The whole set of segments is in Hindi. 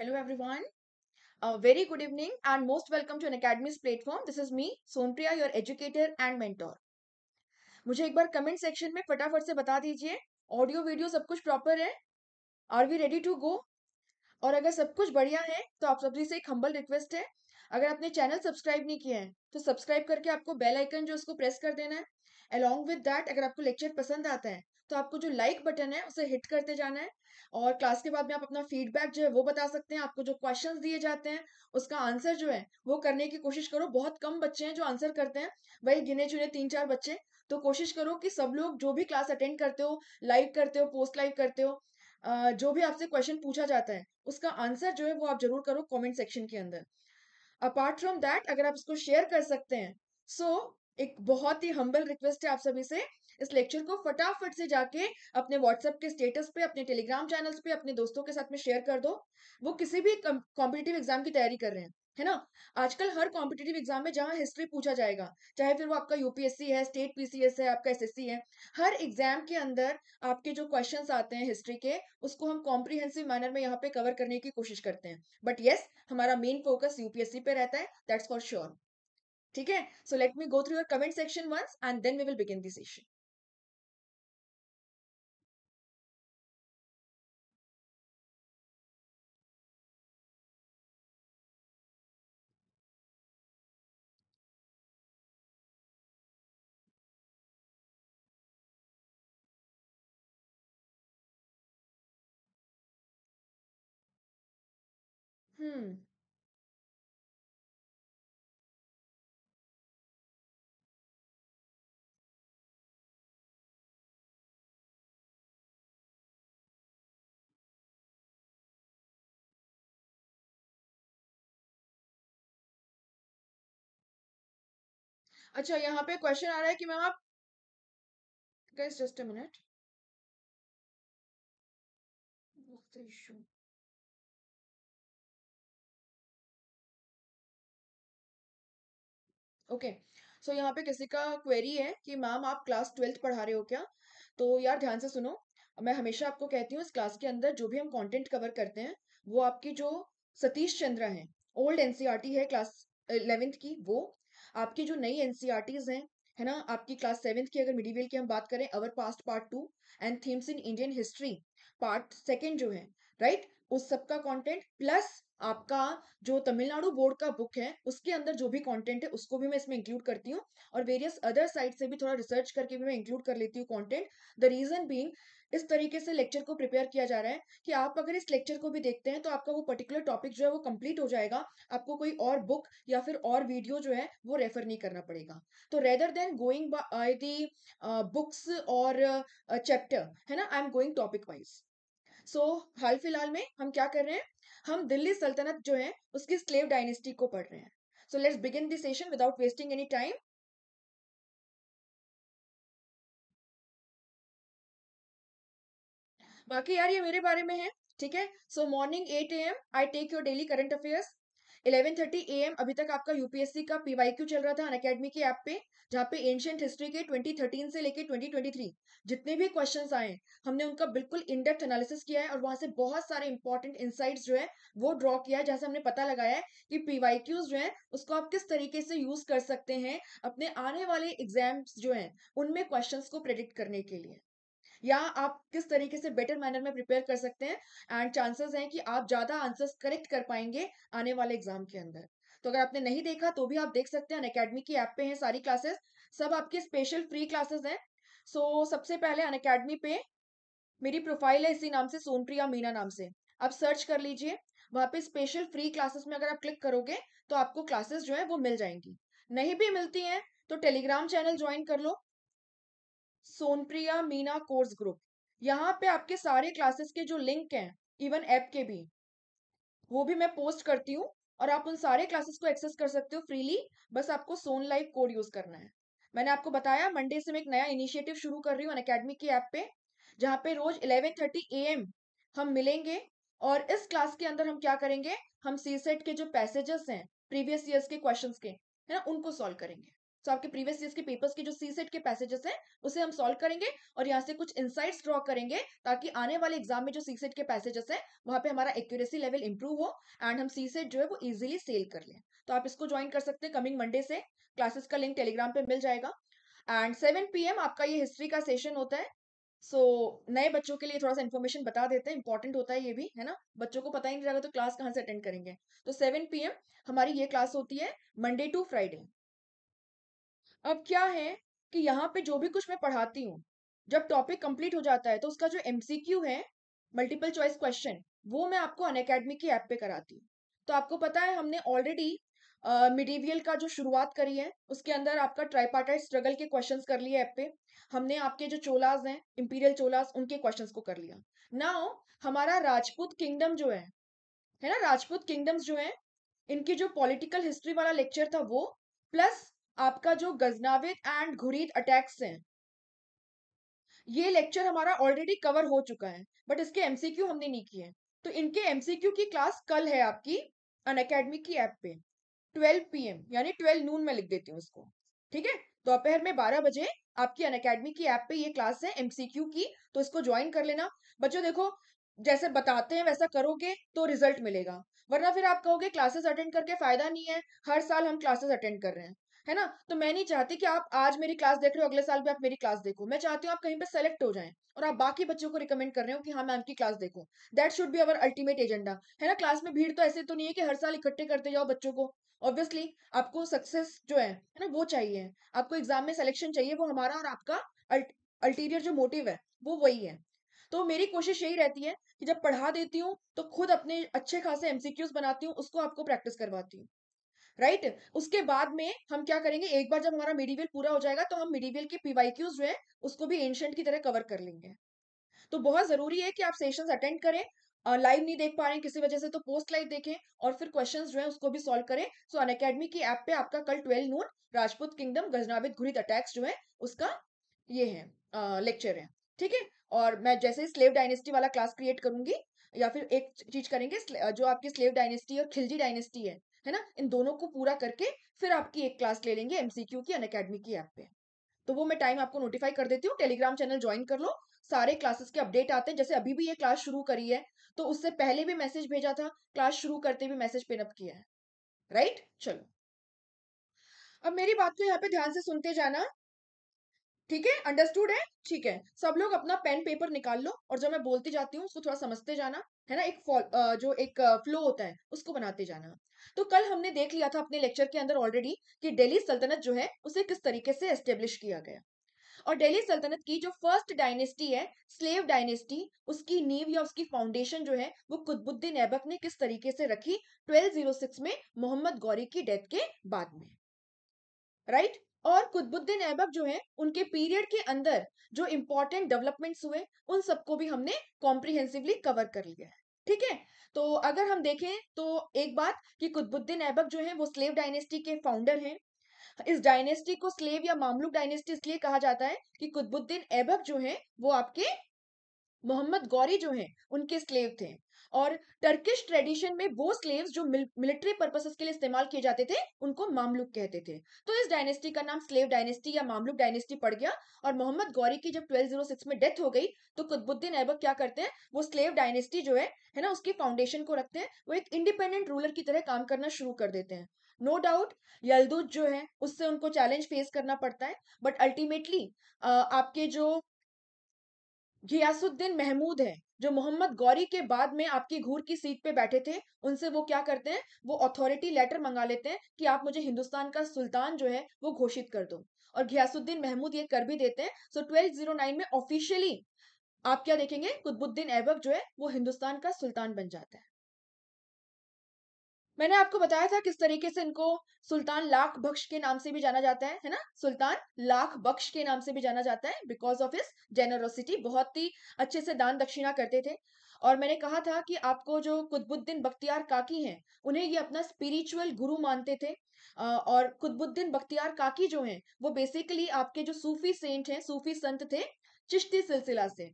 Hello everyone. A very good evening and most welcome to an academy's platform. This is me, Sonpriya, your educator and mentor. मुझे एक बार कमेंट सेक्शन में फटाफट से बता दीजिए ऑडियो वीडियो सब कुछ प्रॉपर है are we ready to go और अगर सब कुछ बढ़िया है तो आप सभी से एक हम्बल रिक्वेस्ट है अगर आपने चैनल सब्सक्राइब नहीं किया है तो सब्सक्राइब करके आपको बेल आइकन जो उसको प्रेस कर देना है अलॉन्ग विद डैट अगर आपको लेक्चर पसंद आता है तो आपको जो लाइक like बटन है उसे हिट करते जाना है और क्लास के बाद में आप अपना फीडबैक जो है वो बता सकते हैं आपको जो क्वेश्चंस दिए जाते हैं उसका आंसर जो है वो करने की कोशिश करो बहुत कम बच्चे हैं जो आंसर करते हैं वही गिने चुने तीन चार बच्चे तो कोशिश करो कि सब लोग जो भी क्लास अटेंड करते हो लाइक करते हो पोस्ट लाइक करते हो जो भी आपसे क्वेश्चन पूछा जाता है उसका आंसर जो है वो आप जरूर करो कॉमेंट सेक्शन के अंदर अपार्ट फ्रॉम दैट अगर आप इसको शेयर कर सकते हैं सो so, एक बहुत ही हम्बल रिक्वेस्ट है आप सभी से इस लेक्चर को फटाफट से जाके अपने व्हाट्सएप के स्टेटस पे अपने टेलीग्राम चैनल्स पे अपने दोस्तों के साथ में शेयर कर दो वो किसी भी कॉम्पिटेटिव एग्जाम की तैयारी कर रहे हैं है ना आजकल हर कॉम्पिटेटिव एग्जाम में जहां हिस्ट्री पूछा जाएगा चाहे फिर वो आपका यूपीएससी है स्टेट पीसीएस है आपका एस है हर एग्जाम के अंदर आपके जो क्वेश्चंस आते हैं हिस्ट्री के उसको हम कॉम्प्रिहेंसिव मैनर में यहाँ पे कवर करने की कोशिश करते हैं बट येस yes, हमारा मेन फोकस यूपीएससी पे रहता है दैट्स फॉर श्योर ठीक है so let me go through your comment section once and then we will begin this session अच्छा यहाँ पे क्वेश्चन आ रहा है कि मैम आप guys just a minute okay so यहाँ पे किसी का क्वेरी है कि मैम आप क्लास ट्वेल्थ पढ़ा रहे हो क्या तो यार ध्यान से सुनो मैं हमेशा आपको कहती हूँ इस क्लास के अंदर जो भी हम कंटेंट कवर करते हैं वो आपकी जो सतीश चंद्रा हैं ओल्ड एनसीईआरटी e है क्लास इलेवेंथ की वो आपकी जो नई एनसीआरटीज e हैं है ना आपकी क्लास सेवेंथ की अगर मिडीवियल की हम बात करें our past part two and themes in Indian history part second जो है राइट उस सब का कंटेंट प्लस आपका जो तमिलनाडु बोर्ड का बुक है उसके अंदर जो भी कंटेंट है उसको भी मैं इसमें इंक्लूड करती हूँ और वेरियस अदर साइट से भी थोड़ा रिसर्च करके भी मैं इंक्लूड कर लेती हूँ कंटेंट द रीजन बीइंग इस तरीके से लेक्चर को प्रिपेयर किया जा रहा है कि आप अगर इस लेक्चर को भी देखते हैं तो आपका वो पर्टिकुलर टॉपिक जो है वो कंप्लीट हो जाएगा आपको कोई और बुक या फिर और वीडियो जो है वो रेफर नहीं करना पड़ेगा तो rather than going by the books और चैप्टर है ना I am going topic wise so हाल फिलहाल में हम क्या कर रहे हैं हम दिल्ली सल्तनत जो है उसकी स्लेव डायनेस्टी को पढ़ रहे हैं so let's begin this session without wasting any time बाकी यार ये मेरे बारे में है ठीक है so morning eight A M I take your daily current affairs eleven thirty A M अभी तक आपका यूपीएससी का पीवाईक्यू चल रहा था अन अकेडमी के ऐप पे जहाँ पे एंशियंट हिस्ट्री के 2013 से लेके 2023 जितने भी क्वेश्चन आए हमने उनका बिल्कुल इनडेप्थ एनालिसिस किया है और वहां से बहुत सारे इंपॉर्टेंट इंसाइट जो है वो ड्रॉ किया है जैसे हमने पता लगाया है कि पीवाईक्यूज जो है उसको आप किस तरीके से यूज कर सकते हैं अपने आने वाले एग्जाम्स जो है उनमें क्वेश्चन को प्रेडिक्ट करने के लिए या आप किस तरीके से बेटर मैनर में प्रिपेयर कर सकते हैं एंड चांसेस हैं कि आप ज्यादा आंसर्स करेक्ट कर पाएंगे आने वाले एग्जाम के अंदर तो अगर आपने नहीं देखा तो भी आप देख सकते हैं अकेडमी की ऐप पे हैं सारी क्लासेस सब आपके स्पेशल फ्री क्लासेस हैं सो so, सबसे पहले अन पे मेरी प्रोफाइल है इसी नाम से सोनप्रिया मीना नाम से आप सर्च कर लीजिए वहां पे स्पेशल फ्री क्लासेस में अगर आप क्लिक करोगे तो आपको क्लासेस जो है वो मिल जाएंगी नहीं भी मिलती हैं तो टेलीग्राम चैनल ज्वाइन कर लो सोनप्रिया मीना कोर्स ग्रुप यहाँ पे आपके सारे क्लासेस के जो लिंक हैं इवन ऐप के भी वो भी मैं पोस्ट करती हूँ और आप उन सारे क्लासेस को एक्सेस कर सकते हो फ्रीली बस आपको सोन लाइव कोड यूज करना है मैंने आपको बताया मंडे से मैं एक नया इनिशिएटिव शुरू कर रही हूँ अकेडमी के ऐप पे जहाँ पे रोज 11:30 थर्टी हम मिलेंगे और इस क्लास के अंदर हम क्या करेंगे हम सी सेट के जो पैसेजेस हैं प्रीवियस ईयर्स के क्वेश्चंस के है ना उनको सॉल्व करेंगे सो आपके प्रीवियस ईयर के पेपर्स के जो सी सेट के पैसेजेस हैं उसे हम सॉल्व करेंगे और यहाँ से कुछ इनसाइट्स ड्रॉ करेंगे ताकि आने वाले एग्जाम में जो सी सेट के पैसेजेस हैं वहाँ पे हमारा एक्यूरेसी लेवल इंप्रूव हो एंड हम सी सेट जो है वो इजिली सेल कर लें तो आप इसको ज्वाइन कर सकते हैं कमिंग मंडे से क्लासेस का लिंक टेलीग्राम पे मिल जाएगा एंड सेवन पी आपका ये हिस्ट्री का सेशन होता है सो so, नए बच्चों के लिए थोड़ा सा इन्फॉर्मेशन बता देते हैं इंपॉर्टेंट होता है ये भी है ना बच्चों को पता ही नहीं रहेगा तो क्लास कहाँ से अटेंड करेंगे तो सेवन पी हमारी ये क्लास होती है मंडे टू फ्राइडे अब क्या है कि यहाँ पे जो भी कुछ मैं पढ़ाती हूँ जब टॉपिक कंप्लीट हो जाता है तो उसका जो एम है मल्टीपल चॉइस क्वेश्चन वो मैं आपको अन अकेडमी की ऐप पे कराती हूँ तो आपको पता है हमने ऑलरेडी मिडीवियल uh, का जो शुरुआत करी है उसके अंदर आपका ट्राइपार्टाइट स्ट्रगल के क्वेश्चंस कर लिए ऐप पे हमने आपके जो चोलाज हैं इंपीरियल चोलाज उनके क्वेश्चंस को कर लिया नाउ हमारा राजपूत किंगडम जो है है ना राजपूत किंगडम्स जो है इनकी जो पॉलिटिकल हिस्ट्री वाला लेक्चर था वो प्लस आपका जो गजनाविद एंड घुरीद अटैक्स हैं ये लेक्चर हमारा ऑलरेडी कवर हो चुका है बट इसके एमसीक्यू हमने नहीं किए तो इनके एमसीक्यू की क्लास कल है आपकी अन अकेडमी की ऐप पे 12 पीएम यानी 12 नून में लिख देती हूँ इसको ठीक है दोपहर में 12 बजे आपकी अन अकेडमी की ऐप पे ये क्लास है एमसीक्यू की तो इसको ज्वाइन कर लेना बच्चों देखो जैसे बताते हैं वैसा करोगे तो रिजल्ट मिलेगा वरना फिर आप कहोगे क्लासेस अटेंड करके फायदा नहीं है हर साल हम क्लासेस अटेंड कर रहे हैं है ना तो मैं नहीं चाहती कि आप आज मेरी क्लास देख रहे हो अगले साल भी आप मेरी क्लास देखो मैं चाहती हूँ आप कहीं पर सेलेक्ट हो जाए और आप बाकी बच्चों को रिकमेंड कर रहे हो कि हाँ मैम की क्लास देखो that should be our ultimate agenda है ना क्लास में भीड़ तो ऐसे तो नहीं है कि हर साल इकट्ठे करते जाओ बच्चों को ऑब्वियसली आपको सक्सेस जो है है ना वो चाहिए आपको एग्जाम में सिलेक्शन चाहिए वो हमारा और आपका अल्टीरियर जो मोटिव है वो वही है तो मेरी कोशिश यही रहती है कि जब पढ़ा देती हूँ तो खुद अपने अच्छे खासे एमसीक्यूज बनाती हूँ उसको आपको प्रैक्टिस करवाती हूँ राइट उसके बाद में हम क्या करेंगे एक बार जब हमारा मिडीवियल पूरा हो जाएगा तो हम मिडीवियल के क्यूज जो है उसको भी एंशंट की तरह कवर कर लेंगे तो बहुत जरूरी है कि आप सेशंस अटेंड करें लाइव नहीं देख पा रहे हैं किसी वजह से तो पोस्ट लाइव देखें और फिर क्वेश्चंस जो है उसको भी सॉल्व करें सो अन अकेडमी की ऐप पे आपका कल twelve noon Rajput kingdom Ghaznavid Ghurid attacks जो है उसका ये है लेक्चर है ठीक है और मैं जैसे स्लेव डायनेस्टी वाला क्लास क्रिएट करूंगी या फिर एक चीज करेंगे जो आपकी स्लेव डायनेस्टी और खिलजी डायनेस्टी है है ना इन दोनों को पूरा करके फिर आपकी एक क्लास ले लेंगे एमसीक्यू की अन अकेडमी की ऐप पे तो वो मैं टाइम आपको नोटिफाई कर देती हूँ टेलीग्राम चैनल ज्वाइन कर लो सारे क्लासेस के अपडेट आते हैं जैसे अभी भी ये क्लास शुरू करी है तो उससे पहले भी मैसेज भेजा था क्लास शुरू करते भी मैसेज पिनअप किया है राइट चलो अब मेरी बात को यहाँ पे ध्यान से सुनते जाना ठीक है अंडरस्टूड है ठीक है सब लोग अपना पेन पेपर निकाल लो और जब मैं बोलती जाती हूँ उसको थोड़ा समझते जाना है ना एक जो एक फ्लो होता है उसको बनाते जाना तो कल हमने देख लिया था अपने लेक्चर के अंदर ऑलरेडी कि दिल्ली सल्तनत जो है उसे किस तरीके से एस्टेब्लिश किया गया और दिल्ली सल्तनत की जो फर्स्ट डायनेस्टी है स्लेव डायनेस्टी उसकी नींव या उसकी फाउंडेशन जो है वो कुतबुद्दीन ऐबक ने किस तरीके से रखी 1206 में मोहम्मद गौरी की डेथ के बाद में राइट right? और कुतबुद्दीन ऐबक जो है उनके पीरियड के अंदर जो इम्पोर्टेंट डेवलपमेंट्स हुए उन सबको भी हमने कॉम्प्रिहेंसिवली कवर कर लिया है ठीक है तो अगर हम देखें तो एक बात कि कुतबुद्दीन ऐबक जो है वो स्लेव डायनेस्टी के फाउंडर हैं इस डायनेस्टी को स्लेव या मामलुक डायनेस्टी इसलिए कहा जाता है कि कुतबुद्दीन ऐबक जो है वो आपके मोहम्मद गौरी जो हैं उनके स्लेव थे और टर्किश ट्रेडिशन में वो स्लेव्स जो मिलिट्री पर्पसेस के लिए इस्तेमाल किए जाते थे उनको मामलुक कहते थे तो इस डायनेस्टी का नाम स्लेव डायनेस्टी या मामलुक डायनेस्टी पड़ गया और मोहम्मद गौरी की जब 1206 में डेथ हो गई तो कुतबुद्दीन ऐबक क्या करते हैं वो स्लेव डायनेस्टी जो है है ना उसकी फाउंडेशन को रखते हैं वो एक इंडिपेंडेंट रूलर की तरह काम करना शुरू कर देते हैं नो डाउट यलदूत जो है उससे उनको चैलेंज फेस करना पड़ता है बट अल्टीमेटली आपके जो घियासुद्दीन महमूद हैं जो मोहम्मद गौरी के बाद में आपकी घूर की सीट पे बैठे थे उनसे वो क्या करते हैं वो अथॉरिटी लेटर मंगा लेते हैं कि आप मुझे हिंदुस्तान का सुल्तान जो है वो घोषित कर दो और घियासुद्दीन महमूद ये कर भी देते हैं सो ट्वेल्व oh में ऑफिशियली आप क्या देखेंगे कुतुबुद्दीन ऐबक जो है वो हिंदुस्तान का सुल्तान बन जाता है मैंने आपको बताया था किस तरीके से इनको सुल्तान लाख बख्श के नाम से भी जाना जाता है है ना सुल्तान लाख बख्श के नाम से भी जाना जाता है बिकॉज ऑफ इस जेनरोसिटी बहुत ही अच्छे से दान दक्षिणा करते थे और मैंने कहा था कि आपको जो कुतबुद्दीन बख्तियार काकी हैं उन्हें ये अपना स्पिरिचुअल गुरु मानते थे और कुतबुद्दीन बख्तियार काकी जो हैं वो बेसिकली आपके जो सूफी सेंट हैं सूफी संत थे चिश्ती सिलसिला से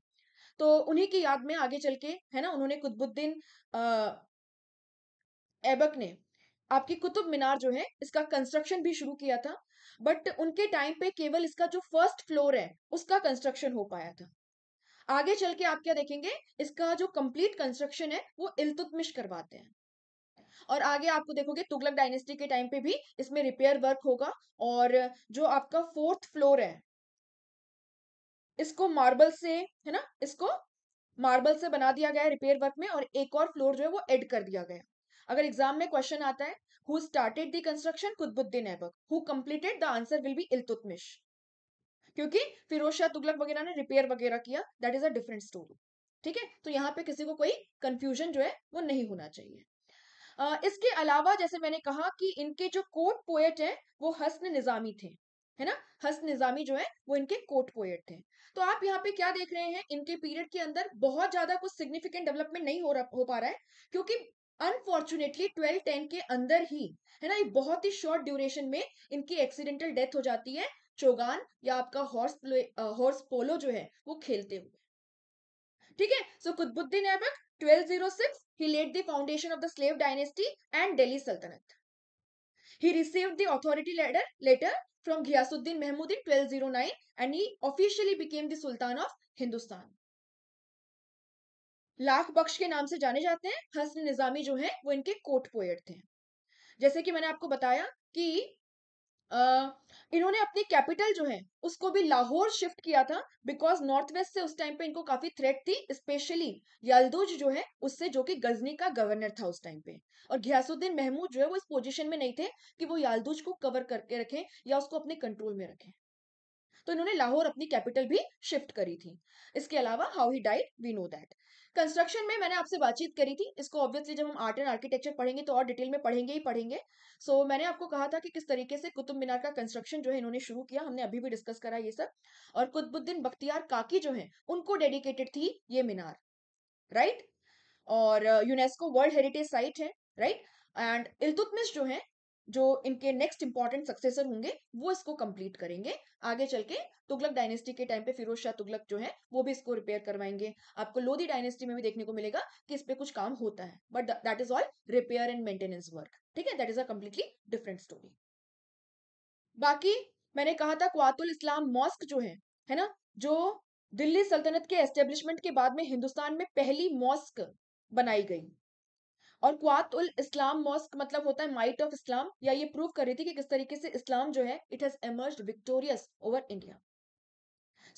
तो उन्हीं की याद में आगे चल के है ना उन्होंने कुतबुद्दीन एबक ने आपकी कुतुब मीनार जो है इसका कंस्ट्रक्शन भी शुरू किया था बट उनके टाइम पे केवल इसका जो फर्स्ट फ्लोर है उसका कंस्ट्रक्शन हो पाया था आगे चल के आप क्या देखेंगे इसका जो कंप्लीट कंस्ट्रक्शन है वो इलतुतमिश करवाते हैं और आगे आपको देखोगे तुगलक डायनेस्टी के टाइम पे भी इसमें रिपेयर वर्क होगा और जो आपका फोर्थ फ्लोर है इसको मार्बल से है ना इसको मार्बल से बना दिया गया है रिपेयर वर्क में और एक और फ्लोर जो है वो एड कर दिया गया अगर एग्जाम में क्वेश्चन आता है who started the construction Qutbuddin Aibak who completed the answer will be Iltutmish क्योंकि फिरोज शाह तुगलक वगैरह ने रिपेयर वगैरह किया that is a different story ठीक है तो यहाँ पे किसी को कोई कंफ्यूजन जो है वो नहीं होना चाहिए आ, इसके अलावा जैसे मैंने कहा कि इनके जो कोर्ट पोएट हैं वो हसन निजामी थे है ना हसन निजामी जो है वो इनके कोर्ट पोएट थे तो आप यहाँ पे क्या देख रहे हैं इनके पीरियड के अंदर बहुत ज्यादा कुछ सिग्निफिकेंट डेवलपमेंट नहीं हो रहा हो पा रहा है क्योंकि अनफॉर्चुनेटली ट्वेल्व टेन के अंदर ही है ना ये बहुत ही शॉर्ट ड्यूरेशन में इनकी एक्सीडेंटल डेथ हो जाती है चौगान या आपका हॉर्स हॉर्स पोलो जो है वो खेलते हुए ठीक है सो Qutbuddin Aibak 1206 he led the of the slave dynasty and Delhi Sultanate he received the authority letter letter from Ghiyasuddin Mahmud in 1209 and he officially became the sultan of Hindustan Lakh Bakhsh के नाम से जाने जाते हैं हसन निजामी जो है वो इनके कोट पोएट थे जैसे कि मैंने आपको बताया कि आ, इन्होंने अपनी कैपिटल जो है उसको भी लाहौर शिफ्ट किया था बिकॉज नॉर्थ वेस्ट से उस टाइम पे इनको काफी थ्रेट थी स्पेशली यलदुज जो है उससे जो कि गजनी का गवर्नर था उस टाइम पे और घियासुद्दीन महमूद जो है वो इस पोजीशन में नहीं थे कि वो यालदुज को कवर करके रखें या उसको अपने कंट्रोल में रखें तो इन्होंने लाहौर अपनी कैपिटल भी शिफ्ट करी थी इसके अलावा how he died we know that construction में मैंने आपसे बातचीत करी थी इसको ऑब्वियसली जब हम आर्ट एंड आर्किटेक्चर पढ़ेंगे तो और डिटेल में पढ़ेंगे ही पढ़ेंगे सो so, मैंने आपको कहा था कि किस तरीके से कुतुब मीनार का कंस्ट्रक्शन जो है इन्होंने शुरू किया हमने अभी भी डिस्कस करा ये सब और कुतुबुद्दीन बख्तियार काकी जो है उनको डेडिकेटेड थी ये मीनार राइट right? और यूनेस्को वर्ल्ड हेरिटेज साइट है राइट एंड इल्तुतमिश जो है जो इनके नेक्स्ट इंपॉर्टेंट सक्सेसर होंगे वो इसको कंप्लीट करेंगे आगे चल के तुगलक डायनेस्टी के टाइम पे फिरोज शाह तुगलक जो है वो भी इसको रिपेयर करवाएंगे आपको लोधी डायनेस्टी में भी देखने को मिलेगा कि इस पर कुछ काम होता है but that is all repair and maintenance work ठीक है that is a completely different story बाकी मैंने कहा था क्वातुल इस्लाम मॉस्क जो है है ना जो दिल्ली सल्तनत के एस्टेब्लिशमेंट के बाद में हिंदुस्तान में पहली मॉस्क बनाई गई और क्वात उल इस्लाम मॉस्क मतलब होता है माइट ऑफ इस्लाम या ये प्रूव कर रही थी कि किस तरीके से इस्लाम जो है it has emerge victorious over India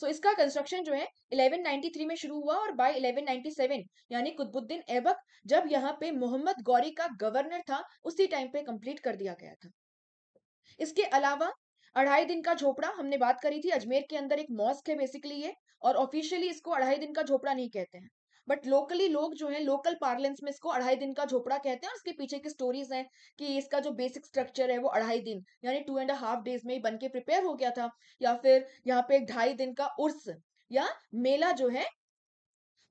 so so, इसका कंस्ट्रक्शन जो है 1193 में शुरू हुआ और बाय 1197 यानी कुतुबुद्दीन ऐबक जब यहाँ पे मोहम्मद गौरी का गवर्नर था उसी टाइम पे कंप्लीट कर दिया गया था इसके अलावा अढ़ाई दिन का झोपड़ा हमने बात करी थी अजमेर के अंदर एक मॉस्क है बेसिकली ये और ऑफिशियली इसको अढ़ाई दिन का झोपड़ा नहीं कहते हैं बट लोकली लोग जो है लोकल पार्लेंस में इसको अढ़ाई दिन का झोपड़ा कहते हैं और इसके पीछे की स्टोरीज हैं कि इसका जो बेसिक स्ट्रक्चर है वो अढ़ाई दिन यानी टू एंड हाफ डेज में ही बन के प्रिपेयर हो गया था या फिर यहाँ पे ढाई दिन का उर्स या मेला जो है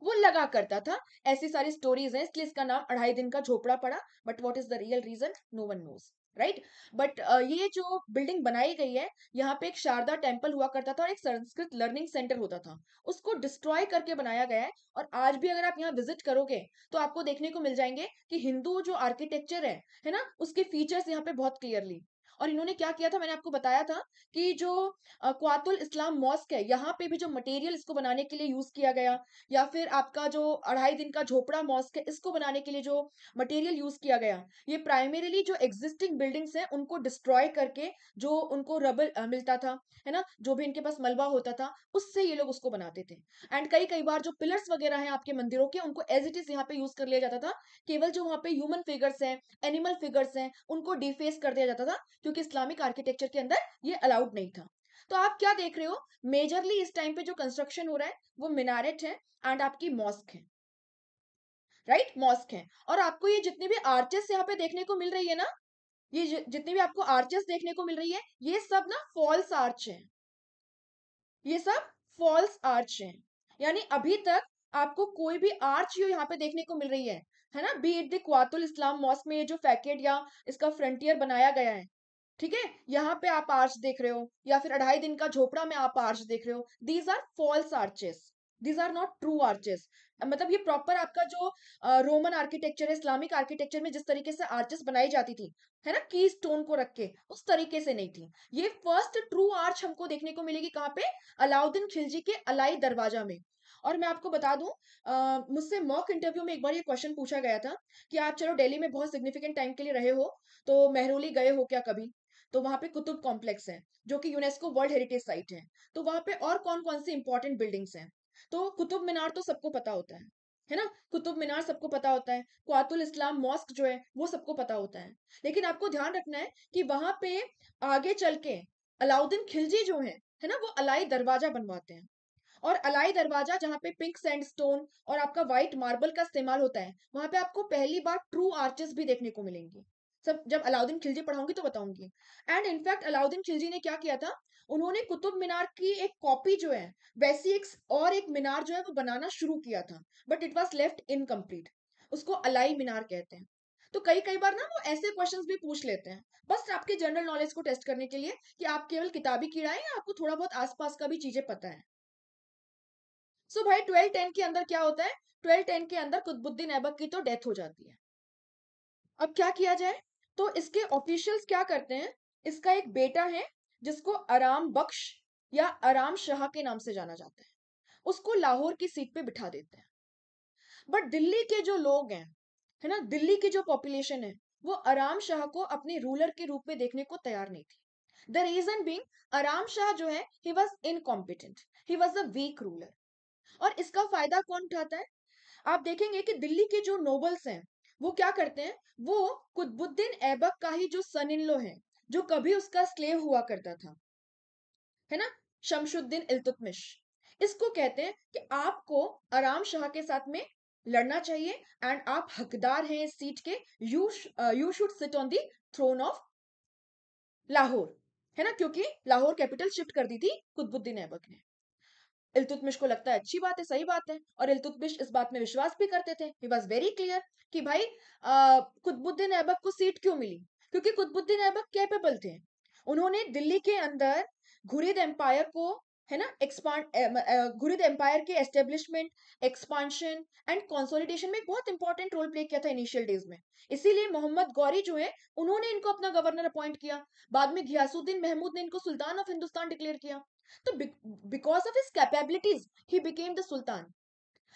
वो लगा करता था ऐसी सारी स्टोरीज हैं इसलिए इसका नाम अढ़ाई दिन का झोपड़ा पड़ा but what is the real reason no one knows right but ये जो बिल्डिंग बनाई गई है यहाँ पे एक शारदा टेम्पल हुआ करता था और एक संस्कृत लर्निंग सेंटर होता था उसको डिस्ट्रॉय करके बनाया गया है और आज भी अगर आप यहाँ विजिट करोगे तो आपको देखने को मिल जाएंगे कि हिंदू जो आर्किटेक्चर है है ना उसके फीचर्स यहाँ पे बहुत क्लियरली और इन्होंने क्या किया था मैंने आपको बताया था कि जो क्वातुल इस्लाम मॉस्क है यहाँ पे भी जो मटेरियल इसको बनाने के लिए यूज किया गया या फिर आपका जो अढ़ाई दिन का झोपड़ा मॉस्क है इसको बनाने के लिए जो मटेरियल यूज किया गया ये प्राइमरीली जो एग्जिस्टिंग बिल्डिंग्स हैं उनको डिस्ट्रॉय करके जो उनको रबल मिलता था है ना जो भी इनके पास मलबा होता था उससे ये लोग उसको बनाते थे एंड कई कई बार जो पिलर्स वगैरह हैं आपके मंदिरों के उनको एज इट इज यहाँ पे यूज कर लिया जाता था केवल जो वहाँ पे ह्यूमन फिगर्स हैं एनिमल फिगर्स हैं उनको डिफेस कर दिया जाता था क्योंकि इस्लामिक आर्किटेक्चर के अंदर ये अलाउड नहीं था तो आप क्या देख रहे हो मेजरली इस टाइम पे जो कंस्ट्रक्शन हो रहा है वो मिनारेट है एंड आपकी मॉस्क है राइट right? मॉस्क है और आपको ये जितनी भी आर्चेस यहाँ पे देखने को मिल रही है ना ये जितनी भी आपको आर्चेस देखने को मिल रही है ये सब ना फॉल्स आर्च है ये सब फॉल्स आर्च है यानी अभी तक आपको कोई भी आर्च यो यहाँ पे देखने को मिल रही है है ना be it the Quwwatul Islam mosque में ये जो फैकेट या इसका फ्रंटियर बनाया गया है ठीक है यहाँ पे आप आर्च देख रहे हो या फिर अढ़ाई दिन का झोपड़ा में आप आर्च देख रहे हो these are false arches these are not true arches मतलब ये प्रॉपर आपका जो रोमन आर्किटेक्चर इस्लामिक आर्किटेक्चर में जिस तरीके से आर्चेस बनाई जाती थी है ना की स्टोन को रख के उस तरीके से नहीं थी ये फर्स्ट ट्रू आर्च हमको देखने को मिलेगी कहाँ पे अलाउद्दीन खिलजी के अलाई दरवाजा में और मैं आपको बता दूं मुझसे मॉक इंटरव्यू में एक बार ये क्वेश्चन पूछा गया था कि आप चलो दिल्ली में बहुत सिग्निफिकेंट टाइम के लिए रहे हो तो मेहरोली गए हो क्या कभी तो वहां पे कुतुब कॉम्प्लेक्स है जो कि यूनेस्को वर्ल्ड हेरिटेज साइट है तो वहां पे और कौन कौन सी इंपॉर्टेंट बिल्डिंग्स हैं तो कुतुब मीनार तो सबको पता होता है है ना कुतुब मीनार सबको पता होता है क्वातुल इस्लाम मॉस्क जो है वो सबको पता होता है लेकिन आपको ध्यान रखना है कि वहां पे आगे चल के अलाउद्दीन खिलजी जो है है ना वो अलाई दरवाजा बनवाते हैं और अलाई दरवाजा जहाँ पे पिंक सैंड स्टोन और आपका व्हाइट मार्बल का इस्तेमाल होता है वहां पे आपको पहली बार ट्रू आर्चेस भी देखने को मिलेंगी सब जब अलाउद्दीन खिलजी पढ़ाऊंगी तो बताऊंगी एंड इनफैक्ट अलाउद्दीन खिलजी ने क्या किया था उन्होंने कुतुब मीनार की एक कॉपी जो है वैसी एक और एक मीनार जो है वो बनाना शुरू किया था but it was left incomplete उसको अलाई मीनार कहते हैं तो कई कई बार ना वो ऐसे क्वेश्चंस भी पूछ लेते हैं बस आपके जनरल नॉलेज को टेस्ट करने के लिए कि आप केवल किताबी कीड़ा है या आपको थोड़ा बहुत आसपास का भी चीजें पता है सो so भाई ट्वेल्व टेन के अंदर क्या होता है ट्वेल्व टेन के अंदर कुतबुद्दीन ऐबक की तो डेथ हो जाती है अब क्या किया जाए तो इसके ऑफिशियल्स क्या करते हैं इसका एक बेटा है जिसको आराम बख्श या आराम शाह के नाम से जाना जाता है उसको लाहौर की सीट पे बिठा देते हैं बट दिल्ली के जो लोग हैं है ना दिल्ली की जो पॉपुलेशन है वो आराम शाह को अपने रूलर के रूप में देखने को तैयार नहीं थी द रीजन बींग आराम शाह जो है he was incompetent he was a weak ruler और इसका फायदा कौन उठाता है आप देखेंगे कि दिल्ली के जो नोबल्स हैं वो क्या करते हैं वो कुतबुद्दीन ऐबक का ही जो सन इन लो है जो कभी उसका स्लेव हुआ करता था है ना शमशुद्दीन इल्तुतमिश इसको कहते हैं कि आपको आराम शाह के साथ में लड़ना चाहिए एंड आप हकदार हैं इस सीट के you you should sit on the throne of Lahore है ना क्योंकि लाहौर कैपिटल शिफ्ट कर दी थी कुतबुद्दीन ऐबक ने इलतुतमिश को लगता है अच्छी बात है सही बात है और इलतुतमिश इस बात में विश्वास भी करते थे ही वॉज वेरी क्लियर कि भाई कुतबुद्दीन ऐबक को सीट क्यों मिली क्योंकि कुतबुद्दीन ऐबक कैपेबल थे उन्होंने दिल्ली के अंदर घुरिद एम्पायर को है ना एक्सपांड घुरिद एम्पायर के एस्टेब्लिशमेंट एक्सपांशन एंड कंसोलिडेशन में बहुत इंपॉर्टेंट रोल प्ले किया था इनिशियल डेज में इसीलिए मोहम्मद गौरी जो है उन्होंने इनको अपना गवर्नर अपॉइंट किया बाद में घियासुद्दीन महमूद ने इनको सुल्तान ऑफ हिंदुस्तान डिक्लेयर किया तो because of his capabilities he became the sultan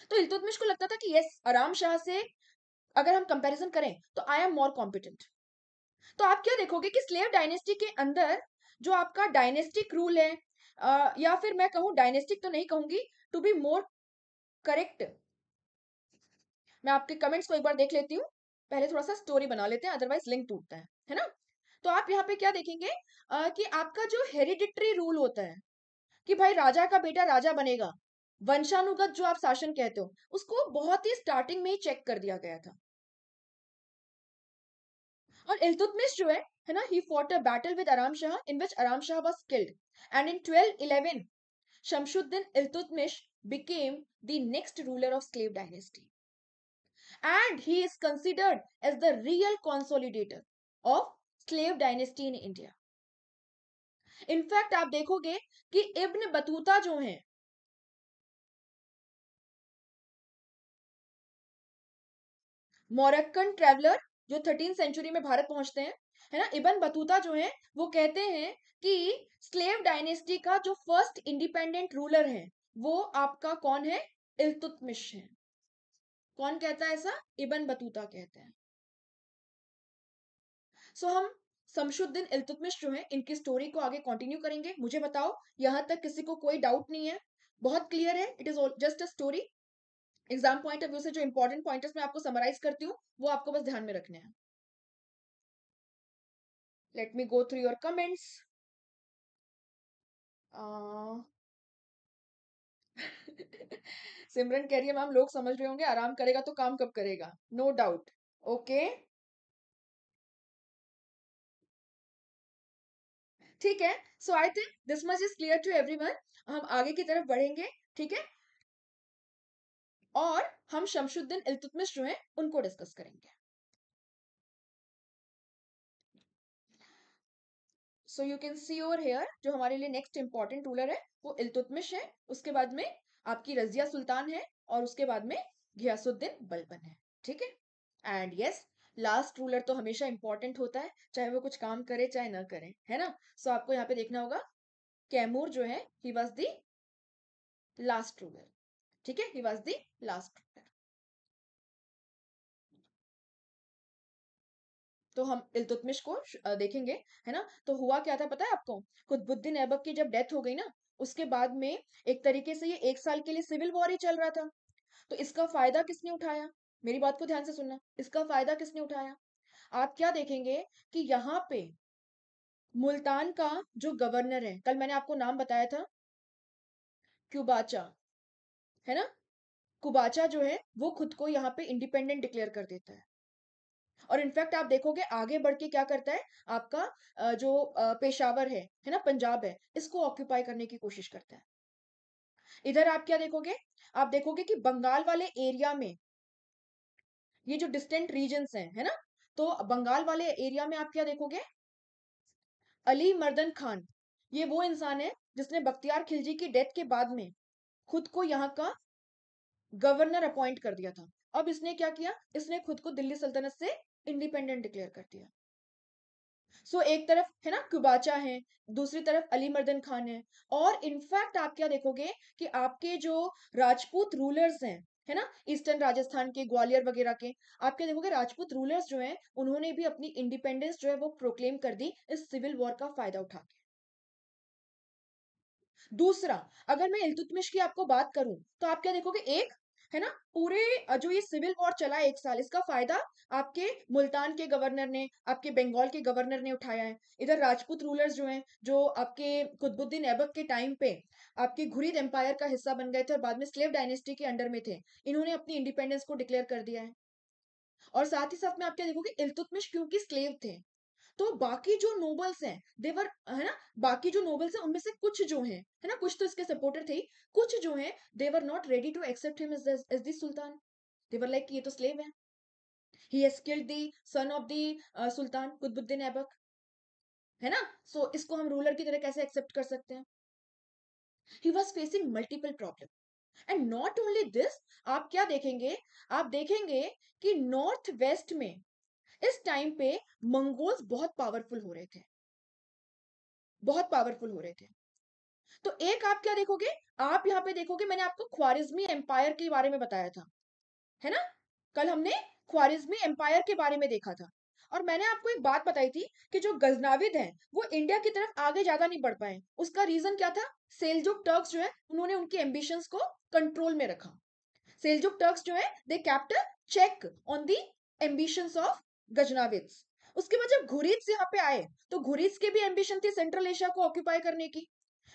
तो इल्तुतमिश को लगता था कि यस आराम शाह से अगर हम कंपैरिजन करें तो आई एम मोर कॉम्पिटेंट तो आप क्या देखोगे कि स्लेव डायनेस्टी के अंदर जो आपका डायनेस्टिक रूल है या फिर मैं कहूं डायनेस्टिक तो नहीं कहूंगी टू बी मोर करेक्ट मैं आपके कमेंट्स को एक बार देख लेती हूँ पहले थोड़ा सा स्टोरी बना लेते हैं अदरवाइज लिंक टूटता है है ना तो आप यहाँ पे क्या देखेंगे आ, कि आपका जो हेरिडिटरी रूल होता है कि भाई राजा का बेटा राजा बनेगा वंशानुगत जो आप शासन कहते हो उसको बहुत ही स्टार्टिंग में ही चेक कर दिया गया था और इल्तुतमिश जो है है ना he fought a battle with Aram Shah in which Aram Shah was killed and in twelve eleven Shamsuddin Iltutmish became the next ruler of slave dynasty and he is considered as the real consolidator of slave dynasty in India in fact आप देखोगे कि इब्न बतूता जो हैं मोरक्कन ट्रेवलर जो थर्टीन सेंचुरी में भारत पहुंचते हैं है ना इबन बतूता जो है वो कहते हैं कि स्लेव डायनेस्टी का जो फर्स्ट इंडिपेंडेंट रूलर है वो आपका कौन है इल्तुतमिश है कौन कहता है ऐसा इबन बतूता कहते हैं सो so, हम समशुद्दीन इल्तुतमिश जो है इनकी स्टोरी को आगे कंटिन्यू करेंगे मुझे बताओ यहाँ तक किसी को कोई डाउट नहीं है बहुत क्लियर है it is just a story exam point of view से जो इंपॉर्टेंट पॉइंट मैं आपको समराइज करती हूँ वो आपको बस ध्यान में रखने हैं let me go through your comments Simran कह रही है मैम लोग समझ रहे होंगे आराम करेगा तो काम कब करेगा नो डाउट ओके ठीक है so I think this much is clear to everyone हम आगे की तरफ बढ़ेंगे ठीक है और हम शमशुद्दीन इलतुतमिश जो है उनको डिस्कस करेंगे so you can see over here जो हमारे लिए नेक्स्ट इंपॉर्टेंट रूलर है वो इलतुतमिश है उसके बाद में आपकी रजिया सुल्तान है और उसके बाद में घियासुद्दीन बलबन है ठीक है एंड यस लास्ट रूलर तो हमेशा इंपॉर्टेंट होता है चाहे वो कुछ काम करे चाहे ना करे है ना सो so, आपको यहाँ पे देखना होगा कैमूर जो है he was the last ruler ठीक है he was the last ruler तो हम इल्तुतमिश को देखेंगे है ना तो हुआ क्या था पता है आपको कुतबुद्दीन ऐबक की जब डेथ हो गई ना उसके बाद में एक तरीके से ये एक साल के लिए सिविल वॉर ही चल रहा था तो इसका फायदा किसने उठाया मेरी बात को ध्यान से सुनना इसका फायदा किसने उठाया आप क्या देखेंगे कि यहाँ पे मुल्तान का जो गवर्नर है कल मैंने आपको नाम बताया था क्यूबाचा है ना कुबाचा जो है वो खुद को यहाँ पे इंडिपेंडेंट डिक्लेयर कर देता है और इनफैक्ट आप देखोगे आगे बढ़ के क्या करता है आपका जो पेशावर है है ना पंजाब है इसको ऑक्यूपाई करने की कोशिश करता है इधर आप क्या देखोगे आप देखोगे कि बंगाल वाले एरिया में ये जो डिस्टेंट रीजन है है ना तो बंगाल वाले एरिया में आप क्या देखोगे अली मर्दन खान ये वो इंसान है जिसने बख्तियार खिलजी की डेथ के बाद में खुद को यहाँ का गवर्नर अपॉइंट कर दिया था अब इसने क्या किया इसने खुद को दिल्ली सल्तनत से इंडिपेंडेंट डिक्लेयर कर दिया सो so, एक तरफ है ना कुबाचा है दूसरी तरफ अली मर्दन खान है और इनफैक्ट आप क्या देखोगे कि आपके जो राजपूत रूलर्स हैं है ना ईस्टर्न राजस्थान के ग्वालियर वगैरह के आप क्या देखोगे राजपूत रूलर्स जो हैं उन्होंने भी अपनी इंडिपेंडेंस जो है वो प्रोक्लेम कर दी इस सिविल वॉर का फायदा उठा के दूसरा अगर मैं इल्तुतमिश की आपको बात करूं तो आप क्या देखोगे एक है ना पूरे जो ये सिविल वॉर चला है एक साल इसका फायदा आपके मुल्तान के गवर्नर ने आपके बंगाल के गवर्नर ने उठाया है इधर राजपूत रूलर्स जो हैं जो आपके कुतुबुद्दीन ऐबक के टाइम पे आपके घुरीद एम्पायर का हिस्सा बन गए थे और बाद में स्लेव डायनेस्टी के अंडर में थे इन्होंने अपनी इंडिपेंडेंस को डिक्लेयर कर दिया है और साथ ही साथ में आप क्या देखोगे इल्तुतमिश क्योंकि स्लेव थे तो बाकी जो नोबल्स हैं देवर है ना बाकी जो नोबल्स हैं उनमें से कुछ जो हैं है ना कुछ तो इसके सपोर्टर थे कुछ जो हैं they're not ready to accept him as this sultan they're like ये तो स्लेव है he has killed the son of the sultan Qutbuddin Aibak है ना सो so, इसको हम रूलर की तरह कैसे एक्सेप्ट कर सकते हैं he was facing multiple problem and not only this आप क्या देखेंगे आप देखेंगे कि नॉर्थ वेस्ट में इस टाइम पे मंगोल्स बहुत पावरफुल हो रहे थे बहुत पावरफुल हो रहे थे तो एक आप क्या देखोगे आप यहाँ पे देखोगे मैंने आपको ख्वारिज्मी एम्पायर के बारे में बताया था है ना कल हमने ख्वारिज्मी एम्पायर के बारे में देखा था और मैंने आपको एक बात बताई थी कि जो गजनाविद हैं वो इंडिया की तरफ आगे ज्यादा नहीं बढ़ पाए उसका रीजन क्या था सेलजुक टर्क्स जो है उन्होंने उनके एम्बिशन को कंट्रोल में रखा सेलजुक टर्क्स जो है they kept a check on the ambition of Ghaznavid उसके बाद जब घुरीज यहाँ पे आए तो घुरीज के भी एम्बिशन थी सेंट्रल एशिया को ऑक्यूपाई करने की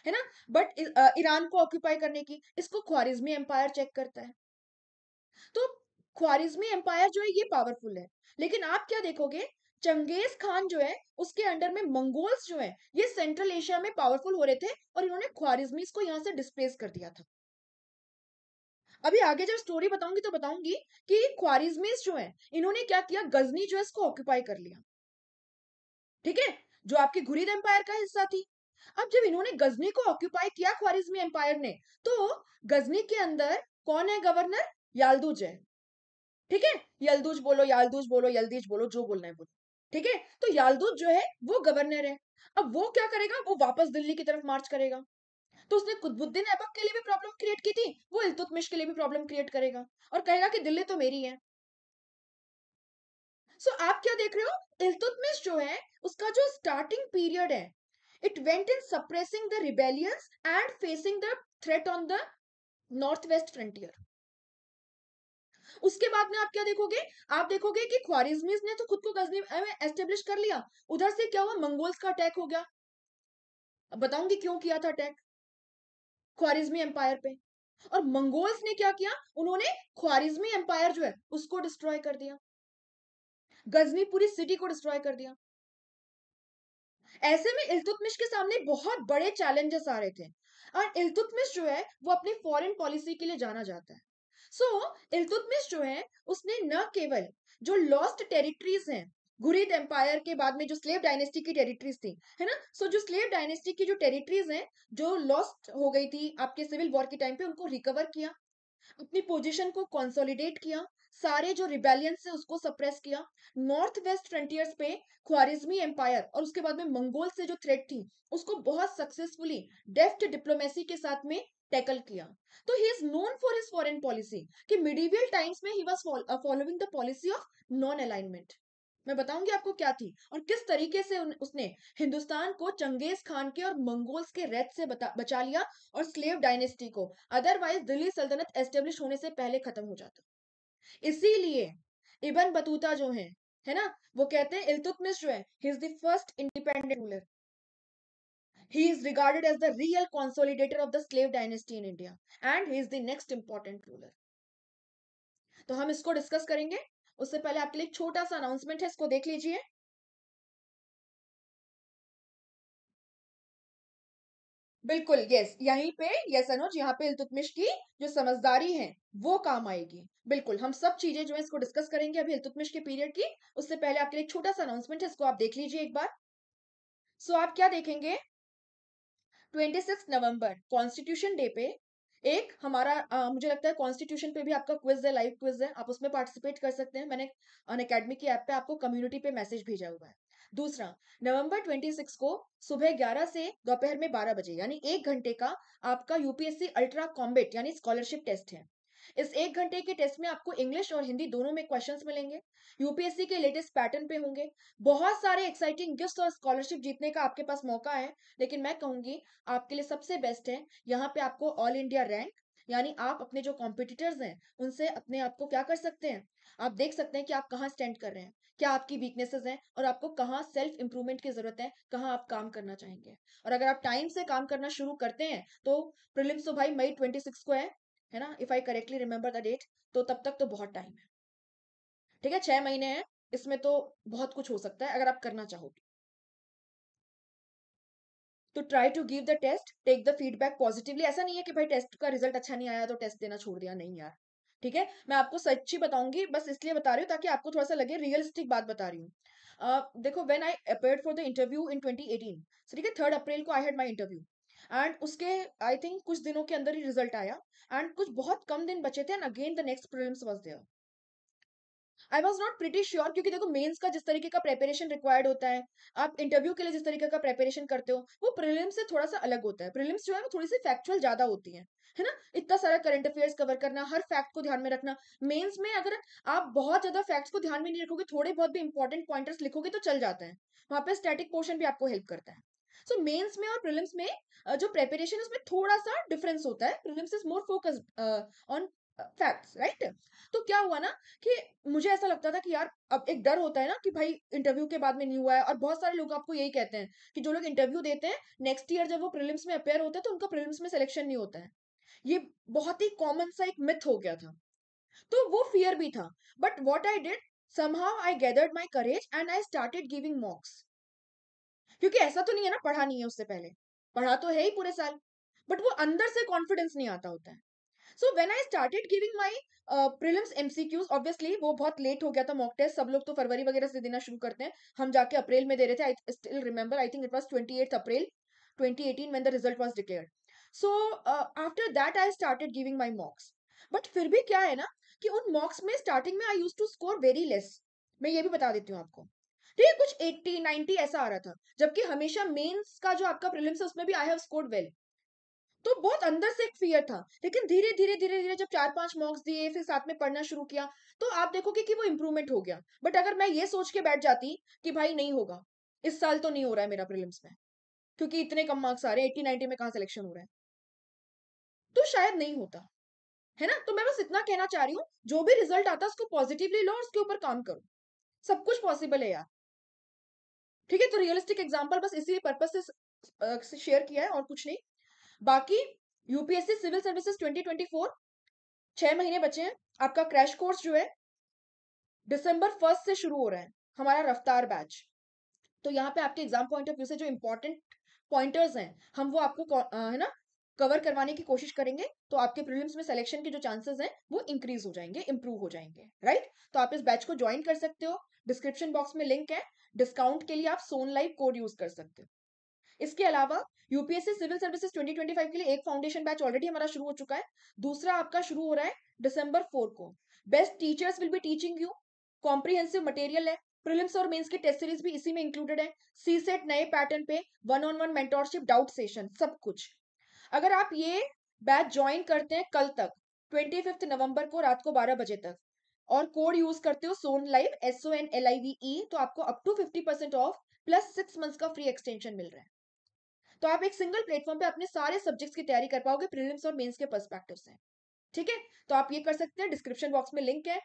है ना बट ईरान को ऑक्यूपाई करने की इसको ख्वारिज्मी एम्पायर चेक करता है तो ख्वारिज्मी एम्पायर जो है ये पावरफुल है लेकिन आप क्या देखोगे चंगेज खान जो है उसके अंडर में मंगोल्स जो है ये सेंट्रल एशिया में पावरफुल हो रहे थे और इन्होंने ख्वारिज्मीज को यहाँ से डिस्प्लेस कर दिया था अभी आगे जब स्टोरी बताऊंगी तो बताऊंगी कि ख्वारिजमीज जो है इन्होंने क्या किया गजनी जो है इसको ऑक्यूपाई कर लिया ठीक है जो आपके घुरीद एम्पायर का हिस्सा थी अब जब इन्होंने गजनी को ऑक्यूपाई किया ख्वारिजमी एम्पायर ने तो गजनी के अंदर कौन है गवर्नर यालदूज है ठीक है यलदूज बोलो यालदूज बोलो यलदीज बोलो जो बोलना है बोलो ठीक है तो यालदूज जो है वो गवर्नर है अब वो क्या करेगा वो वापस दिल्ली की तरफ मार्च करेगा तो उसने कुतुबुद्दीन ऐबक के लिए भी प्रॉब्लम क्रिएट की थी वो इल्तुतमिश के लिए भी प्रॉब्लम क्रिएट करेगा और कहेगा कि दिल्ली तो मेरी है सो so, आप क्या देख रहे हो इल्तुतमिश जो है उसका जो स्टार्टिंग पीरियड है it went in suppressing the rebellions and facing the threat on the north west frontier उसके बाद में आप क्या देखोगे आप देखोगे कि ख्वारिज्मीज ने तो खुद को गजनी में एस्टेब्लिश कर लिया उधर से क्या हुआ मंगोल्स का अटैक हो गया बताऊंगी क्यों किया था अटैक ख्वारिज्मी एम्पायर पे और मंगोल्स ने क्या किया उन्होंने ख्वारिज्मी एम्पायर जो है उसको डिस्ट्रॉय कर दिया गजनी पूरी सिटी को डिस्ट्रॉय कर दिया ऐसे में इल्तुतमिश के सामने बहुत बड़े चैलेंजेस आ रहे थे और इल्तुतमिश जो है वो अपनी फॉरेन पॉलिसी के लिए जाना जाता है सो so, इल्तुतमिश जो है उसने न केवल जो लॉस्ट टेरिटरीज हैं घुरिद एम्पायर के बाद में जो स्लेव डायनेस्टी की टेरिटरीज थी है ना सो so, जो स्लेव डायनेस्टी की जो टेरिटरीज हैं जो लॉस्ट हो गई थी आपके सिविल वॉर के टाइम पे उनको रिकवर किया अपनी पोजीशन को कंसोलिडेट किया सारे जो रिबेलियन से उसको सप्रेस किया नॉर्थ वेस्ट फ्रंटियर्स पे ख्वारिज्मी एम्पायर और उसके बाद में मंगोल से जो थ्रेट थी उसको बहुत सक्सेसफुली डेफ्ट डिप्लोमेसी के साथ में टैकल किया तो he is known for his foreign policy कि मिडिवियल टाइम्स में he was following the policy of non alignment मैं बताऊंगी आपको क्या थी और किस तरीके से उसने हिंदुस्तान को चंगेज खान के और मंगोल्स के रेत से बचा लिया और स्लेव डायनेस्टी को अदरवाइज दिल्ली सल्तनत एस्टेब्लिश होने से पहले खत्म हो जाता इसीलिए इबन बतूता जो है है ना वो कहते हैं इल्तुतमिश जो है he is the first independent ruler he is regarded as the real consolidator of the slave dynasty in India and he is the next important ruler. तो हम इसको डिस्कस करेंगे उससे पहले आपके लिए एक छोटा सा अनाउंसमेंट है इसको देख लीजिए बिल्कुल यस यहीं पे यस अनुज यहाँ पे इलतुतमिश की जो समझदारी है वो काम आएगी बिल्कुल हम सब चीजें जो है इसको डिस्कस करेंगे अभी इलतुतमिश के पीरियड की उससे पहले आपके लिए एक छोटा सा अनाउंसमेंट है इसको आप देख लीजिए एक बार सो आप क्या देखेंगे 26 नवंबर कॉन्स्टिट्यूशन डे पे एक हमारा आ, मुझे लगता है कॉन्स्टिट्यूशन पे भी आपका क्विज है लाइव क्विज है आप उसमें पार्टिसिपेट कर सकते हैं मैंने अन अकेडमी की ऐप पे आपको कम्युनिटी पे मैसेज भेजा हुआ है दूसरा नवंबर 26 को सुबह 11 से दोपहर में 12 बजे यानी एक घंटे का आपका यूपीएससी अल्ट्रा कॉम्बेट यानी स्कॉलरशिप टेस्ट है इस एक घंटे के टेस्ट में आपको इंग्लिश और हिंदी दोनों में क्वेश्चंस मिलेंगे यूपीएससी के लेटेस्ट पैटर्न पे होंगे बहुत सारे एक्साइटिंग गिफ्ट और स्कॉलरशिप जीतने का आपके पास मौका है लेकिन मैं कहूंगी आपके लिए सबसे बेस्ट है यहाँ पे आपको ऑल इंडिया रैंक यानी आप अपने जो कॉम्पिटिटर्स हैं उनसे अपने आप को क्या कर सकते हैं आप देख सकते हैं कि आप कहाँ स्टैंड कर रहे हैं क्या आपकी वीकनेसेस हैं और आपको कहाँ सेल्फ इंप्रूवमेंट की जरूरत है कहाँ आप काम करना चाहेंगे और अगर आप टाइम से काम करना शुरू करते हैं तो प्रिलिम्स तो भाई मई 26 को है है ना if I correctly remember the date तो तब तक तो बहुत टाइम है ठीक है छह महीने हैं इसमें तो बहुत कुछ हो सकता है अगर आप करना चाहोगे तो try to give the test take the feedback positively ऐसा नहीं है कि भाई टेस्ट का रिजल्ट अच्छा नहीं आया तो टेस्ट देना छोड़ दिया नहीं यार ठीक है मैं आपको सच्ची बताऊंगी बस इसलिए बता रही हूँ ताकि आपको थोड़ा सा लगे रियलिस्टिक बात बता रही हूँ uh, देखो when I appear for the interview in twenty ठीक है थर्ड अप्रैल को I had my interview and उसके आई थिंक कुछ दिनों के अंदर ही रिजल्ट आया एंड कुछ बहुत कम दिन बचे थे and again the next prelims was there I was not pretty sure क्योंकि देखो मेन्स का जिस तरीके का प्रेपरेशन रिक्वायर्ड होता है आप इंटरव्यू के लिए जिस तरीके का प्रेपरेशन करते हो वो प्रिलिम्स से थोड़ा सा अलग होता है प्रिलिम्स जो है वो थोड़ी सी फैक्चुअल ज्यादा होती है है ना इतना सारा करंट अफेयर्स कवर करना हर फैक्ट को ध्यान में रखना मेंस में अगर आप बहुत ज्यादा फैक्ट्स को ध्यान में नहीं रखोगे थोड़े बहुत भी इंपॉर्टेंट पॉइंटर्स लिखोगे तो चल जाते हैं वहां पे स्टैटिक पोर्शन भी आपको हेल्प करता है सो so, मेंस में और प्रीलिम्स में जो प्रेपरेशन उसमें थोड़ा सा डिफरेंस होता है prelims is more focused on facts right तो क्या हुआ ना कि मुझे ऐसा लगता था कि यार अब एक डर होता है ना कि भाई इंटरव्यू के बाद में नहीं हुआ है और बहुत सारे लोग आपको यही कहते हैं कि जो लोग इंटरव्यू देते हैं नेक्स्ट ईयर जब वो प्रिलिम्स में अपेयर होते हैं तो उनका प्रिलिम्स में सिलेक्शन नहीं होता है ये बहुत ही कॉमन सा एक मिथ हो गया था तो वो फियर भी था but what I did somehow I gathered my courage and I started giving mocks क्योंकि ऐसा तो नहीं है ना पढ़ा नहीं है उससे पहले पढ़ा तो है ही पूरे साल बट वो अंदर से कॉन्फिडेंस नहीं आता होता है so when I started giving my prelims MCQs obviously वो बहुत लेट हो गया था मॉक टेस्ट सब लोग तो फरवरी वगैरह से देना शुरू करते हैं हम जाके अप्रैल में दे रहे थे I still remember I think it was twenty eight April twenty eighteen when the result was declare so after that I started giving my mocks but फिर भी क्या है ना कि उन मॉक्स में स्टार्टिंग में I use to score very less मैं ये भी बता देती हूँ आपको तो ये कुछ 80 90 ऐसा आ रहा था जबकि हमेशा मेंस का जो आपका प्रीलिम्स है उसमें भी आई हैव स्कोर्ड वेल तो बहुत अंदर से एक फियर था लेकिन धीरे धीरे धीरे धीरे जब चार पांच मार्क्स दिए फिर साथ में पढ़ना शुरू किया तो आप देखोगे कि वो इम्प्रूवमेंट हो गया बट अगर मैं ये सोच के बैठ जाती कि भाई नहीं होगा इस साल तो नहीं हो रहा है मेरा प्रिलिम्स में क्योंकि इतने कम मार्क्स आ रहे हैं एट्टी नाइनटी में कहा सिलेक्शन हो रहा है तो शायद नहीं होता है ना तो मैं बस इतना कहना चाह रही हूँ जो भी रिजल्ट आता है उसको पॉजिटिवली लो और उसके ऊपर काम करो सब कुछ पॉसिबल है यार ठीक है तो रियलिस्टिक एग्जाम्पल बस इसी पर्पज से शेयर किया है और कुछ नहीं बाकी यूपीएससी सिविल सर्विसेज 2024 छह महीने बचे हैं आपका क्रैश कोर्स जो है दिसंबर फर्स्ट से शुरू हो रहा है हमारा रफ्तार बैच तो यहाँ पे आपके एग्जाम पॉइंट ऑफ व्यू से जो इम्पोर्टेंट पॉइंटर्स हैं हम वो आपको है ना कवर करवाने की कोशिश करेंगे तो आपके प्रीलिम्स में सिलेक्शन के जो चांसेस हैं वो इंक्रीज हो जाएंगे इंप्रूव हो जाएंगे राइट तो आप इस बैच को ज्वाइन कर सकते हो डिस्क्रिप्शन बॉक्स में लिंक है डिस्काउंट के लिए आप सोन लाइव कोड यूज कर सकते हो इसके अलावा यूपीएससी सिविल सर्विसेज 2025 के लिए एक फाउंडेशन बैच ऑलरेडी हमारा शुरू हो चुका है दूसरा आपका शुरू हो रहा है दिसंबर फोर को best teachers will be teaching you comprehensive material है प्रीलिम्स और मेंस की टेस्ट सीरीज भी इसी में इंक्लूडेड है सी सेट नए पैटर्न पे one on one mentorship doubt session सब कुछ अगर आप ये बैच ज्वाइन करते हैं कल तक ट्वेंटी फिफ्थ नवंबर को रात को बारह बजे तक और कोड यूज करते हो son live S O N L I V E तो आपको up to fifty percent off plus six months का फ्री एक्सटेंशन मिल रहा है तो आप एक सिंगल प्लेटफॉर्म पे अपने सारे सब्जेक्ट्स की तैयारी कर पाओगे प्रीलिम्स और मेंस के पर्सपेक्टिव से ठीक है तो आप ये कर सकते हैं डिस्क्रिप्शन बॉक्स में लिंक है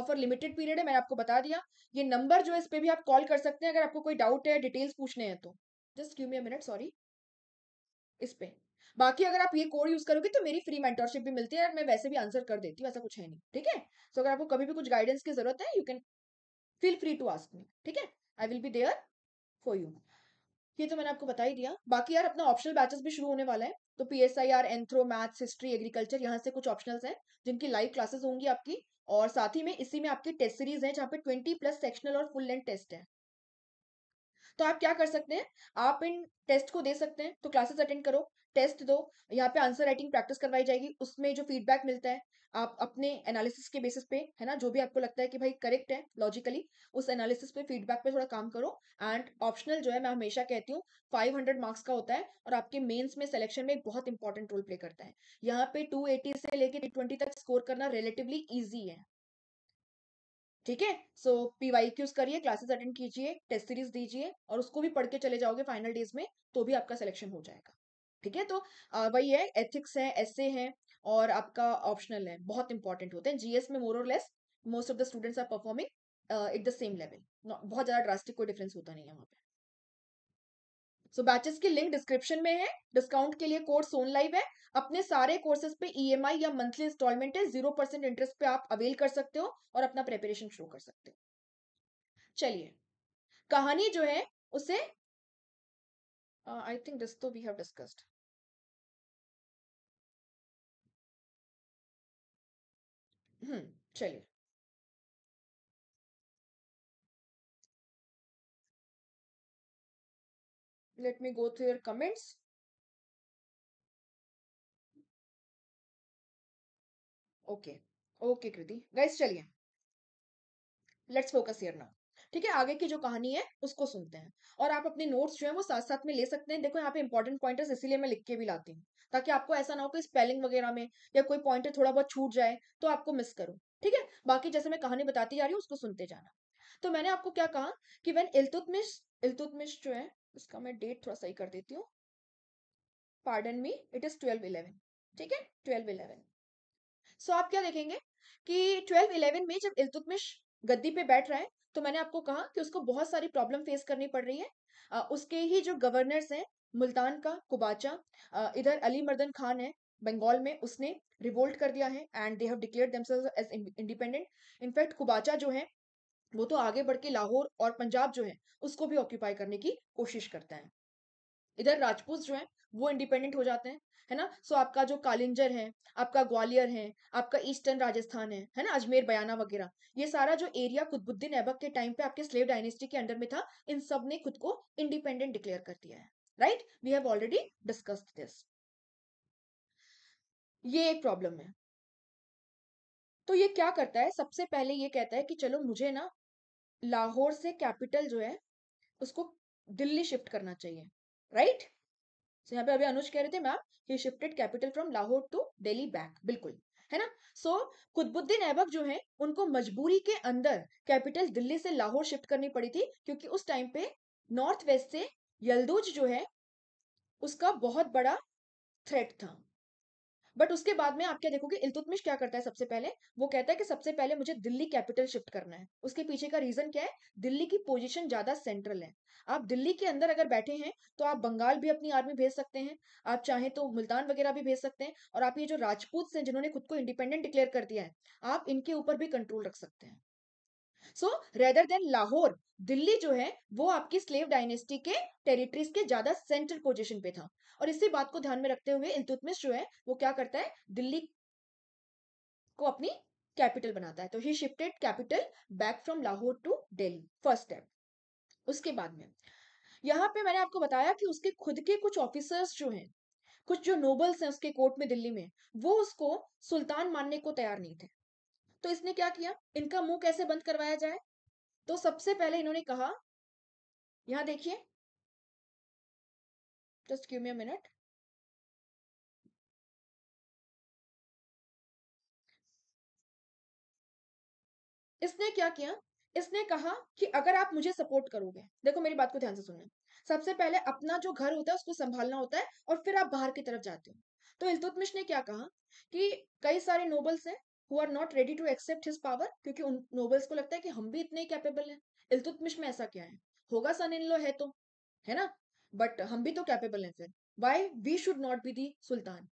ऑफर लिमिटेड पीरियड है मैंने आपको बता दिया ये नंबर जो है इस पर भी आप कॉल कर सकते हैं अगर आपको कोई डाउट है डिटेल्स पूछने हैं तो just queue me minute sorry इस पर बाकी अगर आप ये कोड यूज करोगे तो मेरी फ्री मेंटरशिप भी मिलती है और मैं वैसे भी आंसर कर देती हूँ ऐसा कुछ है नहीं ठीक है सो अगर आपको कभी भी कुछ गाइडेंस की जरूरत है you can feel free to ask me ठीक है I will be there for you ये तो मैंने आपको बता ही दिया बाकी यार अपना ऑप्शनल बैचेस भी शुरू होने वाला है तो P S I R anthro maths history agriculture यहाँ से कुछ ऑप्शनल्स हैं जिनकी लाइव क्लासेस होंगी आपकी और साथ ही में इसी में आपकी टेस्ट सीरीज है जहाँ पे ट्वेंटी प्लस सेक्शनल और फुल लेंथ टेस्ट है तो आप क्या कर सकते हैं आप इन टेस्ट को दे सकते हैं तो क्लासेस अटेंड करो टेस्ट दो यहाँ पे आंसर राइटिंग प्रैक्टिस करवाई जाएगी उसमें जो फीडबैक मिलता है आप अपने एनालिसिस के बेसिस पे है ना जो भी आपको लगता है कि भाई करेक्ट है लॉजिकली उस एनालिसिस पे फीडबैक पे थोड़ा काम करो एंड ऑप्शनल जो है मैं हमेशा कहती हूँ 500 मार्क्स का होता है और आपके मेंस में सिलेक्शन में एक बहुत इंपॉर्टेंट रोल प्ले करता है यहाँ पे 280 से लेके 220 तक स्कोर करना रिलेटिवली ईजी है ठीक है सो पीवाई क्यूज करिए क्लासेस अटेंड कीजिए टेस्ट सीरीज दीजिए और उसको भी पढ़ के चले जाओगे फाइनल डेज में तो भी आपका सिलेक्शन हो जाएगा ठीक है तो वही है एथिक्स है ए है और आपका ऑप्शनल है बहुत इंपॉर्टेंट होते हैं जीएस में मोर और less most of the students are performing at the same level बहुत ज्यादा ड्रास्टिक कोई डिफरेंस होता नहीं है वहाँ पे सो बैचेस की लिंक डिस्क्रिप्शन में है डिस्काउंट के लिए कोर्स ऑन लाइव है अपने सारे कोर्सेज पे ईएमआई e या मंथली इंस्टॉलमेंट है जीरो परसेंट इंटरेस्ट पे आप अवेल कर सकते हो और अपना प्रेपरेशन शुरू कर सकते हो चलिए कहानी जो है उसे आई थिंक दिस तो वी हैव डिस्कस्ड चलिए let me go through your comments. Okay okay Kriti guys चलिए लेट्स फोकस हियर नाउ ठीक है आगे की जो कहानी है उसको सुनते हैं और आप अपने नोट्स जो है वो साथ साथ में ले सकते हैं देखो यहाँ पे इंपॉर्टेंट पॉइंटर्स इसीलिए मैं लिख के भी लाती हूँ ताकि आपको ऐसा ना हो कि स्पेलिंग वगैरह में या कोई पॉइंटर थोड़ा बहुत छूट जाए तो आपको मिस करूँ ठीक है बाकी जैसे मैं कहानी बताती जा रही हूँ उसको सुनते जाना तो मैंने आपको क्या कहा कि वेन इलतुतमिश इलतुतमिश जो है इसका मैं डेट थोड़ा सही कर देती हूँ pardon me it is twelve eleven ठीक है ट्वेल्व इलेवन सो आप क्या देखेंगे कि ट्वेल्व इलेवन में जब इलतुतमिश गद्दी पे बैठ रहा है तो मैंने आपको कहा कि उसको बहुत सारी प्रॉब्लम फेस करनी पड़ रही है आ, उसके ही जो गवर्नर्स हैं मुल्तान का कुबाचा आ, इधर अली मर्दन खान है बंगाल में उसने रिवोल्ट कर दिया है and they have declare themselves as independent in fact Qabacha जो है वो तो आगे बढ़ के लाहौर और पंजाब जो है उसको भी ऑक्यूपाई करने की कोशिश करता है इधर राजपूत जो है वो इंडिपेंडेंट हो जाते हैं है ना सो आपका जो कालिंजर है आपका ग्वालियर है आपका ईस्टर्न राजस्थान है है ना अजमेर बयाना वगैरह ये सारा जो एरिया कुतुबुद्दीन ऐबक के टाइम पे आपके स्लेव डायनेस्टी के अंडर में था इन सब ने खुद को इंडिपेंडेंट डिक्लेयर कर दिया है right we have already discussed this ये एक प्रॉब्लम है तो ये क्या करता है सबसे पहले ये कहता है कि चलो मुझे ना लाहौर से कैपिटल जो है उसको दिल्ली शिफ्ट करना चाहिए राइट सो तो यहाँ पे अभी अनुज कह रहे थे ma'am he shifted capital from Lahore to Delhi back बिल्कुल है ना सो so, कुतबुद्दीन ऐबक जो है उनको मजबूरी के अंदर कैपिटल दिल्ली से लाहौर शिफ्ट करनी पड़ी थी क्योंकि उस टाइम पे नॉर्थ वेस्ट से यलदूज जो है उसका बहुत बड़ा थ्रेट था बट उसके बाद में आप क्या देखोगे इलतुतमिश क्या करता है सबसे पहले वो कहता है कि सबसे पहले मुझे दिल्ली कैपिटल शिफ्ट करना है उसके पीछे का रीजन क्या है दिल्ली की पोजिशन ज्यादा सेंट्रल है आप दिल्ली के अंदर अगर बैठे हैं तो आप बंगाल भी अपनी आर्मी भेज सकते हैं आप चाहे तो मुल्तान वगैरह भी भेज सकते हैं और आप ये जो राजपूत हैं जिन्होंने खुद को इंडिपेंडेंट डिक्लेयर कर दिया है आप इनके ऊपर भी कंट्रोल रख सकते हैं so rather than Lahore Delhi जो है वो आपकी स्लेव डायनेस्टी के टेरिटरीज के ज्यादा सेंट्रल पोजिशन पे था और इसी बात को ध्यान में रखते हुए इंतुतमिश जो है वो क्या करता है दिल्ली को अपनी कैपिटल बनाता है तो he shifted capital back from Lahore to Delhi first step उसके बाद में यहाँ पे मैंने आपको बताया कि उसके खुद के कुछ ऑफिसर्स जो हैं कुछ जो नोबल्स हैं उसके कोर्ट में दिल्ली में वो उसको सुल्तान मानने को तैयार नहीं थे तो इसने क्या किया इनका मुंह कैसे बंद करवाया जाए तो सबसे पहले इन्होंने कहा यहां देखिए जस्ट गिव मिनट इसने क्या किया इसने कहा कि अगर आप मुझे सपोर्ट करोगे देखो मेरी बात को ध्यान से सुनना सबसे पहले अपना जो घर होता है उसको संभालना होता है और फिर आप बाहर की तरफ जाते हो तो इल्तुतमिश ने क्या कहा कि कई सारे नोबल्स हैं who are not ready to accept his power क्योंकि उन नोबल्स को लगता है कि हम भी इतने ही कैपेबल हैं इल्तुतमिश में ऐसा क्या है होगा सन इन लो है तो है ना बट हम भी तो कैपेबल हैं फिर why we should not be the sultan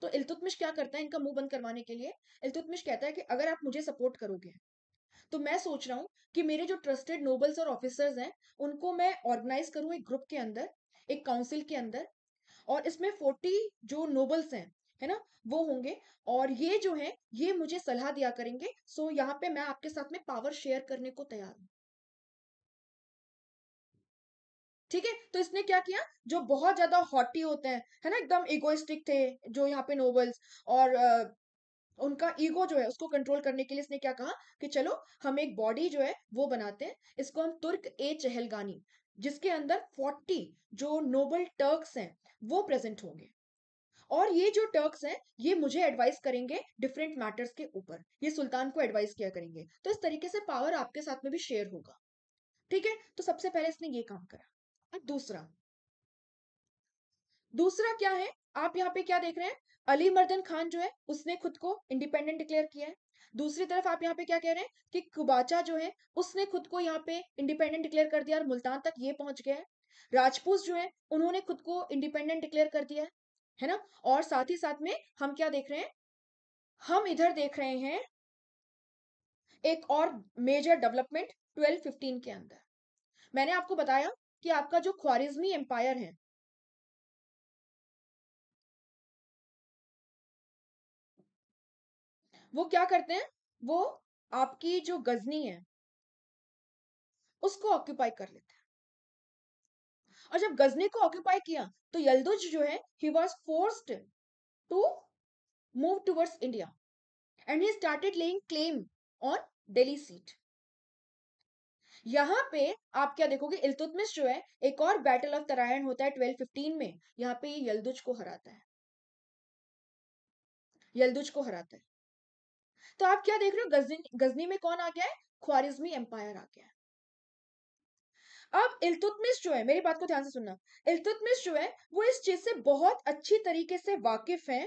तो इल्तुतमिश क्या करता है इनका मुंह बंद करवाने के लिए इल्तुतमिश कहता है कि अगर आप मुझे सपोर्ट करोगे तो मैं सोच रहा हूं कि मेरे जो ट्रस्टेड नोबल्स और ऑफिसर्स हैं उनको मैं ऑर्गेनाइज करूं एक ग्रुप के अंदर एक काउंसिल के अंदर और इसमें फोर्टी जो नोबल्स हैं है ना वो होंगे और ये जो है ये मुझे सलाह दिया करेंगे सो यहाँ पे मैं आपके साथ में पावर शेयर करने को तैयार हूं ठीक है तो इसने क्या किया जो बहुत ज्यादा हॉटी होते हैं है ना एकदम इगोइस्टिक थे जो यहाँ पे नोबल्स और आ, उनका ईगो जो है उसको कंट्रोल करने के लिए इसने क्या कहा कि चलो हम एक बॉडी जो है वो बनाते हैं इसको हम तुर्क ए चहलगानी जिसके अंदर फोर्टी जो नोबल टर्क्स हैं वो प्रेजेंट होंगे और ये जो टर्क्स हैं ये मुझे एडवाइस करेंगे डिफरेंट मैटर्स के ऊपर ये सुल्तान को एडवाइस किया करेंगे तो इस तरीके से पावर आपके साथ में भी शेयर होगा ठीक है तो सबसे पहले इसने ये काम करा अब दूसरा दूसरा क्या है आप यहाँ पे क्या देख रहे हैं अली मर्दन खान जो है उसने खुद को इंडिपेंडेंट डिक्लेयर किया है दूसरी तरफ आप यहाँ पे क्या कह रहे हैं कि कुबाचा जो है उसने खुद को यहाँ पे इंडिपेंडेंट डिक्लेयर कर दिया और मुल्तान तक ये पहुंच गया है राजपूत जो है उन्होंने खुद को इंडिपेंडेंट डिक्लेयर कर दिया है है ना और साथ ही साथ में हम क्या देख रहे हैं हम इधर देख रहे हैं एक और मेजर डेवलपमेंट 1215 के अंदर मैंने आपको बताया कि आपका जो ख्वारिज्मी एम्पायर है वो क्या करते हैं वो आपकी जो गजनी है उसको ऑक्यूपाई कर लेते हैं और जब गजनी को ऑक्यूपाई किया तो यलदुज जो है he was forced to move towards India and he started laying claim on Delhi seat यहाँ पे आप क्या देखोगे इल्तुतमिश जो है एक और बैटल ऑफ तरायण होता है 1215 में यहाँ पे ये यलदुज को हराता है यलदुज को हराता है तो आप क्या देख रहे हो गजनी गजनी में कौन आ गया है ख्वारिज्मी एम्पायर आ गया है अब इल्तुतमिश जो है मेरी बात को ध्यान से सुनना इल्तुतमिश जो है वो इस चीज से बहुत अच्छी तरीके से वाकिफ है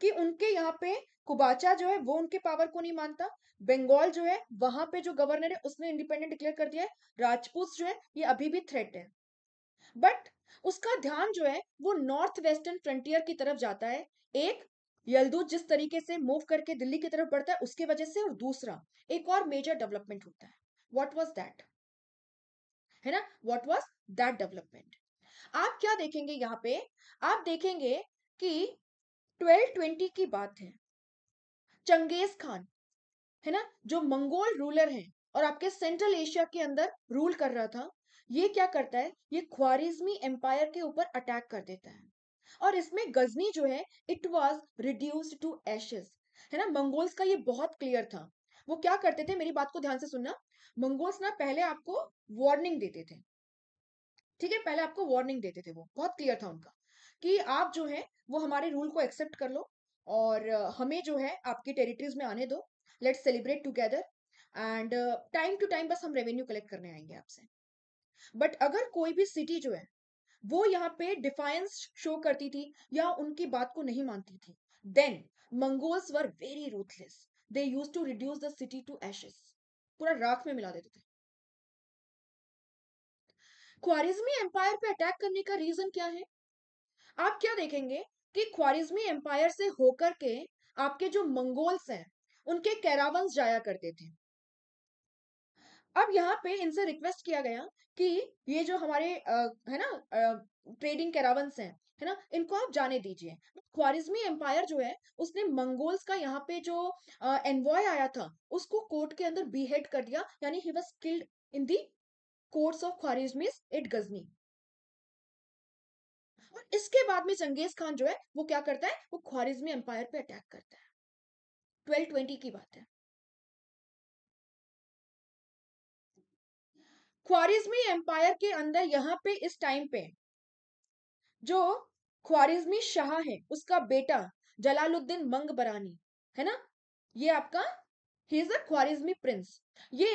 कि उनके यहाँ पे कुबाचा जो है वो उनके पावर को नहीं मानता बंगाल जो है वहां पे जो गवर्नर है उसने इंडिपेंडेंट डिक्लेयर कर दिया है राजपूत जो है ये अभी भी थ्रेट है बट उसका ध्यान जो है वो नॉर्थ वेस्टर्न फ्रंटियर की तरफ जाता है एक यलदूत जिस तरीके से मूव करके दिल्ली की तरफ बढ़ता है उसके वजह से और दूसरा एक और मेजर डेवलपमेंट होता है वॉट वॉज दैट है ना वॉट वॉज दैट डेवलपमेंट आप क्या देखेंगे यहाँ पे आप देखेंगे कि 1220 की बात है चंगेज खान है ना जो मंगोल रूलर है और आपके सेंट्रल एशिया के अंदर रूल कर रहा था ये क्या करता है ये ख्वारिजमी एम्पायर के ऊपर अटैक कर देता है और इसमें गजनी जो है it was reduced to Ashes है ना मंगोल्स का ये बहुत क्लियर था वो क्या करते थे मेरी बात को ध्यान से सुनना मंगोल्स ना पहले आपको वार्निंग देते थे ठीक है पहले आपको वार्निंग देते थे वो बहुत क्लियर था उनका कि आप जो है वो हमारे रूल को एक्सेप्ट कर लो और हमें जो है आपकी टेरिटरीज में आने दो let's celebrate together and time to time बस हम रेवेन्यू कलेक्ट करने आएंगे आपसे बट अगर कोई भी सिटी जो है वो यहाँ पे डिफायंस शो करती थी या उनकी बात को नहीं मानती थी then Mongols were very ruthless they use to reduce the city to ashes पूरा राख में मिला देते थे ख्वारिज्मी एम्पायर पे अटैक करने का रीजन क्या है आप क्या देखेंगे कि ख्वारिज्मी एम्पायर से होकर के आपके जो मंगोल्स हैं उनके कैरावंस जाया करते थे अब यहाँ पे इनसे रिक्वेस्ट किया गया कि ये जो हमारे आ, है ना ट्रेडिंग कैरावंस हैं है ना इनको आप जाने दीजिए ख्वारिज्मी एम्पायर जो है उसने मंगोल्स का यहाँ पे जो एनवॉय आया था उसको कोर्ट के अंदर बीहेड कर दिया यानी he was killed in the courts of Khwarizmis at Ghazni और इसके बाद में चंगेज खान जो है वो क्या करता है वो ख्वारिज्मी एम्पायर पे अटैक करता है 1220 की बात है ख्वारिज्मी एम्पायर के अंदर यहाँ पे इस टाइम पे जो ख्वारिजमी शाह है उसका बेटा जलालुद्दीन मंग बरानी है ना ये आपका इज अ ख्वारिजमी प्रिंस ये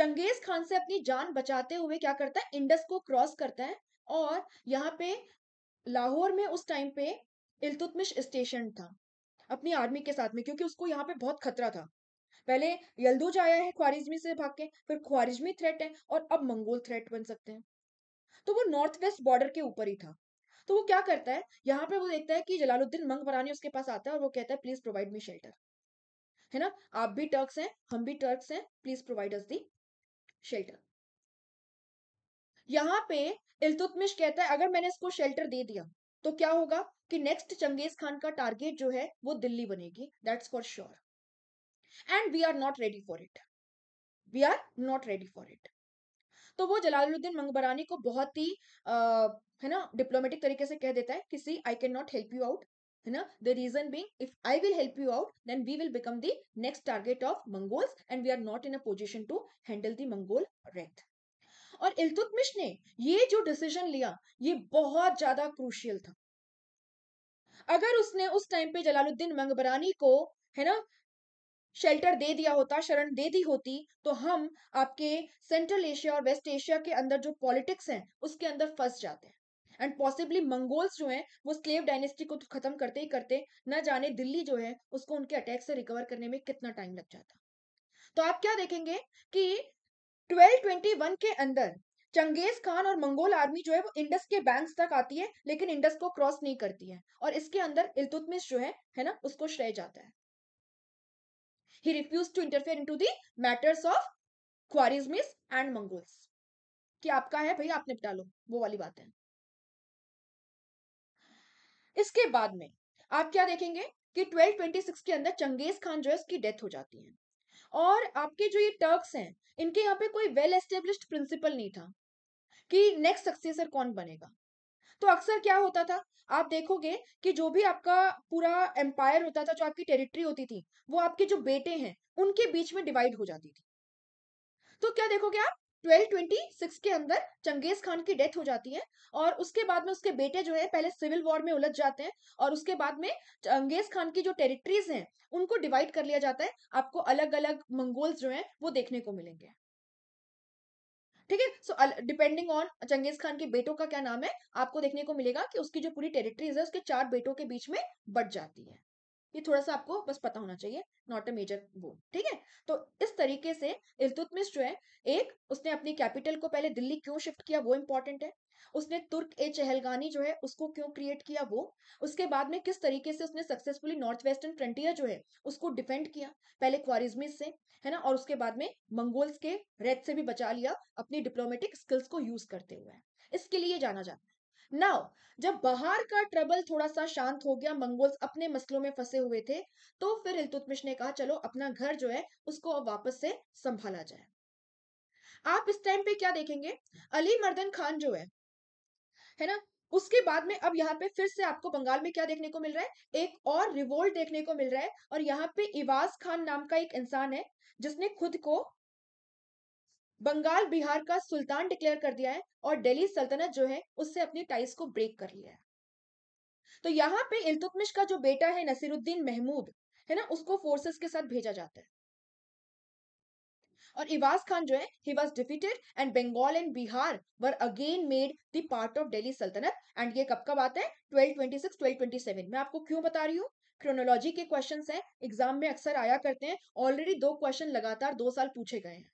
चंगेज खान से अपनी जान बचाते हुए क्या करता है इंडस को क्रॉस करता है और यहाँ पे लाहौर में उस टाइम पे इलतुतमिश स्टेशन था अपनी आर्मी के साथ में क्योंकि उसको यहाँ पे बहुत खतरा था पहले यलदूज आया है ख्वारिजमी से भाग के फिर ख्वारिजमी थ्रेट है और अब मंगोल थ्रेट बन सकते हैं तो वो नॉर्थ वेस्ट बॉर्डर के ऊपर ही था तो वो क्या करता है यहाँ पे वो देखता है कि जलालुद्दीन मंग बरानी उसके पास आता है और वो कहता है प्लीज प्रोवाइड मी शेल्टर है ना आप भी टर्क्स हैं हम भी टर्क्स हैं please provide us the shelter यहाँ पे इल्तुतमिश कहता है अगर मैंने इसको शेल्टर दे दिया तो क्या होगा कि नेक्स्ट चंगेज खान का टारगेट जो है वो दिल्ली बनेगी that's for sure and we are not ready for it we are not ready for it तो वो जलालुद्दीन मंगबरानी को बहुत ही है ना डिप्लोमेटिक तरीके से कह देता है कि see I can not help you out है ना the reason being if I will help you out then we will become the next target of Mongols and we are not in a position to handle the Mongol wrath और इल्तुतमिश ने ये जो डिसीजन लिया ये बहुत ज्यादा क्रूशियल था अगर उसने उस टाइम पे जलालुद्दीन मंगबरानी को है ना शेल्टर दे दिया होता शरण दे दी होती तो हम आपके सेंट्रल एशिया और वेस्ट एशिया के अंदर जो पॉलिटिक्स हैं उसके अंदर फंस जाते हैं एंड पॉसिबली मंगोल्स जो हैं वो स्लेव डायनेस्टी को तो खत्म करते ही करते न जाने दिल्ली जो है उसको उनके अटैक से रिकवर करने में कितना टाइम लग जाता तो आप क्या देखेंगे कि 1221 के अंदर चंगेज खान और मंगोल आर्मी जो है वो इंडस के बैंक तक आती है लेकिन इंडस को क्रॉस नहीं करती है और इसके अंदर इलतुतमिश जो है है ना उसको श्रेय जाता है He refused to interfere into the matters of Khwarizmis and Mongols. कि आपका है भाई आप निपटा लो वो वाली बात है इसके बाद में आप क्या देखेंगे कि 1226 के अंदर चंगेज खान जो है उसकी डेथ हो जाती है और आपके जो ये टर्क्स हैं इनके यहाँ पे कोई वेल एस्टेब्लिश्ड प्रिंसिपल नहीं था कि नेक्स्ट सक्सेसर कौन बनेगा तो अक्सर क्या होता था आप देखोगे कि जो भी आपका पूरा एम्पायर होता था जो आपकी टेरिटरी होती थी वो आपके जो बेटे हैं उनके बीच में डिवाइड हो जाती थी तो क्या देखोगे आप 1226 के अंदर चंगेज खान की डेथ हो जाती है और उसके बाद में उसके बेटे जो है पहले सिविल वॉर में उलझ जाते हैं और उसके बाद में चंगेज खान की जो टेरिटरीज हैं उनको डिवाइड कर लिया जाता है आपको अलग अलग मंगोल्स जो हैं वो देखने को मिलेंगे ठीक है so depending on Genghis Khan के बेटों का क्या नाम है आपको देखने को मिलेगा कि उसकी जो पूरी टेरिटरीज है उसके चार बेटों के बीच में बट जाती है ये थोड़ा सा आपको बस पता होना चाहिए नॉट अ मेजर वो ठीक है तो इस तरीके से इल्तुतमिश जो है एक उसने अपनी कैपिटल को पहले दिल्ली क्यों शिफ्ट किया वो इंपॉर्टेंट है उसने तुर्क ए चहलगानी जो है उसको क्यों क्रिएट किया वो उसके बाद में किस तरीके से उसने सक्सेसफुली नॉर्थ वेस्टर्न फ्रंटियर जो है उसको डिफेंड किया पहले क्वारिजमिस से है ना और उसके बाद में मंगोल्स के रेड से भी बचा लिया अपनी डिप्लोमेटिक स्किल्स को यूज करते हुए इसके लिए जाना जाता है नाउ जब बाहर का ट्रबल थोड़ा सा शांत हो गया मंगोल्स अपने मसलों में फंसे हुए थे तो फिर इल्तुतमिश ने कहा चलो अपना घर जो है उसको अब वापस से संभाला जाए आप इस टाइम पे क्या देखेंगे अली मर्दन खान जो है है ना उसके बाद में अब यहाँ पे फिर से आपको बंगाल में क्या देखने को मिल रहा है एक और रिवोल्ट देखने को मिल रहा है और यहाँ पे इवाज खान नाम का एक इंसान है जिसने खुद को बंगाल बिहार का सुल्तान डिक्लेयर कर दिया है और दिल्ली सल्तनत जो है उससे अपनी टाइस को ब्रेक कर लिया है तो यहाँ पे इल्तुतमिश का जो बेटा है नसीरुद्दीन महमूद है ना उसको फोर्सेस के साथ भेजा जाता है और इवास खान जो है he was defeated and Bengal and Bihar were again made the part of Delhi सल्तनत एंड ये कब कब आता है 1226 1227 मैं आपको क्यों बता रही हूँ क्रोनोलॉजी के क्वेश्चन है एग्जाम में अक्सर आया करते हैं ऑलरेडी दो क्वेश्चन लगातार दो साल पूछे गए हैं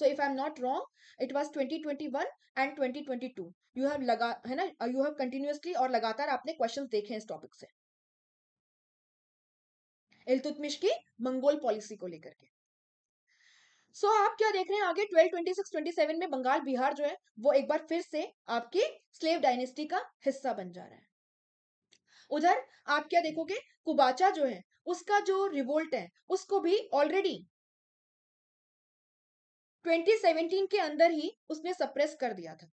so if i'm not wrong it was 2021 and 2022 you have laga है ना uh, you have continuously और लगातार आपने questions देखे हैं इस topic से इल्तुतमिश की मंगोल पॉलिसी को लेकर के सो so, आप क्या देख रहे हैं आगे 1226 27 में बंगाल बिहार जो है वो एक बार फिर से आपकी स्लेव डायनेस्टी का हिस्सा बन जा रहा है उधर आप क्या देखोगे कुबाचा जो है उसका जो रिवोल्ट है उसको भी ऑलरेडी 2017 के अंदर ही उसने सप्रेस कर दिया था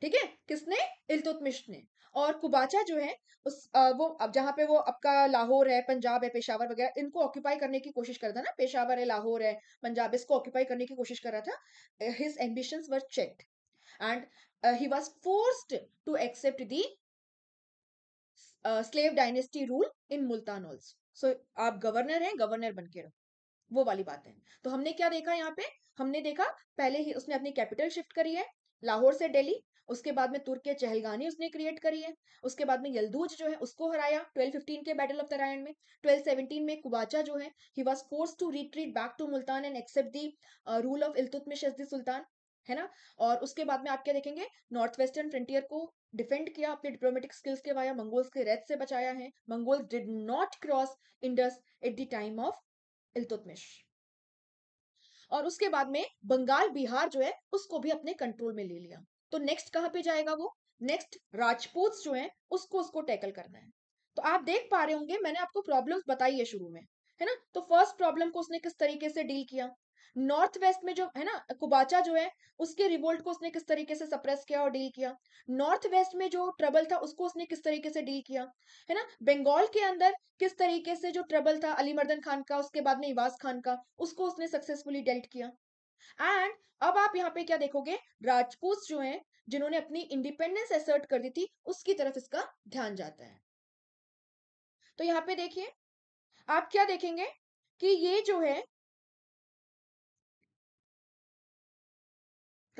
ठीक है किसने इल्तुतमिश ने और कुबाचा जो है उस आ, वो अब जहाँ पे वो आपका लाहौर है पंजाब है पेशावर वगैरह इनको ऑक्यूपाई करने की कोशिश कर रहा था ना पेशावर है लाहौर है पंजाब इसको ऑक्यूपाई करने की कोशिश कर रहा था his ambition were check and he was forced to accept the slave dynasty rule in Multan also so आप गवर्नर हैं गवर्नर बन के रहो वो वाली बात है तो हमने क्या देखा यहाँ पे हमने देखा पहले ही उसने अपनी कैपिटल शिफ्ट करी है लाहौर से डेली उसके बाद में तुर्क के चहलगानी उसने क्रिएट करी है उसके बाद में यलदूज जो है उसको हराया 1215 के बैटल ऑफ तरायण में 1217 में कुबाचा जो है he was force to retreat back to Multan and accept the rule of Iltutmish sultan है ना और उसके बाद में आप क्या देखेंगे नॉर्थ वेस्टर्न फ्रंटियर को डिफेंड किया अपने डिप्लोमेटिक स्किल्स के वाया मंगोल्स के रेत से बचाया है Mongols did not cross Indus at the time of Iltutmish और उसके बाद में बंगाल बिहार जो है उसको भी अपने कंट्रोल में ले लिया तो नेक्स्ट कहाँ पे जाएगा वो नेक्स्ट राजपूत जो है उसको उसको टैकल करना है तो आप देख पा रहे होंगे मैंने आपको प्रॉब्लम्स बताई है शुरू में है ना तो फर्स्ट प्रॉब्लम को उसने किस तरीके से डील किया नॉर्थ वेस्ट में जो है ना कुबाचा जो है उसके रिवोल्ट को उसने किस तरीके से सप्रेस किया और डील किया नॉर्थ वेस्ट में जो ट्रबल था उसको उसने किस तरीके से डील किया है ना बंगाल के अंदर किस तरीके से जो ट्रबल था अली मर्दन खान का उसके बाद में इवास खान का उसको उसने सक्सेसफुली डेल्ट किया एंड अब आप यहाँ पे क्या देखोगे राजपूत जो है जिन्होंने अपनी इंडिपेंडेंस एसर्ट कर दी थी उसकी तरफ इसका ध्यान जाता है तो यहाँ पे देखिए आप क्या देखेंगे कि ये जो है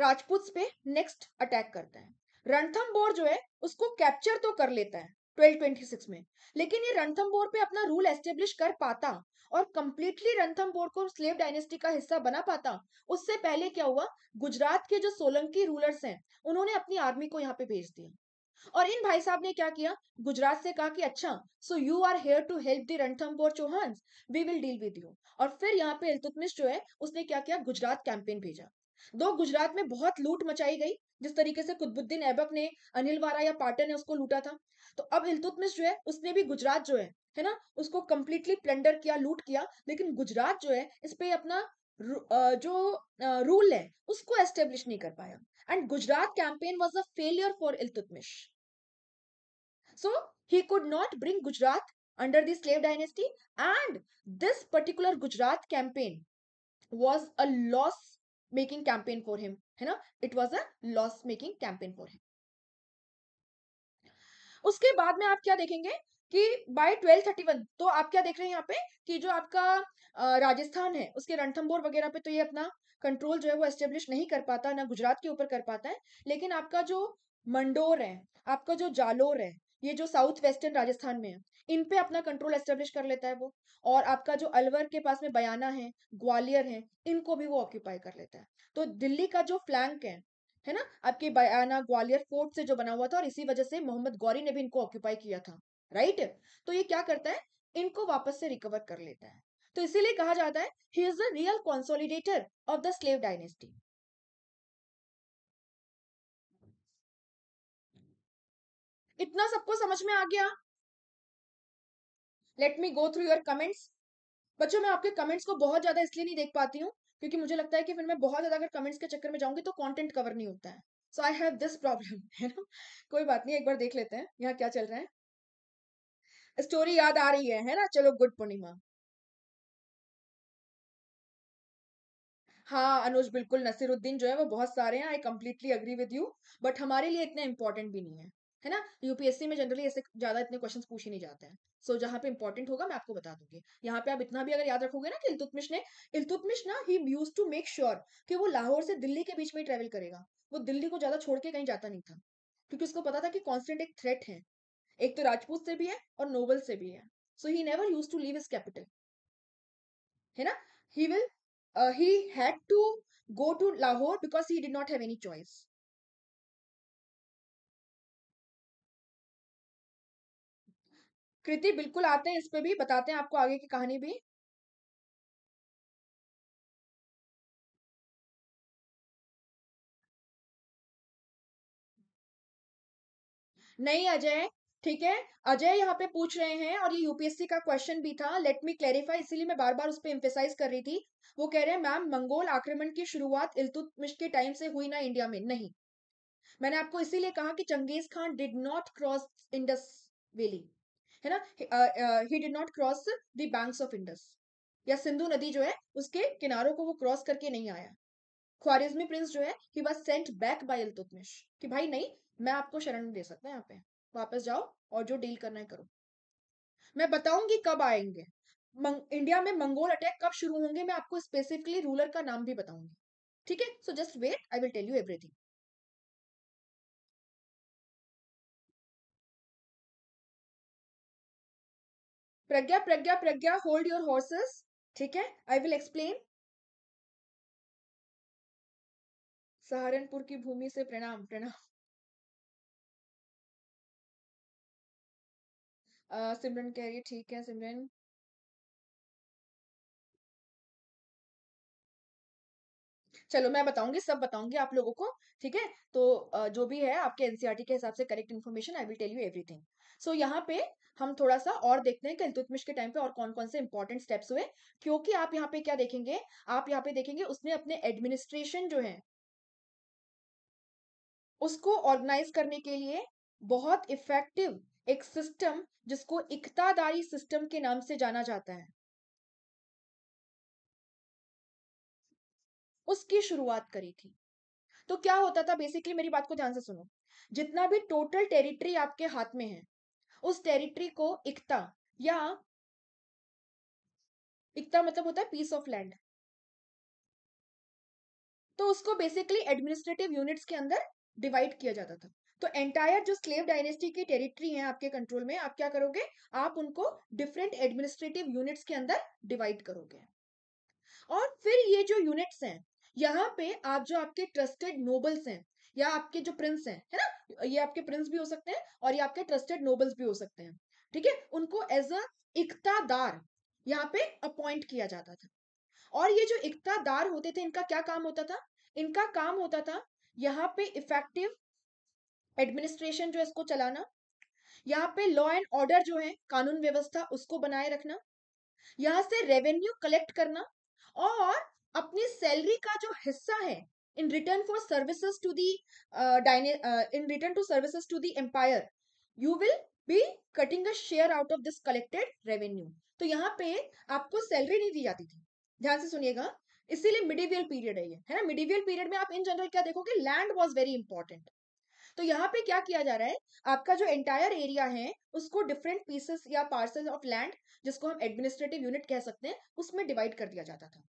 राजपूत पे नेक्स्ट अटैक करता है रणथम जो है उसको कैप्चर तो कर लेता है 1226 में लेकिन ये रणथम पे अपना रूल एस्टेब्लिश कर पाता और कंप्लीटली रणथम्बोर को स्लेव डायनेस्टी का हिस्सा बना पाता उससे पहले क्या हुआ गुजरात के जो सोलंकी रूलर्स हैं उन्होंने अपनी आर्मी को यहाँ पे भेज दिया और इन भाई साहब ने क्या किया गुजरात से कहा कि अच्छा so you are here to help the Ranthambore Chauhan we will deal with you और फिर यहाँ पे इल्तुतमिश जो है उसने क्या किया गुजरात कैंपेन भेजा दो गुजरात में बहुत लूट मचाई गई जिस तरीके से कुतुबुद्दीन ऐबक ने अनिल वारा या पाटन ने उसको लूटा था तो अब इल्तुतमिश जो है उसने भी गुजरात जो है है ना उसको कम्प्लीटली प्लेंडर किया लूट किया लेकिन गुजरात जो है इस पे अपना जो रूल है उसको एस्टेब्लिश नहीं कर पाया and Gujarat campaign was a failure for Iltutmish so he could not bring Gujarat under the slave dynasty and this particular Gujarat campaign was a loss making campaign for him है ना it was a loss making campaign for him उसके बाद में आप क्या देखेंगे कि बाय वन तो आप क्या देख रहे हैं यहाँ पे कि जो आपका राजस्थान है उसके रणथम्बोर वगैरह पे तो ये अपना कंट्रोल जो है वो एस्टेब्लिश नहीं कर पाता ना गुजरात के ऊपर कर पाता है लेकिन आपका जो मंडोर है आपका जो जालोर है ये जो साउथ वेस्टर्न राजस्थान में है इन पे अपना कंट्रोल एस्टेब्लिश कर लेता है वो और आपका जो अलवर के पास में बयाना है ग्वालियर है इनको भी वो ऑक्यूपाई कर लेता है तो दिल्ली का जो फ्लैंक है है ना आपके बयाना ग्वालियर फोर्ट से जो बना हुआ था और इसी वजह से मोहम्मद गौरी ने भी इनको ऑक्यूपाई किया था राइट तो ये क्या करता है इनको वापस से रिकवर कर लेता है तो इसीलिए कहा जाता है he is the real consolidator of the slave dynasty इतना सबको समझ में आ गया let me go through your comments बच्चों मैं आपके कमेंट्स को बहुत ज्यादा इसलिए नहीं देख पाती हूँ क्योंकि मुझे लगता है कि फिर मैं बहुत ज्यादा अगर कमेंट्स के चक्कर में जाऊंगी तो कंटेंट कवर नहीं होता है so I have this problem है ना कोई बात नहीं एक बार देख लेते हैं यहाँ क्या चल रहा है स्टोरी याद आ रही है है ना चलो गुड पूर्णिमा हाँ अनुज बिल्कुल नसीरुद्दीन जो है वो बहुत सारे हैं I completely agree with you but हमारे लिए इतने इंपॉर्टेंट भी नहीं है है ना यूपीएससी में जनरली ऐसे ज्यादा इतने क्वेश्चंस पूछे नहीं जाते हैं सो so, जहाँ पे इंपॉर्टेंट होगा मैं आपको बता दूंगी यहाँ पे आप इतना भी अगर याद रखोगे ना कि इलतुतमिश ने इलतुतमिश ना he used to make sure कि वो लाहौर से दिल्ली के बीच में ट्रेवल करेगा वो दिल्ली को ज्यादा छोड़ के कहीं जाता नहीं था क्योंकि उसको पता था कि कॉन्स्टेंट एक थ्रेट है एक तो राजपूत से भी है और नोबल से भी है so he never used to leave his capital है ना he will he had to go to Lahore because he did not have any choice Kriti बिल्कुल आते हैं इस पे भी बताते हैं आपको आगे की कहानी भी नहीं अजय ठीक है अजय यहाँ पे पूछ रहे हैं और ये यूपीएससी का क्वेश्चन भी था लेट मी क्लैरिफाई इसीलिए मैं बार बार उस पर इम्फेसाइज कर रही थी वो कह रहे हैं मैम मंगोल आक्रमण की शुरुआत इल्तुतमिश के टाइम से हुई ना इंडिया में नहीं मैंने आपको इसीलिए कहा कि Genghis Khan did not cross Indus valley है ना he did not cross the banks of Indus या सिंधु नदी जो है उसके किनारों को वो क्रॉस करके नहीं आया ख्वारिज्मी प्रिंस जो है he was sent back by Altutmish कि भाई नहीं मैं आपको शरण दे सकता यहाँ पे वापस जाओ और जो डील करना है करो मैं बताऊंगी कब आएंगे इंडिया में मंगोल अटैक कब शुरू होंगे मैं आपको स्पेसिफिकली रूलर का नाम भी बताऊंगी ठीक है so just wait I will tell you everything Pragya Pragya Pragya hold your horses ठीक है आई विल एक्सप्लेन सहारनपुर की भूमि से प्रणाम प्रणाम सिमरन कह रही ठीक है सिमरन चलो मैं बताऊंगी सब बताऊंगी आप लोगों को ठीक है तो uh, जो भी है आपके एनसीआरटी e के हिसाब से correct information I will tell you everything so यहाँ पे हम थोड़ा सा और देखते हैं कि इलतुतमिश के टाइम पे और कौन कौन से इंपॉर्टेंट स्टेप्स हुए क्योंकि आप यहाँ पे क्या देखेंगे आप यहाँ पे देखेंगे उसने अपने एडमिनिस्ट्रेशन जो है उसको ऑर्गेनाइज करने के लिए बहुत इफेक्टिव एक सिस्टम जिसको इकतादारी सिस्टम के नाम से जाना जाता है उसकी शुरुआत करी थी तो क्या होता था बेसिकली मेरी बात को ध्यान से सुनो जितना भी टोटल टेरिटरी आपके हाथ में है उस टेरिटरी को इकता या इकता मतलब होता है पीस ऑफ लैंड तो उसको बेसिकली एडमिनिस्ट्रेटिव यूनिट्स के अंदर डिवाइड किया जाता था तो एंटायर जो स्लेव डायनेस्टी की टेरिटरी है आपके कंट्रोल में आप क्या करोगे आप उनको डिफरेंट एडमिनिस्ट्रेटिव यूनिट्स के अंदर डिवाइड करोगे और फिर ये जो यूनिट्स हैं यहाँ पे आप जो आपके ट्रस्टेड नोबल्स हैं या आपके जो प्रिंस हैं है ना ये आपके प्रिंस भी हो सकते हैं और ये आपके ट्रस्टेड नोबल्स भी हो सकते हैं ठीक है उनको एज अ इकतादार यहाँ पे अपॉइंट किया जाता था और ये जो इकतादार होते थे इनका क्या काम होता था इनका काम होता था यहाँ पे इफेक्टिव एडमिनिस्ट्रेशन जो इसको चलाना यहाँ पे लॉ एंड ऑर्डर जो है कानून व्यवस्था उसको बनाए रखना यहाँ से रेवेन्यू कलेक्ट करना और अपनी सैलरी का जो हिस्सा है in return for services to the uh, uh, in return to services to the empire you will be cutting a share out of this collected revenue तो यहाँ पे आपको सैलरी नहीं दी जाती थी ध्यान से सुनिएगा इसीलिए मिडिवियल पीरियड है ये है ना मिडिवियल पीरियड में आप इन जनरल क्या देखोगे लैंड वॉज वेरी इंपॉर्टेंट तो यहाँ पे क्या किया जा रहा है आपका जो एंटायर एरिया है उसको डिफरेंट पीसेस या पार्सल ऑफ लैंड जिसको हम एडमिनिस्ट्रेटिव यूनिट कह सकते हैं उसमें डिवाइड कर दिया जाता था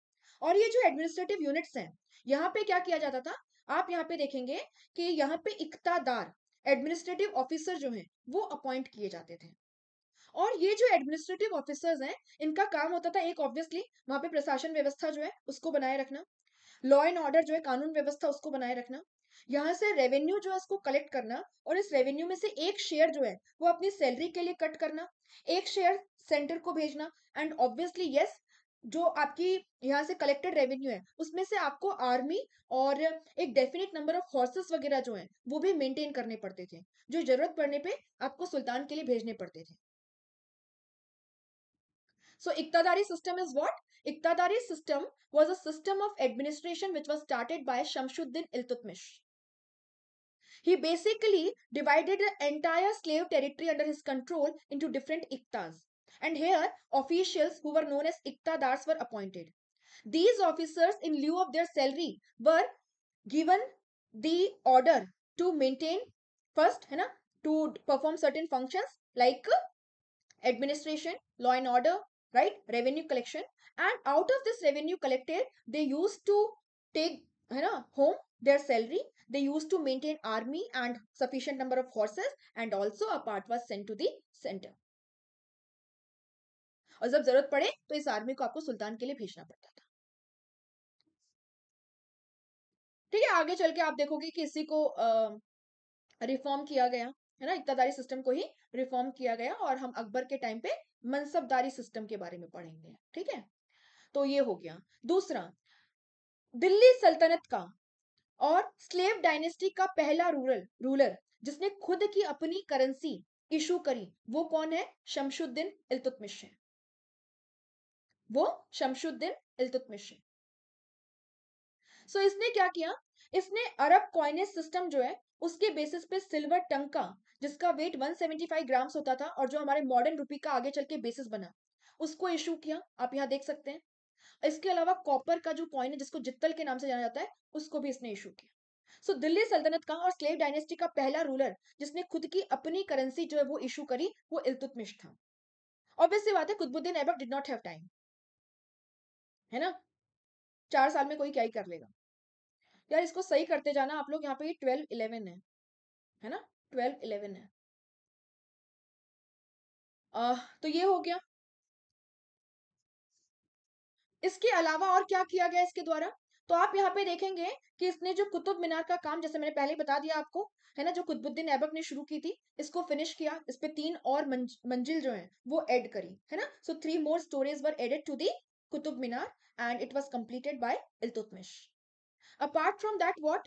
और ये जो एडमिनिस्ट्रेटिव यूनिट्स हैं यहाँ पे क्या किया जाता था आप यहाँ पे देखेंगे कि यहाँ पे इकतादार एडमिनिस्ट्रेटिव ऑफिसर जो हैं वो अपॉइंट किए जाते थे और ये जो एडमिनिस्ट्रेटिव ऑफिसर्स हैं इनका काम होता था एक ऑब्वियसली वहां पे प्रशासन व्यवस्था जो है उसको बनाए रखना लॉ एंड ऑर्डर जो है कानून व्यवस्था उसको बनाए रखना यहाँ से रेवेन्यू जो है उसको कलेक्ट करना और इस रेवेन्यू में से एक शेयर जो है वो अपनी सैलरी के लिए कट करना एक शेयर सेंटर को भेजना एंड ऑब्वियसली यस जो आपकी यहाँ से कलेक्टेड रेवेन्यू है उसमें से आपको आर्मी और एक डेफिनेट नंबर ऑफ हॉर्सेस वगैरह जो हैं वो भी मेंटेन करने पड़ते थे जो जरूरत पड़ने पे आपको सुल्तान के लिए भेजने पड़ते थे सो इकतादारी सिस्टम इज वॉट इकतादारी system was a system of administration which was started by Shamsuddin Iltutmish He basically divided the entire slave territory under his control into different iktas. and here officials who were known as iktadars were appointed. These officers, in lieu of their salary, were given the order to maintain first, you know, to perform certain functions like uh, administration, law and order, right, revenue collection, and out of this revenue collected, they used to take you know, home their salary. They used to maintain army and sufficient number of horses, and also a part was sent to the center. और जब जरूरत पड़े तो इस आर्मी को आपको सुल्तान के लिए भेजना पड़ता था ठीक है आगे चल के आप देखोगे कि इसी को रिफॉर्म किया गया है ना इकतादारी सिस्टम को ही रिफॉर्म किया गया और हम अकबर के टाइम पे मनसबदारी सिस्टम के बारे में पढ़ेंगे ठीक है तो ये हो गया दूसरा दिल्ली सल्तनत का और स्लेव डायनेस्टी का पहला रूरल रूलर जिसने खुद की अपनी करेंसी इशू करी वो कौन है शमशुद्दीन इलतुतमिश है वो शमशुद्दीन इल्तुतमिश सो so, इसने क्या किया इसने अरब कॉइनेज सिस्टम जो है उसके बेसिस पे सिल्वर टंका जिसका वेट 175 ग्राम्स होता था और जो हमारे मॉडर्न रूपी का आगे चल के बेसिस बना उसको इशू किया आप यहाँ देख सकते हैं इसके अलावा कॉपर का जो कॉइन है जिसको जित्तल के नाम से जाना जाता है उसको भी इसने इशू किया सो so, दिल्ली सल्तनत का और स्लेव डायनेस्टी का पहला रूलर जिसने खुद की अपनी करेंसी जो है वो इशू करी वो इल्तुतमिश था ऑब्वियसली बात है Qutbuddin Aibak did not have time है ना चार साल में कोई क्या ही कर लेगा यार इसको सही करते जाना आप लोग यहाँ पे ट्वेल्व इलेवन है है ना ट्वेल्व इलेवन है आ, तो ये हो गया इसके अलावा और क्या किया गया इसके द्वारा तो आप यहाँ पे देखेंगे कि इसने जो कुतुब मीनार का काम जैसे मैंने पहले बता दिया आपको है ना जो कुतुबुद्दीन ऐबक ने शुरू की थी इसको फिनिश किया इस पे तीन और मंजिल जो है वो एड करी है ना so three more stories were added to the Qutub Minar and it was completed by Iltutmish. Apart from that, what?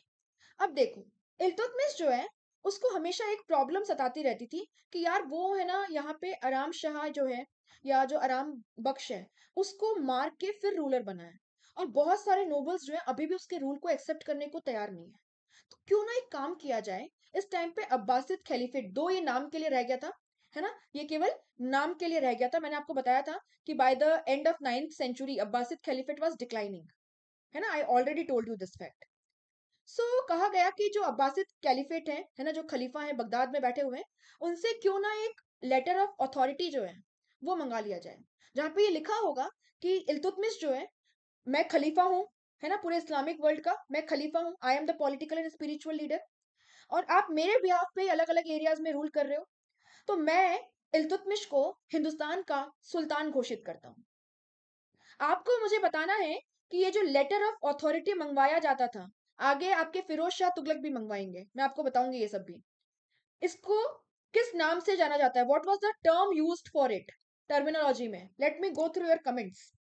अब देखो इल्तुतमिश जो है उसको हमेशा एक प्रॉब्लम सताती रहती थी कि यार वो है ना यहाँ पे आराम शाह जो है या जो आराम बख्श है उसको मार के फिर रूलर बना है और बहुत सारे नोबल्स जो है अभी भी उसके रूल को एक्सेप्ट करने को तैयार नहीं है तो क्यों ना एक काम किया जाए इस टाइम पे अब्बासिद खलीफे दो ये नाम के लिए रह गया था है ना ये केवल नाम के लिए रह गया था मैंने आपको बताया था कि by the end of ninth century Abbasid caliphate was declining है ना I already told you this fact so so, कहा गया कि जो अब्बासिद कैलिफेट है है ना जो खलीफा है बगदाद में बैठे हुए हैं उनसे क्यों ना एक लेटर ऑफ अथॉरिटी जो है वो मंगा लिया जाए जहाँ पे ये लिखा होगा कि इल्तुतमिश जो है मैं खलीफा हूँ है ना पूरे इस्लामिक वर्ल्ड का मैं खलीफा हूँ I am the political and spiritual leader और आप मेरे बिहाफ पे अलग अलग एरियाज में रूल कर रहे हो तो मैं इल्तुतमिश को हिंदुस्तान का सुल्तान घोषित करता हूँ आपको मुझे बताना है कि ये जो लेटर ऑफ अथॉरिटी मंगवाया जाता था आगे आपके फिरोज शाह तुगलक भी मंगवाएंगे मैं आपको बताऊंगी ये सब भी इसको किस नाम से जाना जाता है what was the term use for it terminology में let me go through your comments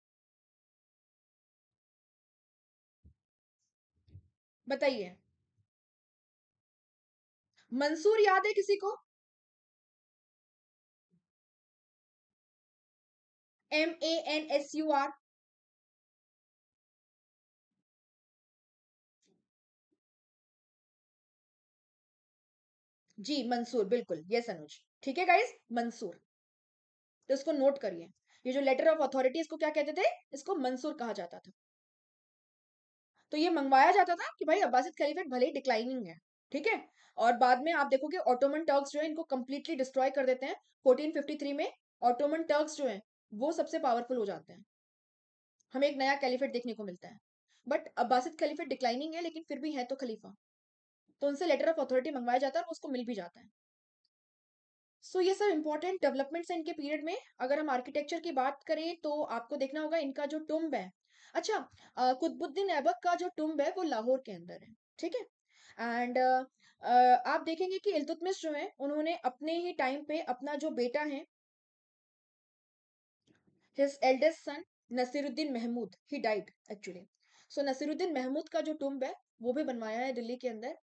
बताइए मंसूर याद है किसी को M A N S U R G Mansur बिल्कुल यस अनुज ठीक है गाइस मंसूर तो इसको नोट करिए ये जो लेटर ऑफ अथॉरिटी इसको क्या कहते थे इसको मंसूर कहा जाता था तो ये मंगवाया जाता था कि भाई अब्बासिद खलीफेट भले ही डिक्लाइनिंग है ठीक है और बाद में आप देखोगे ऑटोमन टर्क्स जो है इनको कंप्लीटली डिस्ट्रॉय कर देते हैं 1453 में ऑटोमन टर्क्स जो है वो सबसे पावरफुल हो जाते हैं हमें एक नया कैलिफेट देखने को मिलता है बट अब्बासिद कैलिफेट डिक्लाइनिंग है लेकिन फिर भी है तो खलीफा तो उनसे लेटर ऑफ अथॉरिटी मंगवाया जाता है और उसको मिल भी जाता है सो so, ये सब इंपॉर्टेंट डेवलपमेंट्स हैं इनके पीरियड में अगर हम आर्किटेक्चर की बात करें तो आपको देखना होगा इनका जो टुम्ब है अच्छा कुतबुद्दीन ऐबक का जो टुम्ब है वो लाहौर के अंदर है ठीक है एंड आप देखेंगे कि इल्तुतमिश जो है उन्होंने अपने ही टाइम पे अपना जो बेटा है his eldest son Nasiruddin Mahmud he died actually so Nasiruddin Mahmud का जो टुम्ब है वो भी बनवाया है दिल्ली के अंदर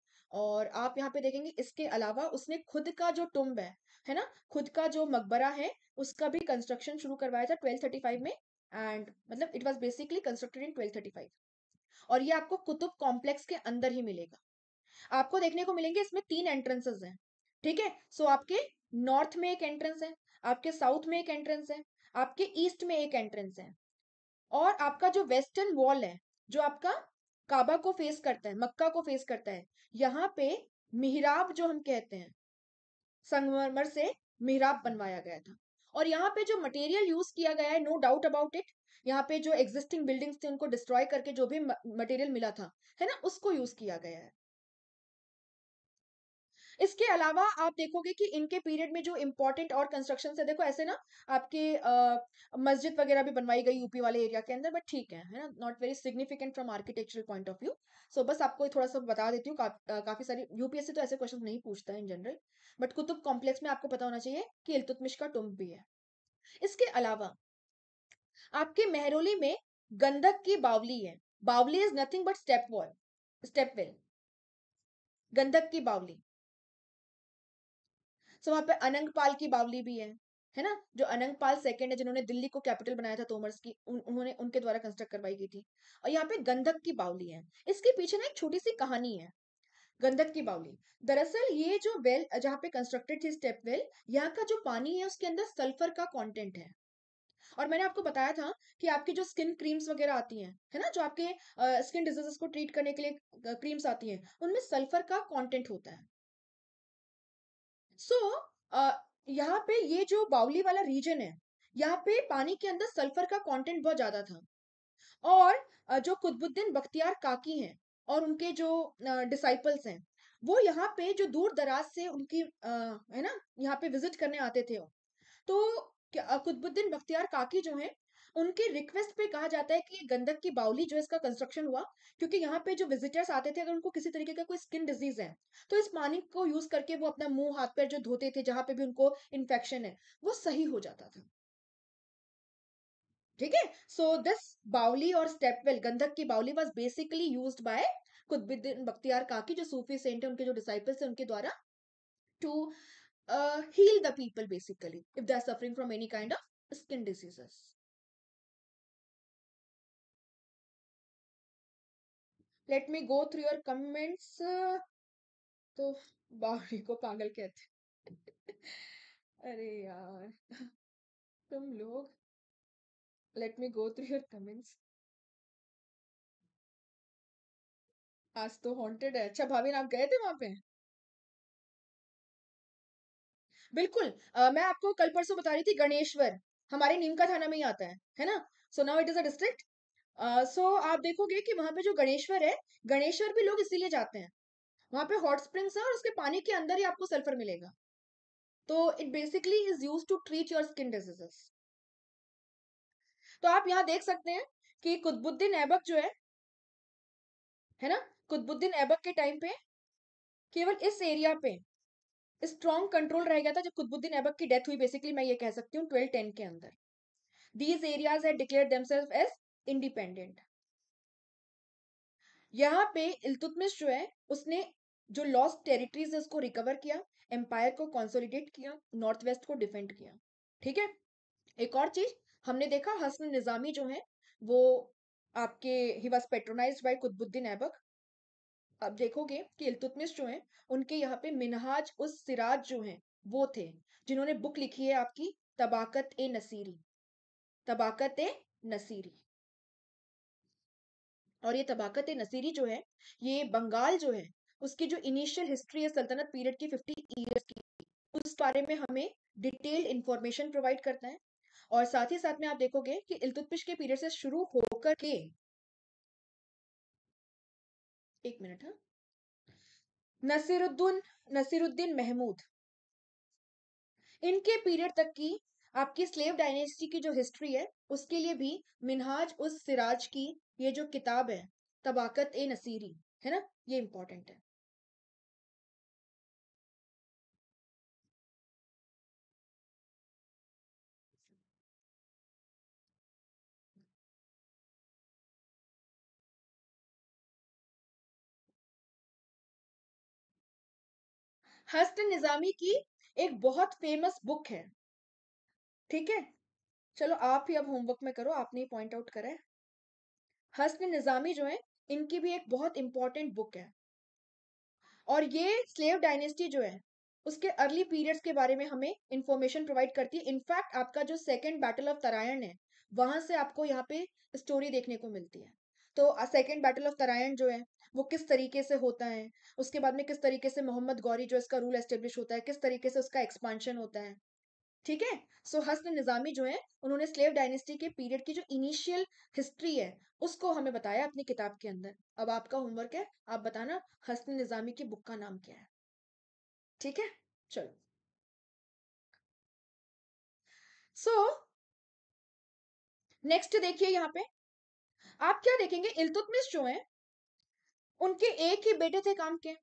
और आप यहाँ पे देखेंगे इसके अलावा उसने खुद का जो टुम्ब है है ना खुद का जो मकबरा है उसका भी कंस्ट्रक्शन शुरू करवाया था 1235 में एंड मतलब it was basically constructed in 1235 और ये आपको कुतुब कॉम्प्लेक्स के अंदर ही मिलेगा आपको देखने को मिलेंगे इसमें तीन एंट्रेंसेज हैं ठीक है सो so, आपके नॉर्थ में एक एंट्रेंस है आपके साउथ में एक एंट्रेंस है आपके ईस्ट में एक एंट्रेंस है और आपका जो वेस्टर्न वॉल है जो आपका काबा को फेस करता है मक्का को फेस करता है यहाँ पे मिहराब जो हम कहते हैं संगमरमर से मिहराब बनवाया गया था और यहाँ पे जो मटेरियल यूज किया गया है नो डाउट अबाउट इट यहाँ पे जो एग्जिस्टिंग बिल्डिंग्स थी उनको डिस्ट्रॉय करके जो भी मटेरियल मिला था है ना उसको यूज किया गया है इसके अलावा आप देखोगे कि इनके पीरियड में जो इम्पोर्टेंट और कंस्ट्रक्शन है देखो ऐसे ना आपके मस्जिद वगैरह भी बनवाई गई यूपी वाले एरिया के अंदर बट ठीक है है ना not very significant from architectural point of view so बस आपको थोड़ा सा बता देती हूँ का, काफी सारी यूपीएससी तो ऐसे क्वेश्चन नहीं पूछता है in general but Qutub complex में आपको पता होना चाहिए कि इलतुतमिश का टुम्ब भी है इसके अलावा आपके मेहरोली में गंधक की बावली है बावली is nothing but step wall step well गंधक की बावली सो वहां पे पाल की बावली भी है है ना जो अनंग पाल सेकेंड है जिन्होंने दिल्ली को कैपिटल बनाया था तोमर्स की उन, उन्होंने उनके द्वारा कंस्ट्रक्ट करवाई गई थी और यहाँ पे गंधक की बावली है इसके पीछे ना एक छोटी सी कहानी है गंधक की बावली दरअसल ये जो वेल जहाँ पे कंस्ट्रक्टेड थी स्टेप वेल यहाँ का जो पानी है उसके अंदर सल्फर का कॉन्टेंट है और मैंने आपको बताया था कि आपकी जो स्किन क्रीम्स वगैरह आती हैं है ना जो आपके स्किन डिजीजेस को ट्रीट करने के लिए क्रीम्स आती हैं उनमें सल्फर का कंटेंट होता है सो so, uh, यहाँ पे ये जो बाउली वाला रीजन है यहाँ पे पानी के अंदर सल्फर का कंटेंट बहुत ज्यादा था और जो कुतबुद्दीन बख्तियार काकी हैं और उनके जो डिसाइपल्स हैं वो यहाँ पे जो दूर दराज से उनकी है ना यहाँ पे विजिट करने आते थे तो कुतबुद्दीन बख्तियार काकी जो हैं उनके रिक्वेस्ट पे कहा जाता है कि ये गंधक की बाउली जो इसका कंस्ट्रक्शन हुआ क्योंकि यहाँ पे जो विजिटर्स आते थे अगर उनको किसी तरीके का कोई स्किन डिजीज है तो इस पानी को यूज करके वो अपना मुंह हाथ पैर जो धोते थे जहां पे भी उनको इन्फेक्शन है वो सही हो जाता था ठीक है सो दिस बाउली और स्टेपवेल गंधक की बाउली was basically use by Qutbuddin Bakhtiyar Kaki जो सूफी सेंट है उनके जो डिसाइपल्स थे उनके द्वारा to heal the people basically if they are suffering from any kind of skin diseases let me go through your comments तो बावड़ी को पागल कहते अरे यार तुम लोग let me go through your comments आज तो हॉन्टेड है अच्छा भाभी आप गए थे वहां पे बिल्कुल आ, मैं आपको कल परसों बता रही थी गणेश्वर हमारे नीम का थाना में ही आता है है ना so now it is a district so uh, so, आप देखोगे कि वहां पे जो गणेश्वर है गणेश्वर भी लोग इसीलिए जाते हैं वहां पे हॉट स्प्रिंग्स है और उसके पानी के अंदर ही आपको सल्फर मिलेगा तो it basically is use to treat your skin diseases तो आप यहाँ देख सकते हैं कि कुतबुद्दीन ऐबक जो है है ना कुतबुद्दीन ऐबक के टाइम पे केवल इस एरिया पे स्ट्रॉन्ग कंट्रोल रह गया था जब कुतबुद्दीन ऐबक की डेथ हुई बेसिकली मैं ये कह सकती हूँ ट्वेल्व टेन के अंदर These areas had declared themselves as independent यहाँ पे इलतुतमिश जो है उसने जो लॉस्ट टेरिटरीज है उसको रिकवर किया एम्पायर को कंसोलिडेट किया नॉर्थ वेस्ट को डिफेंड किया ठीक है एक और चीज हमने देखा हसन निजामी जो है वो आपके he was patronise by Qutbuddin Aibak अब देखोगे कि इल्तुतमिश जो है उनके यहाँ पे मिनहाज उस सिराज जो है वो थे जिन्होंने बुक लिखी है आपकी तबाकत ए नसीरी तबाकत ए नसीरी और ये तबाकत नसीरी जो है ये बंगाल जो है उसकी जो इनिशियल हिस्ट्री है सल्तनत पीरियड की फिफ्टी ईयर्स की उस बारे में हमें डिटेल्ड इंफॉर्मेशन प्रोवाइड करता है और साथ ही साथ में आप देखोगे कि इल्तुतमिश के पीरियड से शुरू होकर के एक मिनट हाँ नसीरुद्दीन नसीरुद्दीन महमूद इनके पीरियड तक की आपकी स्लेव डायनेस्टी की जो हिस्ट्री है उसके लिए भी मिनहाज उस सिराज की ये जो किताब है तबाकत ए नसीरी है ना ये इंपॉर्टेंट है हस्त निजामी की एक बहुत फेमस बुक है ठीक है चलो आप ही अब होमवर्क में करो आपने पॉइंट आउट करा है हसन निजामी जो है इनकी भी एक बहुत इंपॉर्टेंट बुक है और ये स्लेव डायनेस्टी जो है उसके अर्ली पीरियड्स के बारे में हमें इंफॉर्मेशन प्रोवाइड करती है इनफैक्ट आपका जो सेकेंड बैटल ऑफ तरायण है वहां से आपको यहाँ पे स्टोरी देखने को मिलती है तो सेकेंड बैटल ऑफ तरायण जो है वो किस तरीके से होता है उसके बाद में किस तरीके से मोहम्मद गौरी जो इसका रूल एस्टेब्लिश होता है किस तरीके से उसका एक्सपांशन होता है ठीक है सो हसन निजामी जो है उन्होंने स्लेव डायनेस्टी के पीरियड की जो इनिशियल हिस्ट्री है उसको हमें बताया अपनी किताब के अंदर अब आपका होमवर्क है आप बताना हसन निजामी की बुक का नाम क्या है ठीक है चलो सो नेक्स्ट देखिए यहाँ पे आप क्या देखेंगे इलतुतमिश जो है उनके एक ही बेटे थे काम के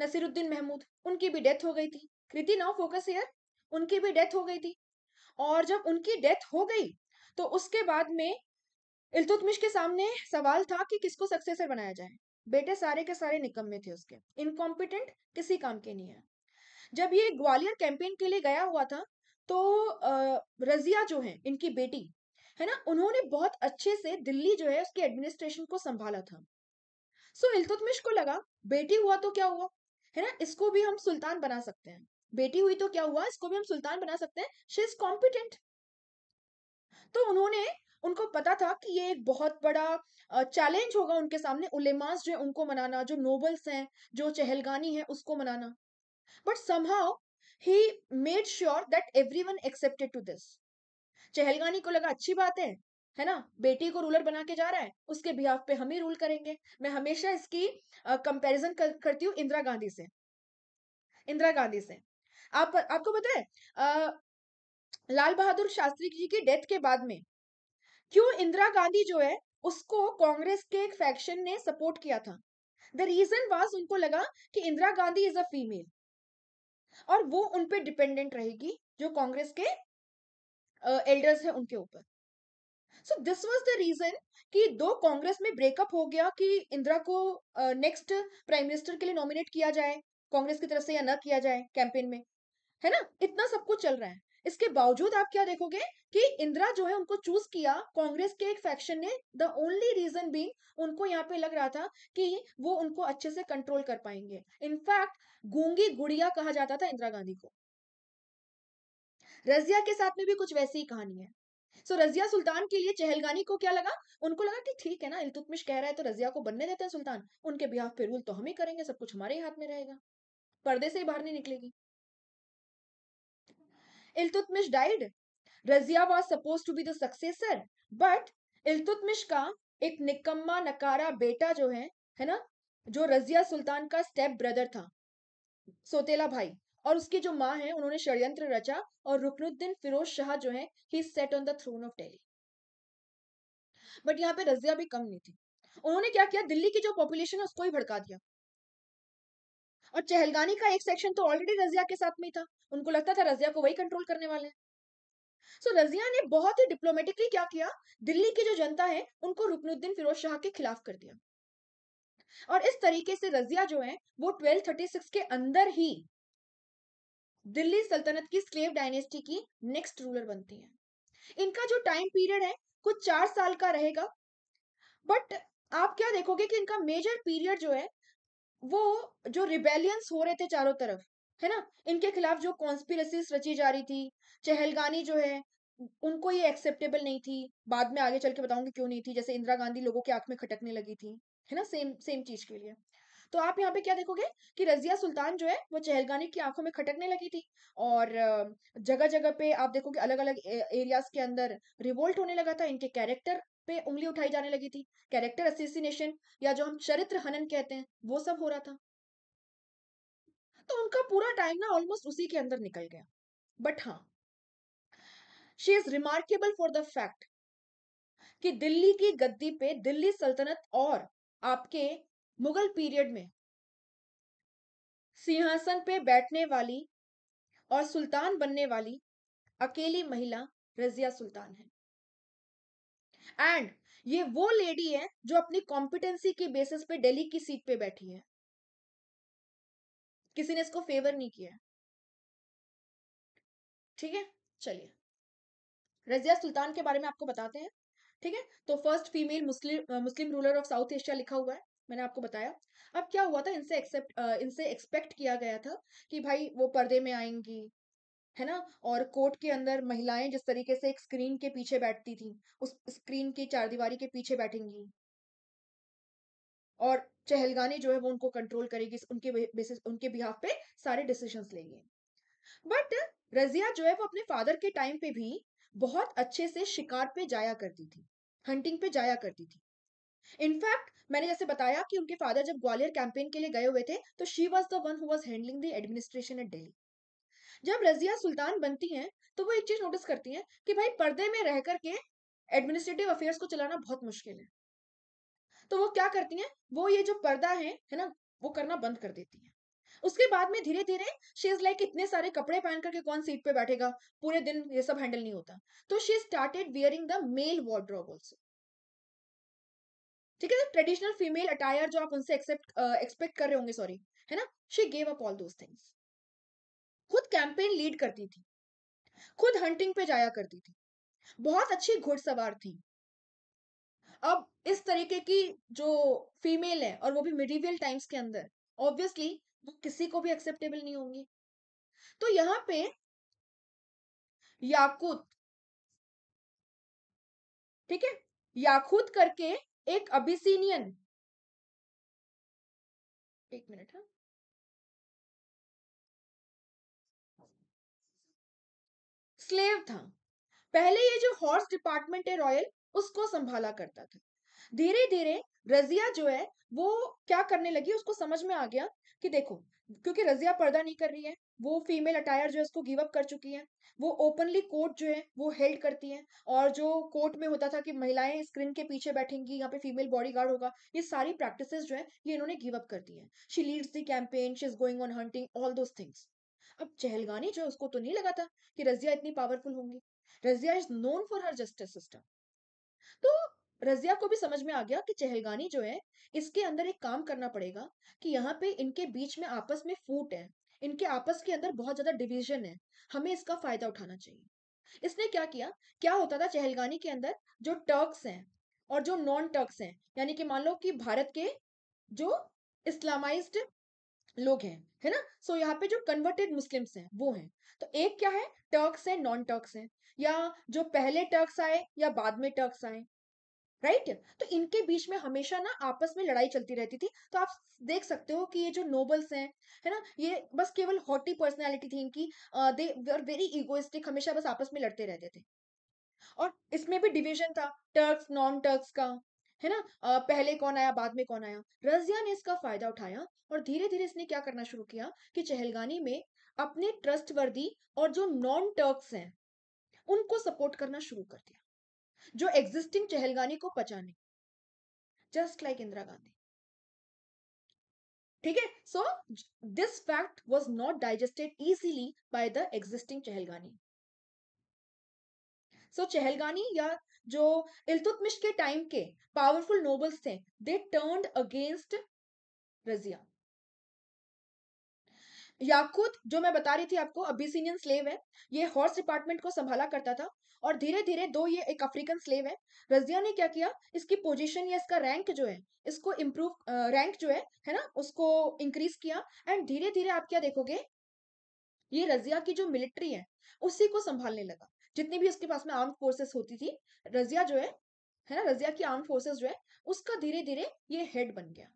नसीरुद्दीन महमूद उनकी भी डेथ हो गई थी कृति नाउ फोकस हियर उनकी भी डेथ हो गई थी और जब उनकी डेथ हो गई तो उसके बाद में इल्तुतमिश के सामने सवाल था कि किसको सक्सेसर बनाया जाए बेटे सारे के सारे निकम्मे थे उसके इनकॉम्पिटेंट किसी काम के नहीं है जब ये ग्वालियर कैंपेन के लिए गया हुआ था तो रजिया जो है इनकी बेटी है ना उन्होंने बहुत अच्छे से दिल्ली जो है उसके एडमिनिस्ट्रेशन को संभाला था सो इल्तुतमिश को लगा बेटी हुआ तो क्या हुआ है ना इसको भी हम सुल्तान बना सकते हैं बेटी हुई तो क्या हुआ इसको भी हम सुल्तान बना सकते हैं शी इज कॉम्पिटेंट तो उन्होंने उनको पता था कि ये एक बहुत बड़ा चैलेंज होगा उनके सामने उलेमास जो उनको मनाना जो नोबल्स हैं जो चहलगानी है उसको मनाना but somehow he made sure that everyone accepted to this चहलगानी को लगा अच्छी बात है है ना बेटी को रूलर बना के जा रहा है उसके बिहाफ पे हम ही रूल करेंगे मैं हमेशा इसकी कंपैरिजन uh, कर, करती हूँ इंदिरा गांधी से इंदिरा गांधी से आप आपको पता है लाल बहादुर शास्त्री जी की डेथ के बाद में क्यों इंदिरा गांधी जो है उसको कांग्रेस के एक फैक्शन ने सपोर्ट किया था द रीजन वाज उनको लगा कि Indira Gandhi is a female और वो उन पे डिपेंडेंट रहेगी जो कांग्रेस के एल्डर्स uh, हैं उनके ऊपर so this was the reason कि दो कांग्रेस में ब्रेकअप हो गया कि इंदिरा को नेक्स्ट प्राइम मिनिस्टर के लिए नॉमिनेट किया जाए कांग्रेस की तरफ से या न किया जाए कैंपेन में है ना इतना सब कुछ चल रहा है इसके बावजूद आप क्या देखोगे कि इंदिरा जो है उनको चूज किया कांग्रेस के एक फैक्शन ने द ओनली रीजन बींग उनको यहाँ पे लग रहा था कि वो उनको अच्छे से कंट्रोल कर पाएंगे इनफैक्ट गूंगी गुड़िया कहा जाता था इंदिरा गांधी को रजिया के साथ में भी कुछ वैसी ही कहानी है सो so, रजिया सुल्तान के लिए चहलगानी को क्या लगा उनको लगा कि ठीक है ना इलतुतमिश कह रहा है तो रजिया को बनने देते हैं सुल्तान उनके बिहाफ पे रूल तो हम ही करेंगे सब कुछ हमारे ही हाथ में रहेगा पर्दे से ही बाहर नहीं निकलेगी Iltutmish died. Razia was supposed to be the successor, but Iltutmish का एक निकम्मा नकारा बेटा जो है है ना जो रजिया सुल्तान का स्टेप ब्रदर था सोतेला भाई और उसकी जो माँ है उन्होंने षड्यंत्र रचा और रुकनुद्दीन फिरोज शाह जो है he set on the throne of Delhi but यहाँ पे रजिया भी कम नहीं थी उन्होंने क्या किया दिल्ली की जो पॉपुलेशन है उसको ही भड़का दिया और चहलगानी का एक सेक्शन तो ऑलरेडी रजिया के साथ में था उनको लगता था रजिया को वही कंट्रोल करने वाले हैं सो so, रजिया ने बहुत ही डिप्लोमेटिकली क्या किया दिल्ली की जो जनता है उनको रुकनुद्दीन फिरोज शाह के खिलाफ कर दिया और इस तरीके से रजिया जो है वो 1236 के अंदर ही दिल्ली सल्तनत की स्लेव डायनेस्टी की नेक्स्ट रूलर बनती है इनका जो टाइम पीरियड है कुछ चार साल का रहेगा बट आप क्या देखोगे कि इनका मेजर पीरियड जो है वो जो रिबेलियंस हो रहे थे चारों तरफ है ना इनके खिलाफ जो कॉन्स्पिरसीज रची जा रही थी चहलगानी जो है उनको ये एक्सेप्टेबल नहीं थी बाद में आगे चल के बताऊंगी क्यों नहीं थी जैसे इंदिरा गांधी लोगों की आंख में खटकने लगी थी है ना सेम सेम चीज के लिए तो आप यहाँ पे क्या देखोगे कि रजिया सुल्तान जो है वो चहलगानी की आंखों में खटकने लगी थी और जगह जगह पे आप देखोगे अलग अलग एरियाज के अंदर रिवोल्ट होने लगा था इनके कैरेक्टर पे उंगली उठाई जाने लगी थी कैरेक्टर असिसिनेशन या जो हम चरित्र हनन कहते हैं वो सब हो रहा था तो उनका पूरा टाइम ना ऑलमोस्ट उसी के अंदर निकल गया बट हाँ she is remarkable for the fact कि दिल्ली की गद्दी पे दिल्ली सल्तनत और आपके मुगल पीरियड में सिंहासन पे बैठने वाली और सुल्तान बनने वाली अकेली महिला रजिया सुल्तान है एंड ये वो लेडी है जो अपनी कॉम्पिटेंसी के बेसिस पे दिल्ली की सीट पे बैठी है किसी ने इसको फेवर नहीं किया ठीक है चलिए रजिया सुल्तान के बारे में आपको बताते हैं ठीक है तो first female Muslim Muslim ruler of South Asia लिखा हुआ है मैंने आपको बताया अब क्या हुआ था इनसे एक्सेप्ट इनसे एक्सपेक्ट किया गया था कि भाई वो पर्दे में आएंगी है ना और कोर्ट के अंदर महिलाएं जिस तरीके से एक स्क्रीन के पीछे बैठती थी उस स्क्रीन की चारदीवारी के पीछे बैठेंगी और चहलगानी जो है वो उनको कंट्रोल करेगी उनके बेसिस उनके बिहाफ पे सारे डिसीजन लेंगे बट रजिया जो है वो अपने फादर के टाइम पे भी बहुत अच्छे से शिकार पे जाया करती थी हंटिंग पे जाया करती थी इनफैक्ट मैंने जैसे बताया कि उनके फादर जब ग्वालियर कैंपेन के लिए गए हुए थे तो she was the one was handling the administration at Delhi जब रजिया सुल्तान बनती हैं तो वो एक चीज नोटिस करती हैं कि भाई पर्दे में रह करके एडमिनिस्ट्रेटिव अफेयर्स को चलाना बहुत मुश्किल है तो वो क्या करती हैं वो ये जो पर्दा है है ना वो करना बंद कर देती हैं उसके बाद में धीरे धीरे शी इज लाइक इतने सारे कपड़े पहन करके कौन सीट पे बैठेगा पूरे दिन ये सब हैंडल नहीं होता तो she started wearing the male wardrobe also ठीक है तो ट्रेडिशनल फीमेल अटायर जो आप उनसे एक्सेप्ट एक्सपेक्ट कर रहे होंगे सॉरी है ना she gave up all those things खुद कैंपेन लीड करती थी खुद हंटिंग पे जाया करती थी बहुत अच्छी घुड़सवार थी अब इस तरीके की जो फीमेल है और वो भी मिडिवियल टाइम्स के अंदर ऑब्वियसली वो किसी को भी एक्सेप्टेबल नहीं होंगी तो यहाँ पे याकूत ठीक है याकूत करके एक अबिसीनियन एक मिनट हाँ स्लेव था पहले ये जो हॉर्स डिपार्टमेंट है रॉयल उसको संभाला करता था धीरे धीरे रजिया जो है वो क्या करने लगी उसको समझ में आ गया कि देखो क्योंकि रजिया पर्दा नहीं कर रही है वो फीमेल अटायर जो है उसको गिव अप कर चुकी है वो ओपनली कोर्ट जो है वो हेल्ड करती है और जो कोर्ट में होता था कि महिलाएं स्क्रीन के पीछे बैठेंगी यहाँ पे फीमेल बॉडी गार्ड होगा ये सारी प्रैक्टिसेस जो है ये इन्होंने गिव अप कर दी है she leads the campaign she is going on hunting all those things अब चहलगानी जो है उसको तो नहीं लगा था कि रजिया इतनी पावरफुल होंगी Razia is known for her justice system तो रजिया को भी समझ में आ गया कि चहलगानी जो है इसके अंदर एक काम करना पड़ेगा कि यहाँ पे इनके बीच में आपस में फूट है इनके आपस के अंदर बहुत ज्यादा डिविजन है हमें इसका फायदा उठाना चाहिए इसने क्या किया क्या होता था चहलगानी के अंदर जो टर्क्स हैं और जो नॉन टर्क्स हैं यानी कि मान लो कि भारत के जो इस्लामाइज्ड लोग हैं है ना सो so, यहाँ पे जो कन्वर्टेड मुस्लिम्स हैं वो हैं तो एक क्या है टर्क्स हैं नॉन टर्क्स हैं या जो पहले टर्क्स आए या बाद में टर्क्स आए राइट right? तो इनके बीच में हमेशा ना आपस में लड़ाई चलती रहती थी तो आप देख सकते हो कि ये जो नोबल्स हैं है ना ये बस केवल हॉटी पर्सनैलिटी थी इनकी दे आर वेरी इगोइस्टिक हमेशा बस आपस में लड़ते रहते थे और इसमें भी डिविजन था टर्क्स नॉन टर्क्स का है ना आ, पहले कौन आया बाद में कौन आया रजिया ने इसका फायदा उठाया और धीरे धीरे इसने क्या करना शुरू किया कि चहलगानी में अपने ट्रस्ट वर्दी और जो नॉन टर्क्स हैं उनको सपोर्ट करना शुरू कर दिया जो एग्जिस्टिंग चहलगानी को पचाने जस्ट लाइक इंदिरा गांधी ठीक है so this fact was not digested easily by the existing चहलगानी सो so, चहलगानी या जो इल्तुतमिश के टाइम के पावरफुल नोबल्स थे they turn against Razia Yaqut जो मैं बता रही थी आपको अबिसिनियन स्लेव है ये हॉर्स डिपार्टमेंट को संभाला करता था और धीरे धीरे दो ये एक अफ्रीकन स्लेव है रजिया ने क्या किया इसकी पोजीशन या इसका रैंक जो है इसको इम्प्रूव रैंक जो है है ना उसको इंक्रीज किया एंड धीरे धीरे आप क्या देखोगे ये रजिया की जो मिलिट्री है उसी को संभालने लगा जितनी भी उसके पास में आर्म फोर्सेस होती थी रजिया जो है है ना रजिया की आर्म फोर्सेस जो है उसका धीरे धीरे ये हेड बन गया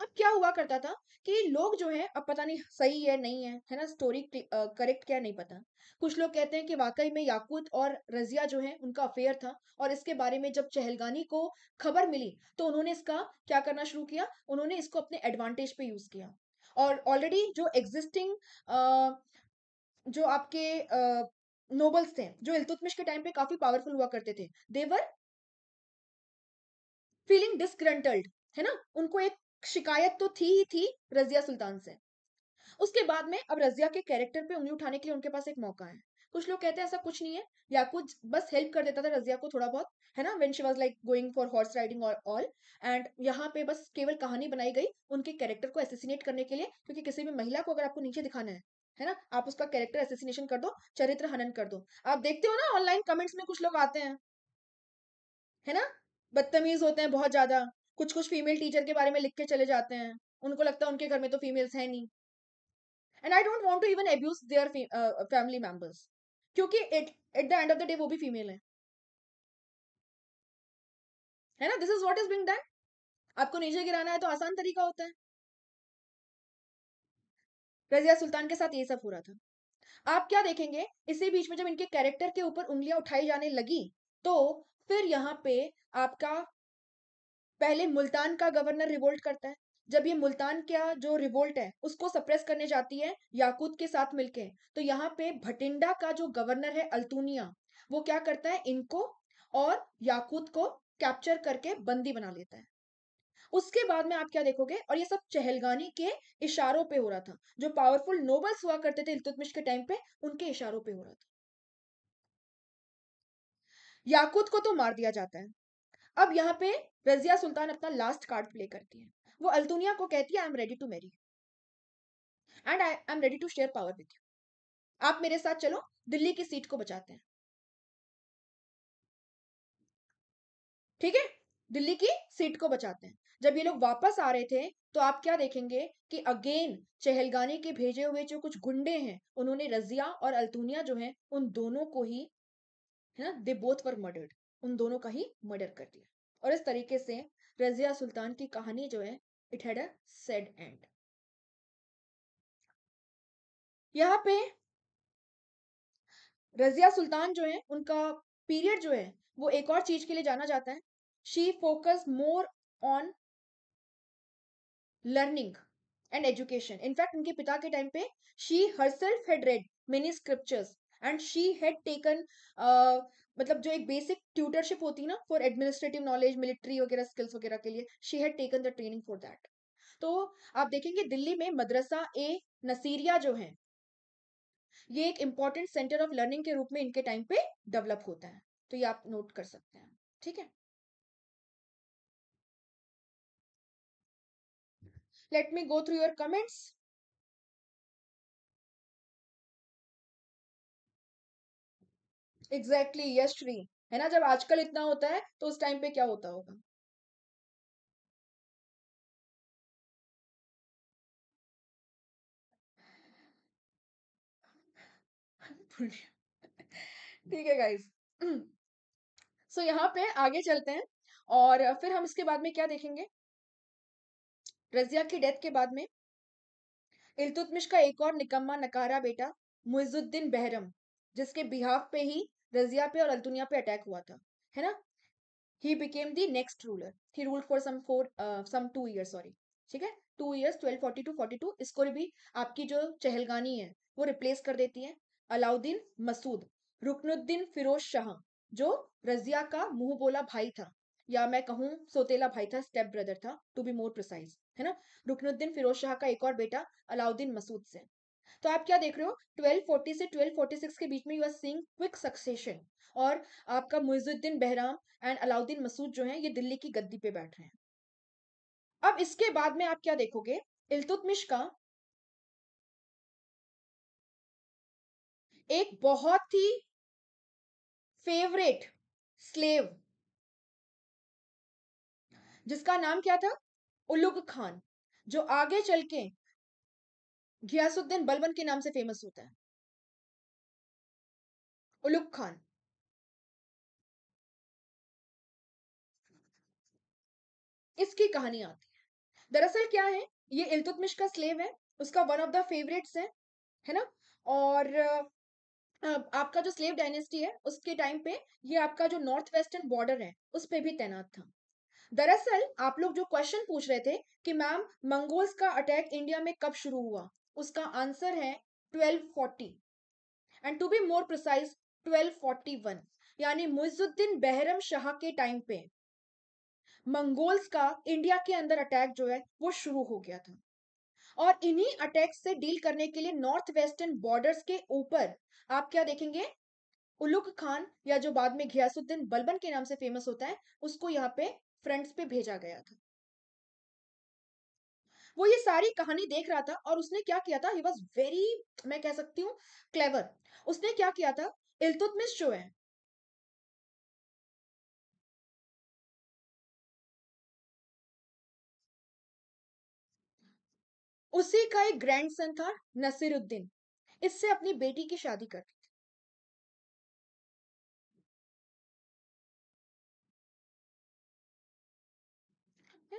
अब क्या हुआ करता था कि लोग जो है अब पता नहीं सही है नहीं है है ना स्टोरी करेक्ट क्या नहीं पता कुछ लोग कहते हैं कि वाकई में याकूत और रजिया जो है उनका अफेयर था और इसके बारे में जब चहलगानी को खबर मिली तो उन्होंने इसका क्या करना शुरू किया उन्होंने इसको अपने एडवांटेज पे यूज किया और ऑलरेडी जो एग्जिस्टिंग जो आपके नोबल्स थे जो इल्तुतमिश के टाइम पे काफी पावरफुल हुआ करते थे देवर फीलिंग डिसग्रंटल्ड है ना उनको एक शिकायत तो थी ही थी रजिया सुल्तान से उसके बाद में अब रजिया के कैरेक्टर पे उंगली उठाने के लिए उनके पास एक मौका है कुछ लोग कहते हैं ऐसा कुछ नहीं है या कुछ बस हेल्प कर देता था रजिया को थोड़ा बहुत है ना when she was like going for horse riding और ऑल एंड यहाँ पे बस केवल कहानी बनाई गई उनके कैरेक्टर को एसेसिनेट करने के लिए क्योंकि किसी भी महिला को अगर आपको नीचे दिखाना है है ना आप उसका कैरेक्टर एसेसिनेशन कर दो चरित्र हनन कर दो आप देखते हो ना ऑनलाइन कमेंट्स में कुछ लोग आते हैं है ना बदतमीज होते हैं बहुत ज्यादा कुछ कुछ फीमेल टीचर के बारे में लिख के चले जाते हैं उनको लगता है उनके घर में तो फीमेल्स है नहीं and I don't want to even abuse their family members क्योंकि at at the end of the day वो भी फीमेल है है ना this is what is being done आपको नीचे गिराना है तो आसान तरीका होता है रजिया सुल्तान के साथ ये सब हो रहा था आप क्या देखेंगे इसी बीच में जब इनके कैरेक्टर के ऊपर उंगलियां उठाई जाने लगी तो फिर यहाँ पे आपका पहले मुल्तान का गवर्नर रिवोल्ट करता है जब ये मुल्तान का जो रिवोल्ट है उसको सप्रेस करने जाती है याकूत के साथ मिलके तो यहाँ पे भटिंडा का जो गवर्नर है अल्तूनिया वो क्या करता है इनको और याकूत को कैप्चर करके बंदी बना लेता है उसके बाद में आप क्या देखोगे और ये सब चहलगानी के इशारों पे हो रहा था जो पावरफुल नोबल्स हुआ करते थे इल्तुतमिश के टाइम पे उनके इशारों पे हो रहा था याकूत को तो मार दिया जाता है अब यहाँ पे रजिया सुल्तान अपना लास्ट कार्ड प्ले करती है वो अल्तुनिया को कहती है I am ready to marry and I am ready to share power with you आप मेरे साथ चलो दिल्ली की सीट को बचाते हैं ठीक है दिल्ली की सीट को बचाते हैं जब ये लोग वापस आ रहे थे तो आप क्या देखेंगे कि अगेन चहलगानी के भेजे हुए जो कुछ गुंडे हैं उन्होंने रजिया और अल्तुनिया जो है उन दोनों को ही है ना दे बोथ फॉर मर्डर्ड उन दोनों का ही मर्डर कर दिया और इस तरीके से रजिया सुल्तान की कहानी जो है it had a sad end यहाँ पे रजिया सुल्तान जो है उनका पीरियड जो है वो एक और चीज के लिए जाना जाता है she focus more on learning and education in fact उनके पिता के टाइम पे she herself had read many scriptures and she had taken मतलब जो एक बेसिक ट्यूटरशिप होती है ना फॉर एडमिनिस्ट्रेटिव नॉलेज मिलिट्री वगैरह स्किल्स वगैरह के लिए she had taken the training for that तो आप देखेंगे दिल्ली में मदरसा ए नसीरिया जो है ये एक इंपॉर्टेंट सेंटर ऑफ लर्निंग के रूप में इनके टाइम पे डेवलप होता है तो ये आप नोट कर सकते हैं ठीक है Let me go through your comments. Exactly exactly, Yashashree है ना जब आजकल इतना होता है तो उस टाइम पे क्या होता होगा ठीक है गाइज सो so, यहाँ पे आगे चलते हैं और फिर हम इसके बाद में क्या देखेंगे रजिया की डेथ के बाद में इल्तुतमिश का एक और निकम्मा नकारा बेटा मुइजुद्दीन बहरम जिसके बिहाफ पे ही रजिया पे और अल्तुनिया पे अटैक हुआ था है ना he became the next ruler he rule for some four some two year sorry ठीक है two years twelve forty two forty two इसको भी आपकी जो चहलगानी है वो रिप्लेस कर देती है अलाउद्दीन मसूद रुकनुद्दीन फिरोज शाह जो रजिया का मुंह बोला भाई था या मैं कहूँ सोतेला भाई था स्टेप ब्रदर था टू बी मोर प्रिसाइज है ना रुकनुद्दीन फिरोज शाह का एक और बेटा अलाउद्दीन मसूद से तो आप क्या देख रहे हो 1240 से 1246 के बीच में you are seeing quick succession और आपका मुइजुद्दीन बहराम एंड अलाउद्दीन मसूद जो हैं ये दिल्ली की गद्दी पे बैठ रहे हैं अब इसके बाद में आप क्या देखोगे इल्तुतमिश का एक बहुत ही फेवरेट स्लेव जिसका नाम क्या था उलुग खान जो आगे चल के गियासुद्दीन बलबन के नाम से फेमस होता है उलुग खान इसकी कहानी आती है दरअसल क्या है ये इल्तुतमिश का स्लेव है उसका वन ऑफ द फेवरेट्स है है ना और आपका जो स्लेव डायनेस्टी है उसके टाइम पे ये आपका जो नॉर्थ वेस्टर्न बॉर्डर है उस पर भी तैनात था दरअसल आप लोग जो क्वेश्चन पूछ रहे थे कि मैम मंगोल्स का अटैक इंडिया में कब शुरू हुआ उसका आंसर है 1240 and to be more precise 1241 यानी मुइजुद्दीन बहरम शाह के टाइम पे मंगोल्स का इंडिया के अंदर अटैक जो है वो शुरू हो गया था और इन्हीं अटैक से डील करने के लिए नॉर्थ वेस्टर्न बॉर्डर्स के ऊपर आप क्या देखेंगे उलुक खान या जो बाद में घियासुद्दीन बलबन के नाम से फेमस होता है उसको यहाँ पे फ्रंट्स पे भेजा गया था वो ये सारी कहानी देख रहा था और उसने क्या किया था ही वॉज वेरी मैं कह सकती हूँ क्लेवर उसने क्या किया था इल्तुतमिश जो है उसी का एक ग्रैंडसन था नसीरुद्दीन इससे अपनी बेटी की शादी कर दी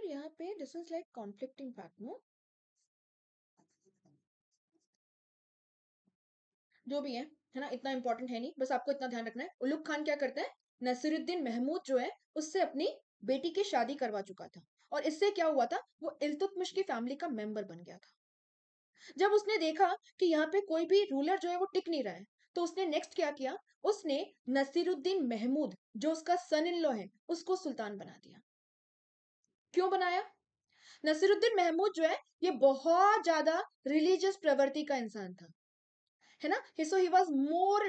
यहाँ पे this is like conflicting fact, no? जो भी है है ना इतना इंपॉर्टेंट है नहीं बस आपको इतना ध्यान रखना है उलुक खान क्या करते हैं नसीरुद्दीन महमूद जो है उससे अपनी बेटी की शादी करवा चुका था और इससे क्या हुआ था वो इल्तुतमिश की फैमिली का मेंबर बन गया था जब उसने देखा कि यहाँ पे कोई भी रूलर जो है वो टिक नहीं रहा है तो उसने नेक्स्ट क्या किया उसने नसीरुद्दीन महमूद जो उसका सन इन लॉ है उसको सुल्तान बना दिया क्यों बनाया नसीरुद्दीन महमूद जो है ये बहुत ज्यादा रिलीजियस प्रवृत्ति का इंसान था है ना so he was more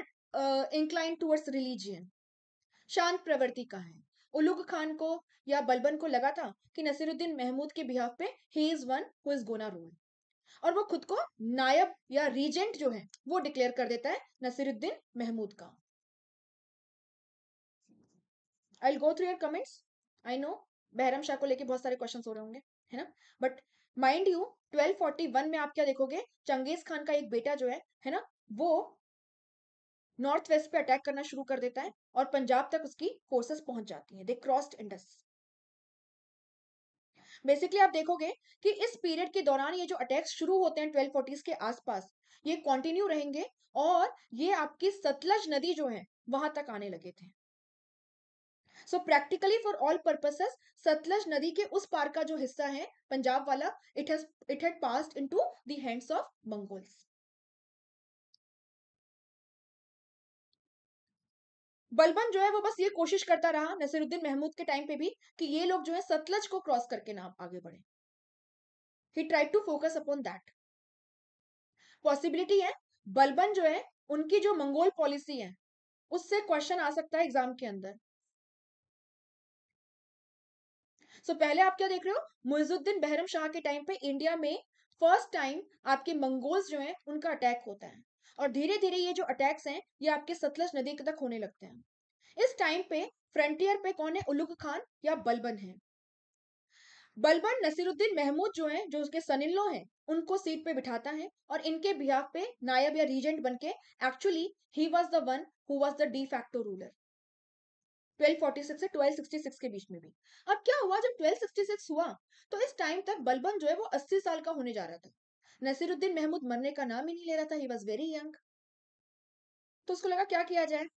incline towards religion शांत प्रवृत्ति का है उलुग खान को या बलबन को लगा था कि नसीरुद्दीन महमूद के बिहाफ पे he is one who is gonna rule और वो खुद को नायब या रीजेंट जो है वो डिक्लेयर कर देता है नसीरुद्दीन महमूद का I go through your comments I know Bahram Shah को लेके बहुत सारे क्वेश्चन हो रहे होंगे है ना बट माइंड यू 1241 में आप क्या देखोगे चंगेज खान का एक बेटा जो है है ना वो नॉर्थ वेस्ट पे अटैक करना शुरू कर देता है और पंजाब तक उसकी फोर्सेस पहुंच जाती हैं दे क्रॉस्ड इंडस बेसिकली आप देखोगे कि इस पीरियड के दौरान ये जो अटैक्स शुरू होते हैं ट्वेल्व फोर्टीज के आसपास ये कंटिन्यू रहेंगे और ये आपकी सतलज नदी जो है वहां तक आने लगे थे so practically for all purposes Sutlej नदी के उस पार का जो हिस्सा है पंजाब वाला it has it had passed into the hands of Mongols Balban जो है वो बस ये कोशिश करता रहा नसीरुद्दीन महमूद के टाइम पे भी कि ये लोग जो है सतलज को क्रॉस करके ना आगे बढ़े he try to focus upon that possibility है बलबन जो है उनकी जो मंगोल पॉलिसी है उससे क्वेश्चन आ सकता है एग्जाम के अंदर सो so, पहले आप क्या देख रहे हो मुइजुद्दीन बहरम शाह के टाइम पे इंडिया में फर्स्ट टाइम आपके मंगोल्स जो हैं उनका अटैक होता है और धीरे धीरे ये जो अटैक्स हैं ये आपके सतलज नदी तक होने लगते हैं इस टाइम पे फ्रंटियर पे कौन है उलुग खान या बलबन है बलबन नसीरुद्दीन महमूद जो हैं जो उसके सनिल्लो हैं उनको सीट पे बिठाता है और इनके बिहाफ पे नायब या रीजेंट बन के actually he was the one who was the de facto ruler 1246 से 1266 के बीच में भी अब क्या हुआ जब 1266 हुआ तो इस टाइम तक बलबन जो है वो 80 साल का होने जा रहा था नसीरुद्दीन महमूद मरने का नाम ही नहीं ले रहा था ही वॉज वेरी यंग तो उसको लगा क्या किया जाए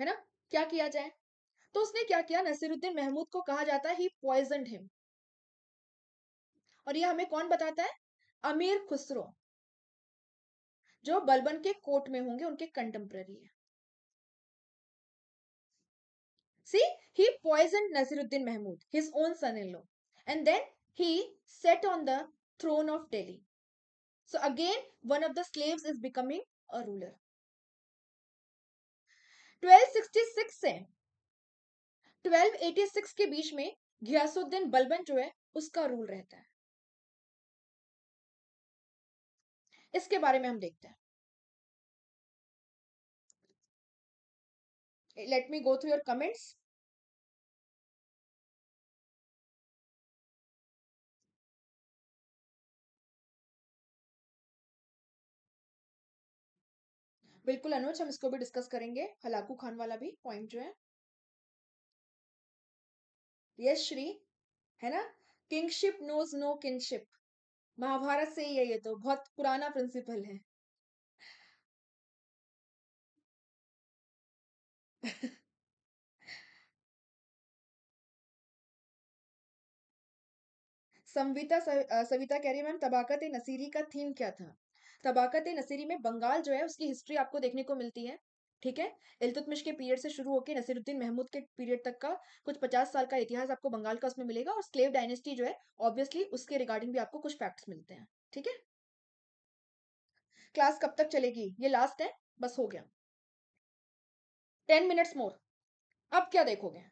है ना क्या किया जाए तो उसने क्या किया नसीरुद्दीन महमूद को कहा जाता है ही पॉइजन हिम और ये हमें कौन बताता है अमीर खुसरो जो बलबन के कोर्ट में होंगे उनके कंटेम्प्ररी है See, he poisoned Nasiruddin Mahmud, his own son-in-law. And then he sat on the throne of Delhi. So again, one of the slaves is becoming a ruler. 1266 से 1286 के बीच में घियासुद्दीन बलबन जो है उसका रूल रहता है इसके बारे में हम देखते हैं let me go through your comments बिल्कुल अनुज हम इसको भी डिस्कस करेंगे हलाकू खान वाला भी पॉइंट जो है यस श्री है ना kingship knows no kinship Mahabharat से ही है ये तो बहुत पुराना प्रिंसिपल है संविता सविता कह रही है मैम तबाकत नसीरी का थीम क्या था तबाकत नसीरी में बंगाल जो है उसकी हिस्ट्री आपको देखने को मिलती है ठीक है इलतुतमिश के पीरियड से शुरू होकर नसीरुद्दीन महमूद के पीरियड तक का कुछ पचास साल का इतिहास आपको बंगाल का उसमें मिलेगा और स्लेव डायनेस्टी जो है ऑब्वियसली उसके रिगार्डिंग भी आपको कुछ फैक्ट्स मिलते हैं ठीक है क्लास कब तक चलेगी ये लास्ट है बस हो गया टेन मिनट्स मोर अब क्या देखोगे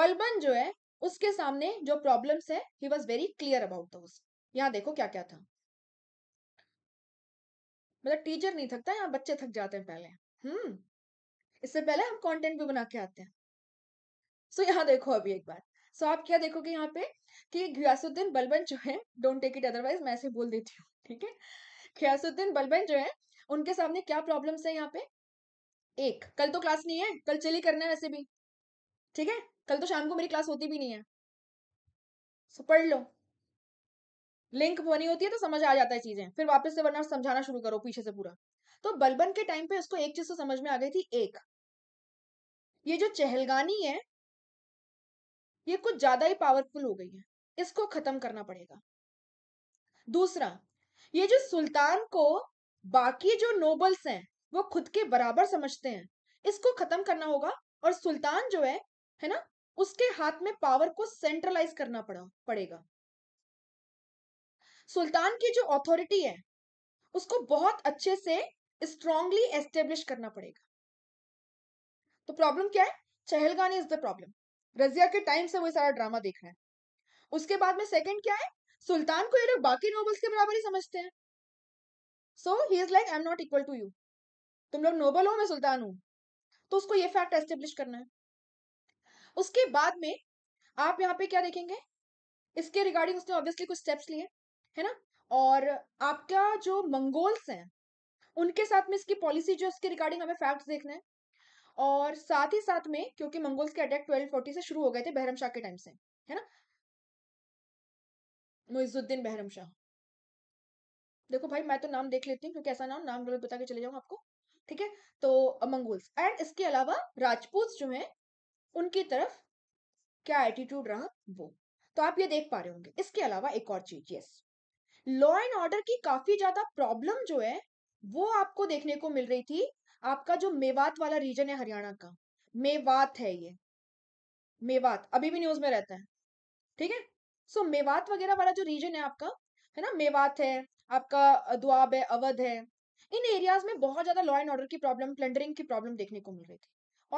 बलबन जो है उसके सामने जो प्रॉब्लम्स है he was very clear about दोस्त यहाँ देखो क्या क्या था मतलब टीचर नहीं थकता यहाँ बच्चे थक जाते हैं पहले हम्म इससे पहले हम कंटेंट भी बना के आते हैं सो so, यहाँ देखो अभी एक बार सो so, आप क्या देखोगे यहाँ पे कि घियासुद्दीन बलबन जो है डोंट टेक इट अदरवाइज मैं ऐसे बोल देती हूँ ठीक है घियासुद्दीन बलबन जो है उनके सामने क्या प्रॉब्लम्स है यहाँ पे एक कल तो क्लास नहीं है कल चिली करना है वैसे भी ठीक है कल तो शाम को मेरी क्लास होती भी नहीं है सो so, पढ़ लो लिंक बनी होती है तो समझ आ जाता है चीजें फिर वापस से वरना समझाना शुरू करो पीछे से पूरा तो बलबन के टाइम पे उसको एक चीज तो समझ में आ गई थी एक ये जो चहलगानी है ये कुछ ज्यादा ही पावरफुल हो गई है इसको खत्म करना पड़ेगा दूसरा ये जो सुल्तान को बाकी जो नोबल्स हैं वो खुद के बराबर समझते हैं इसको खत्म करना होगा और सुल्तान जो है है ना उसके हाथ में पावर को सेंट्रलाइज करना पड़ा पड़ेगा सुल्तान की जो अथॉरिटी है उसको बहुत अच्छे से स्ट्रॉन्गली एस्टेब्लिश करना पड़ेगा तो प्रॉब्लम क्या है चहलगानी इज द प्रॉब्लम रजिया के टाइम से वो सारा ड्रामा देख रहे हैं उसके बाद में सेकंड क्या है सुल्तान को ये लोग बाकी नोबल्स के बराबर ही समझते हैं so he is like I am not equal to you तुम लोग नोबल हो मैं सुल्तान हूं तो उसको ये फैक्ट एस्टेब्लिश करना है उसके बाद में आप यहाँ पे क्या देखेंगे इसके रिगार्डिंग उसने ऑब्वियसली कुछ स्टेप्स लिए है ना और आपका जो मंगोल्स हैं उनके साथ में इसकी पॉलिसी जो इसके रिगार्डिंग हमें फैक्ट्स देखने हैं और साथ ही साथ में क्योंकि मंगोल्स के अटैक 1240 से शुरू हो गए थे बहरम शाह के टाइम से है ना मुइजुद्दीन बहरम शाह देखो भाई मैं तो नाम देख लेती हूँ क्योंकि ऐसा नाम नाम गलत बता के चले जाऊँ आपको ठीक है तो मंगोल्स एंड इसके अलावा राजपूत जो है उनकी तरफ क्या एटीट्यूड रहा वो तो आप ये देख पा रहे होंगे इसके अलावा एक और चीज यस लॉ एंड ऑर्डर की काफी ज्यादा प्रॉब्लम जो है वो आपको देखने को मिल रही थी आपका जो मेवात वाला रीजन है हरियाणा का मेवात है ये मेवात अभी भी न्यूज में रहता है ठीक है सो मेवात वगैरह वाला जो रीजन है आपका है ना मेवात है आपका दुआब है अवध है इन एरियाज में बहुत ज्यादा लॉ एंड ऑर्डर की प्रॉब्लम प्लंडरिंग की प्रॉब्लम देखने को मिल रही थी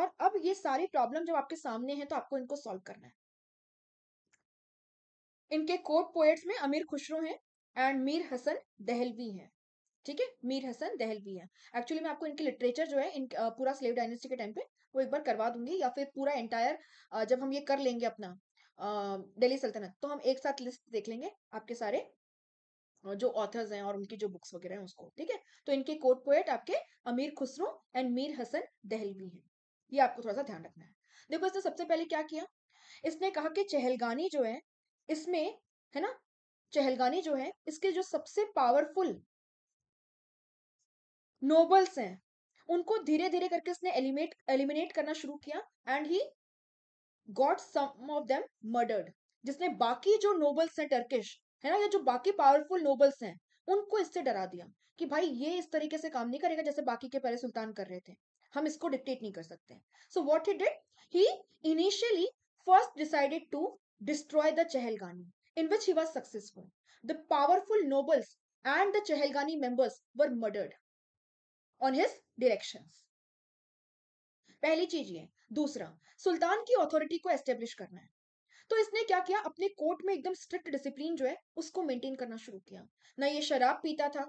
और अब ये सारी प्रॉब्लम जब आपके सामने है तो आपको इनको सॉल्व करना है इनके कोर्ट पोएट्स में अमीर खुशरू हैं एंड मीर हसन दहलवी हैं ठीक है मीर हसन दहलवी हैं एक्चुअली मैं आपको इनके लिटरेचर जो है इन पूरा स्लेव डायनेस्टी के टाइम पे वो एक बार करवा दूंगी या फिर पूरा एंटायर जब हम ये कर लेंगे अपना दिल्ली सल्तनत तो हम एक साथ लिस्ट देख लेंगे आपके सारे जो ऑथर्स हैं और उनकी जो बुक्स वगैरह हैं उसको ठीक है तो इनके कोट पोएट आपके अमीर खुसरो एंड मीर हसन दहलवी हैं ये आपको थोड़ा सा ध्यान रखना है देखो इसने सबसे पहले क्या किया इसने कहा कि चहलगानी जो है इसमें है ना चहलगानी जो है इसके जो सबसे पावरफुल नोबल्स हैं उनको धीरे धीरे करके इसने एलिमेट एलिमिनेट करना शुरू किया and he got some of them murdered जिसने बाकी जो नोबल्स हैं टर्किश है ना या जो बाकी पावरफुल नोबल्स हैं उनको इससे डरा दिया कि भाई ये इस तरीके से काम नहीं करेगा जैसे बाकी के पहले सुल्तान कर रहे थे हम इसको डिक्टेट नहीं कर सकते so what he did he initially first decided to destroy the Chahalgani in which he was successful. The powerful nobles and the Chehelgani members were murdered on his directions. पहली चीज ये दूसरा सुल्तान की अथॉरिटी को एस्टेब्लिश करना है तो इसने क्या किया अपने कोर्ट में एकदम स्ट्रिक्ट डिसिप्लिन जो है उसको मेंटेन करना शुरू किया ना ये शराब पीता था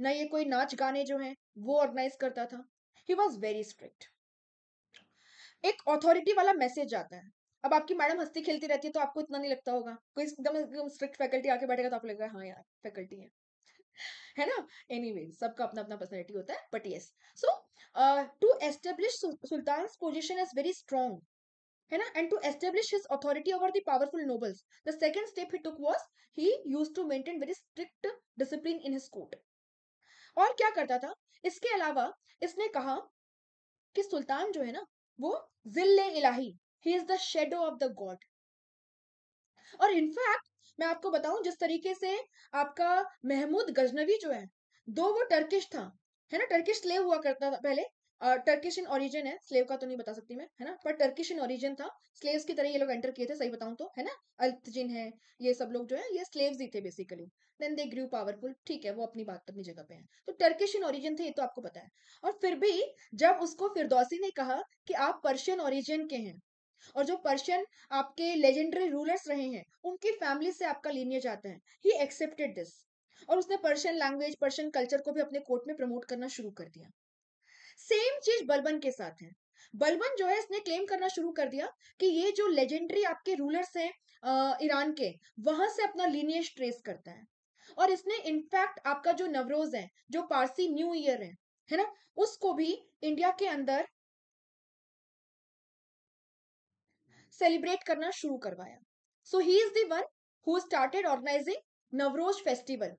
ना ये कोई नाच गाने जो है वो ऑर्गेनाइज करता था ही वॉज वेरी स्ट्रिक्ट एक अथॉरिटी वाला मैसेज आता है अब आपकी मैडम हंसती खेलती रहती है तो आपको इतना नहीं लगता होगा कोई एकदम एकदम स्ट्रिक्ट फैकल्टी आके बैठेगा तो आपको लगेगा हाँ यार फैकल्टी है है ना एनी सबका अपना अपना पर्सनैलिटी होता है but yes so to establish sultan position is very strong है ना and to establish his authority over the powerful nobles the second step he took was he used to maintain very strict discipline in his court और क्या करता था इसके अलावा इसने कहा कि सुल्तान जो है ना वो Zille Ilahi he is the shadow of the God और इनफैक्ट मैं आपको बताऊं जिस तरीके से आपका महमूद गजनवी जो है दो वो टर्किश था है ना टर्किश स्लेव हुआ करता था पहले टर्किश इन ओरिजिन है स्लेव का तो नहीं बता सकती मैं है ना पर टर्किश इन ओरिजिन था स्लेव्स की तरह ये लोग एंटर किए थे सही बताऊं तो है ना अल्तजिन है ये सब लोग जो है ये स्लेव्स ही थे basically then they grew powerful ठीक है वो अपनी बात अपनी जगह पे है तो टर्किश इन ओरिजिन थे ये तो आपको पता है और फिर भी जब उसको फिरदौसी ने कहा कि आप पर्शियन ओरिजिन के हैं और जो पर्शियन आपके लेजेंडरी रूलर्स रहे हैं उनकी फैमिली से आपका लीनियज आता है ही एक्सेप्टेड दिस और उसने पर्शियन लैंग्वेज पर्शियन कल्चर को भी अपने कोर्ट में प्रमोट करना शुरू कर दिया सेम चीज बलबन के साथ है बलबन जो है इसने क्लेम करना शुरू कर दिया कि ये जो लेजेंडरी आपके रूलर्स हैं ईरान के वहां से अपना लीनियज ट्रेस करता है और इसने इनफैक्ट आपका जो नवरोज है जो पारसी न्यू ईयर है है ना उसको भी इंडिया के अंदर सेलिब्रेट करना शुरू करवाया so he is then who started organising Navroz festival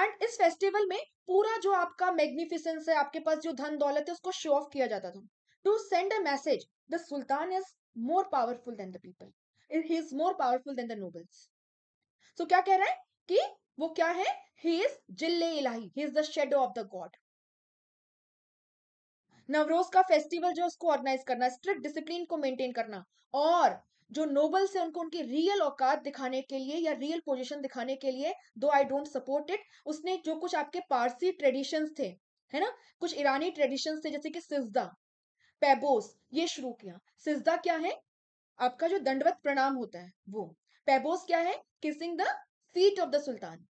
and इस फेस्टिवल में पूरा जो आपका मैग्निफिसेंस है आपके पास जो धन दौलत है उसको शो ऑफ किया जाता था to send a message the sultan is more powerful than the people he is more powerful than the nobles so क्या कह रहा है कि वो क्या है he is Zille Ilahi he is the shadow of the God Navroz का फेस्टिवल जो उसको ऑर्गेनाइज करना स्ट्रिक्ट डिसिप्लिन को मेंटेन करना और जो नोबल्स है उनको उनकी रियल औकात दिखाने के लिए या रियल पोजीशन दिखाने के लिए दो आई डोंट सपोर्ट इट उसने जो कुछ आपके पारसी ट्रेडिशंस थे है ना कुछ ईरानी ट्रेडिशंस थे जैसे कि सिजदा पैबोस ये शुरू किया सिजदा क्या है आपका जो दंडवत प्रणाम होता है वो पैबोस क्या है kissing the feet of the sultan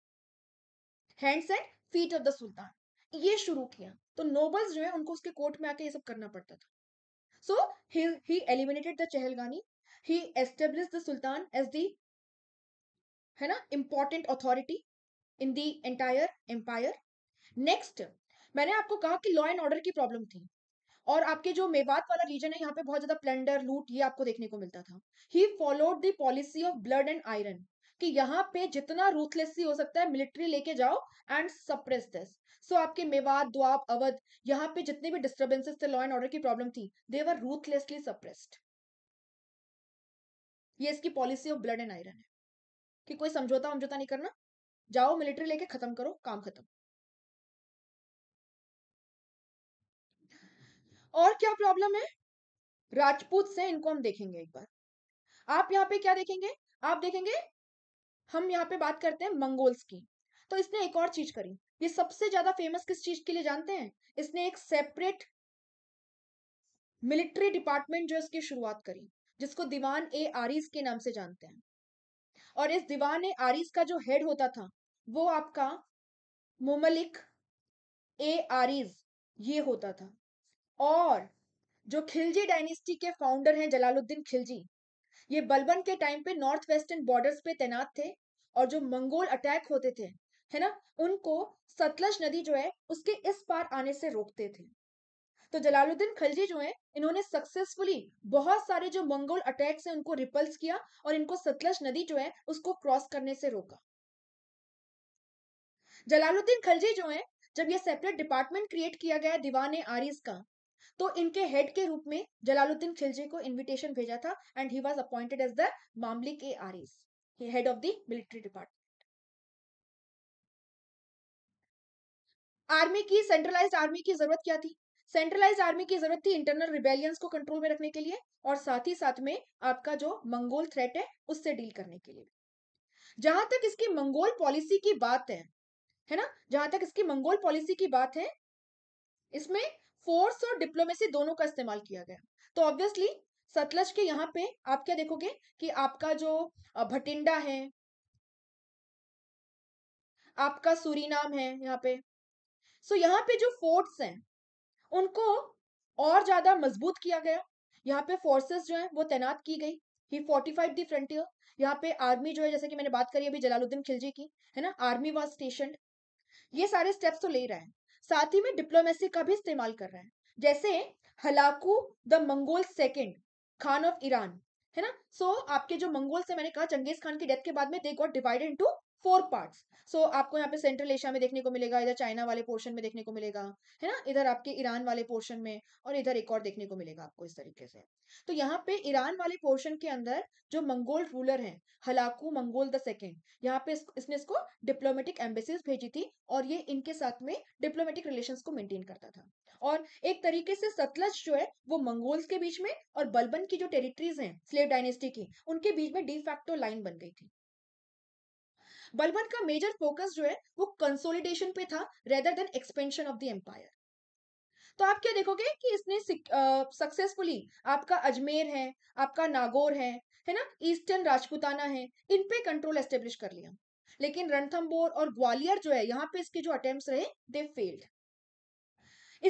hands and feet of the sultan ये शुरू किया तो नोबल्स जो है उनको उसके कोर्ट में आके ये सब करना पड़ता था so he eliminated the Chahalgani he established the sultan as the है ना important authority in the entire empire next मैंने आपको कहा कि लॉ एंड ऑर्डर की प्रॉब्लम थी और आपके जो मेवात वाला रीजन है यहाँ पे बहुत ज्यादा प्लंडर लूट ये आपको देखने को मिलता था he followed the policy of blood and iron कि यहाँ पे जितना रूथलेस हो सकता है मिलिट्री लेके जाओ and suppress this so so, आपके मेवात दुआब अवध यहाँ पे जितने भी डिस्टर्बेंसेस थे लॉ एंड ऑर्डर की प्रॉब्लम थी दे वर रूथलेसली सप्रेस्ड ये इसकी policy of blood and iron है कि कोई समझौता समझौता नहीं करना जाओ मिलिट्री लेके खत्म करो काम खत्म और क्या प्रॉब्लम है राजपूत से इनको हम देखेंगे एक बार आप यहाँ पे क्या देखेंगे आप देखेंगे हम यहाँ पे बात करते हैं मंगोल्स की तो इसने एक और चीज करी ये सबसे ज्यादा फेमस किस चीज के लिए जानते हैं इसने एक सेपरेट मिलिट्री डिपार्टमेंट जो इसकी शुरुआत करी जिसको दीवान ए आरिस के नाम से जानते हैं और इस दीवान ए आरिस का जो हेड होता था वो आपका मुमलिक ए आरिस ये होता था और जो खिलजी डायनेस्टी के फाउंडर हैं जलालुद्दीन खिलजी ये बलबन के टाइम पे नॉर्थ वेस्टर्न बॉर्डर्स पे तैनात थे और जो मंगोल अटैक होते थे है ना उनको सतलज नदी जो है उसके इस पार आने से रोकते थे तो जलालुद्दीन खलजी जो है इन्होंने सक्सेसफुली बहुत सारे जो मंगोल अटैक्स है उनको रिपल्स किया और इनको सतलज नदी जो है उसको क्रॉस करने से रोका जलालुद्दीन खलजी जो है जब ये सेपरेट डिपार्टमेंट क्रिएट किया गया दीवान आरिज का तो इनके हेड के रूप में जलालुद्दीन खिलजी को इनविटेशन भेजा था and he was appointed as the मामलिक ए आरिज head of the military department army की सेंट्रलाइज्ड आर्मी की जरूरत क्या थी सेंट्रलाइज्ड आर्मी की जरूरत थी इंटरनल रिबेलियंस को कंट्रोल में रखने के लिए और साथ ही साथ में आपका जो मंगोल थ्रेट है उससे डील करने के लिए जहां तक इसकी मंगोल पॉलिसी की बात है है ना जहां तक इसकी मंगोल पॉलिसी की बात है इसमें फोर्स और डिप्लोमेसी दोनों का इस्तेमाल किया गया तो ऑब्वियसली सतलज के यहाँ पे आप क्या देखोगे कि आपका जो भटिंडा है आपका सूरीनाम है यहाँ पे सो so, यहाँ पे जो फोर्ट्स हैं उनको और ज्यादा मजबूत किया गया यहाँ पे फोर्सेस जो है वो तैनात की गई ही फोर्टिफाइड दी फ्रंटियर यहाँ पे आर्मी जो है जैसे कि मैंने बात करी अभी जलालुद्दीन खिलजी की है ना आर्मी वॉज स्टेशन ये सारे स्टेप्स तो ले रहे हैं साथ ही में डिप्लोमेसी का भी इस्तेमाल कर रहे हैं जैसे Halaku the Mongol second khan of Iran है ना सो so, आपके जो मंगोल से मैंने कहा चंगेज खान की डेथ के बाद में they got divided into four part so आपको यहाँ पे सेंट्रल एशिया में देखने को मिलेगा इधर चाइना वाले पोर्शन में देखने को मिलेगा है ना इधर आपके ईरान वाले पोर्शन में और इधर एक और देखने को मिलेगा आपको इस तरीके से तो यहाँ पे ईरान वाले पोर्शन के अंदर जो मंगोल रूलर है हलाकू मंगोल द सेकेंड यहाँ पे इसने इसको डिप्लोमेटिक एम्बेसीज भेजी थी और ये इनके साथ में डिप्लोमेटिक रिलेशन को मेनटेन करता था और एक तरीके से सतलज जो है वो मंगोल्स के बीच में और बलबन की जो टेरिटरीज हैं स्लेव डायनेस्टी की उनके बीच में डी फैक्टो लाइन बन गई थी बलबन का मेजर फोकस जो है वो कंसोलिडेशन पे था rather than expansion of the empire तो आप क्या देखोगे कि इसने सक्सेसफुली आपका अजमेर है आपका नागौर है है ना ईस्टर्न राजपुताना है इन पे कंट्रोल एस्टेब्लिश कर लिया लेकिन रणथम्बोर और ग्वालियर जो है यहाँ पे इसके जो अटेम्प्ट रहे दे फेल्ड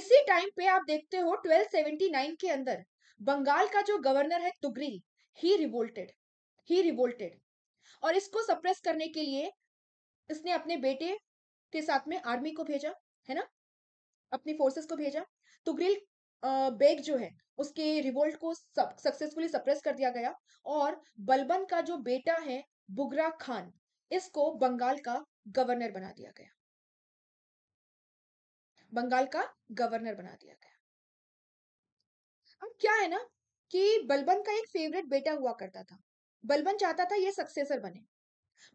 इसी टाइम पे आप देखते हो 1279 के अंदर बंगाल का जो गवर्नर है तुगरी ही रिवोल्टेड ही रिवोल्टेड और इसको सप्रेस करने के लिए इसने अपने बेटे के साथ में आर्मी को भेजा है ना अपनी फोर्सेस को भेजा तो ग्रिल बेग जो है उसके रिवोल्ट को सक्सेसफुली सप्रेस कर दिया गया और बलबन का जो बेटा है बुगरा खान इसको बंगाल का गवर्नर बना दिया गया बंगाल का गवर्नर बना दिया गया अब क्या है ना कि बलबन का एक फेवरेट बेटा हुआ करता था बलबन चाहता था ये सक्सेसर बने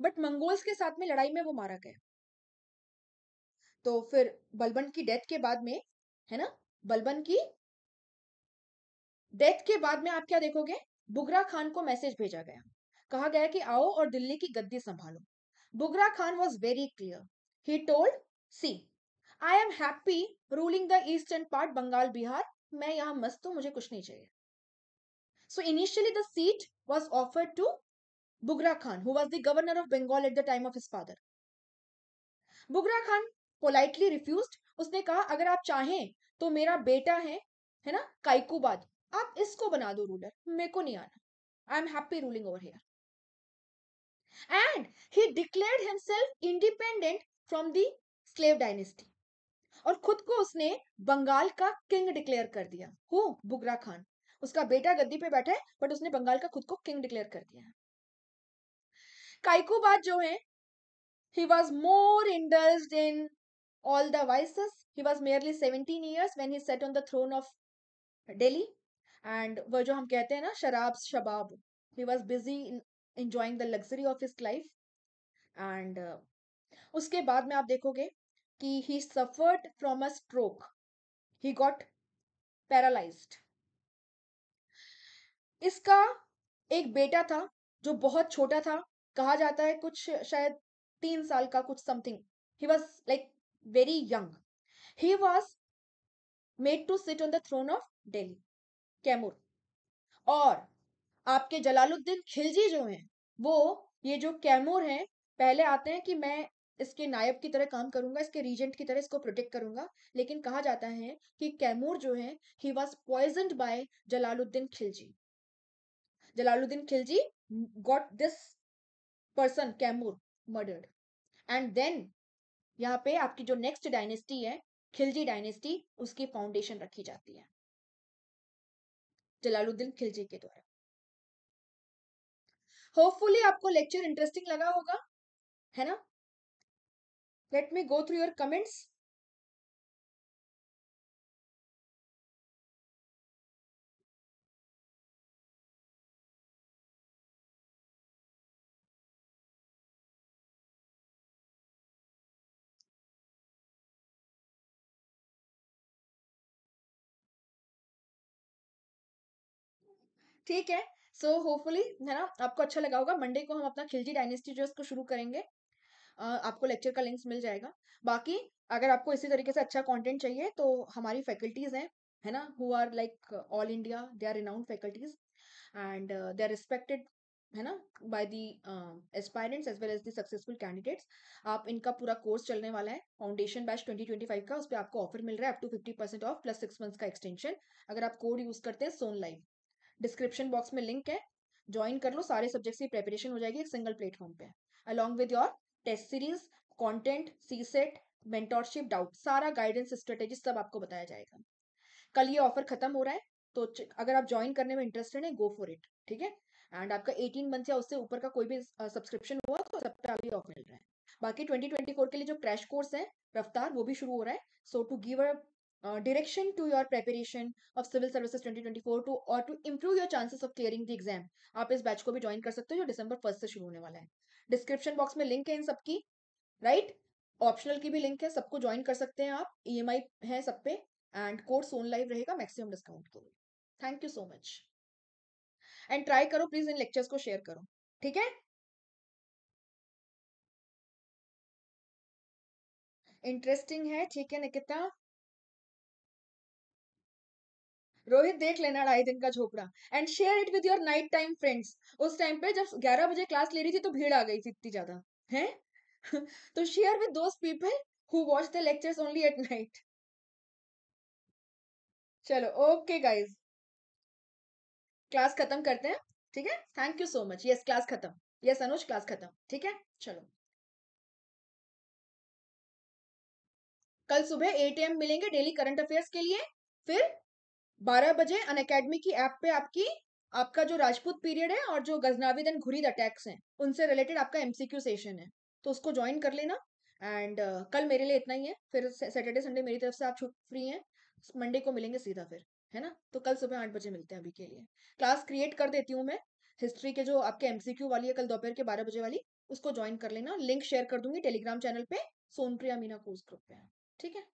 बट मंगोल्स के साथ में लड़ाई में वो मारा गया तो फिर बलबन की डेथ के बाद में है ना बलबन की डेथ के बाद में आप क्या देखोगे बुगरा खान को मैसेज भेजा गया कहा गया कि आओ और दिल्ली की गद्दी संभालो Bughra Khan was very clear he told see I am happy ruling the eastern part Bengal Bihar मैं यहाँ मस्त हूँ मुझे कुछ नहीं चाहिए So initially the seat was offered to Bugra Khan, who was the governor of Bengal at the time of his father. Bugra Khan politely refused. उसने कहा अगर आप चाहें तो मेरा बेटा है है ना काइकुबाद आप इसको बना दो रूलर मेरे को नहीं आना I am happy ruling over here and he declared himself independent from the slave dynasty और खुद को उसने बंगाल का किंग डिक्लेयर कर दिया हो बुगरा खान उसका बेटा गद्दी पे बैठा है बट उसने बंगाल का खुद को किंग डिक्लेयर कर दिया है काइकोबाद जो है he was more indulged in all the vices. He was merely 17 years when he sat on the throne of Delhi. And वो जो हम कहते हैं ना शराब शबाब he was busy in enjoying the luxury of his life. And uh, उसके बाद में आप देखोगे कि he suffered from a stroke. He got paralyzed. इसका एक बेटा था जो बहुत छोटा था कहा जाता है कुछ शायद तीन साल का कुछ something he was like very young he was made to sit on the throne of Delhi Kaimur और आपके जलालुद्दीन खिलजी जो हैं वो ये जो कैमूर हैं पहले आते हैं कि मैं इसके नायब की तरह काम करूंगा इसके रीजेंट की तरह इसको प्रोटेक्ट करूंगा लेकिन कहा जाता है कि कैमूर जो है he was poison by Jalaluddin Khilji Jalaluddin Khilji got this person Kaimur murdered and then यहाँ पे आपकी जो नेक्स्ट डायनेस्टी है खिलजी डायनेस्टी उसकी फाउंडेशन रखी जाती है जलालुद्दीन खिलजी के द्वारा होपफुली आपको लेक्चर इंटरेस्टिंग लगा होगा है ना let me go through your comments ठीक है सो होपफुली है ना आपको अच्छा लगा होगा मंडे को हम अपना खिलजी डायनेस्टी जो इसको शुरू करेंगे आपको लेक्चर का लिंक्स मिल जाएगा बाकी अगर आपको इसी तरीके से अच्छा कंटेंट चाहिए तो हमारी फैकल्टीज हैं है ना who are like all India they are renowned faculties and they are respected है ना by the aspirants as well as the successful candidates आप इनका पूरा कोर्स चलने वाला है फाउंडेशन बैच 2025 का उस पर आपको ऑफर मिल रहा है up to 50 percent off plus six months का एक्सटेंशन अगर आप कोड यूज करते हैं सोन लाइफ डिस्क्रिप्शन बॉक्स में लिंक है ज्वाइन कर लो सारे सब्जेक्ट्स की प्रेपरेशन हो जाएगी एक सिंगल प्लेटफॉर्म पे along with your test series content C SAT mentorship doubt सारा गाइडेंस स्ट्रेटेजी सब आपको बताया जाएगा कल ये ऑफर खत्म हो रहा है तो अगर आप ज्वाइन करने में इंटरेस्टेड है गो फॉर इट ठीक है एंड आपका 18 मंथ या उससे ऊपर का कोई भी सब्सक्रिप्शन हुआ तो सब पे अभी ऑफर मिल रहा है बाकी 2024 के लिए जो क्रैश कोर्स है रफ्तार वो भी शुरू हो रहा है so to give a uh, direction to your preparation of civil services 2024 to और to improve your chances of clearing the exam आप इस बैच को भी ज्वाइन कर सकते हो जो डिसंबर फर्स्ट से शुरू होने वाला है डिस्क्रिप्शन बॉक्स में लिंक है इन सबकी राइट right? ऑप्शनल की भी लिंक है सबको ज्वाइन कर सकते हैं आप ई एम आई है सब पे एंड कोर्स सोन लाइव रहेगा मैक्सिमम डिस्काउंट के लिए thank you so much and try करो प्लीज इन लेक्चर्स को शेयर करो ठीक है इंटरेस्टिंग है ठीक है निकिता रोहित देख लेना ढाई दिन का झोपड़ा and share it with your night time friends उस टाइम पे जब ग्यारह बजे क्लास ले रही थी तो भीड़ आ गई थी इतनी ज्यादा है तो share with those people who watch the lectures only at night चलो ओके गाइज क्लास खत्म करते हैं ठीक है thank you so much yes class खत्म यस अनुज क्लास खत्म ठीक है चलो कल सुबह एटीएम मिलेंगे डेली करंट अफेयर्स के लिए फिर बारह बजे अन अकेडमी की ऐप पे आपकी आपका जो राजपूत पीरियड है और जो गजनाविद एंड घुरीद अटैक्स हैं उनसे रिलेटेड आपका एमसीक्यू सेशन है तो उसको ज्वाइन कर लेना एंड uh, कल मेरे लिए इतना ही है फिर सैटरडे संडे मेरी तरफ से आप छुट फ्री हैं मंडे को मिलेंगे सीधा फिर है ना तो कल सुबह आठ बजे मिलते हैं अभी के लिए क्लास क्रिएट कर देती हूँ मैं हिस्ट्री के जो आपके एमसीक्यू वाली है कल दोपहर के बारह बजे वाली उसको ज्वाइन कर लेना लिंक शेयर कर दूंगी टेलीग्राम चैनल पे सोनप्रिया मीना कोर्स ग्रुप पे ठीक है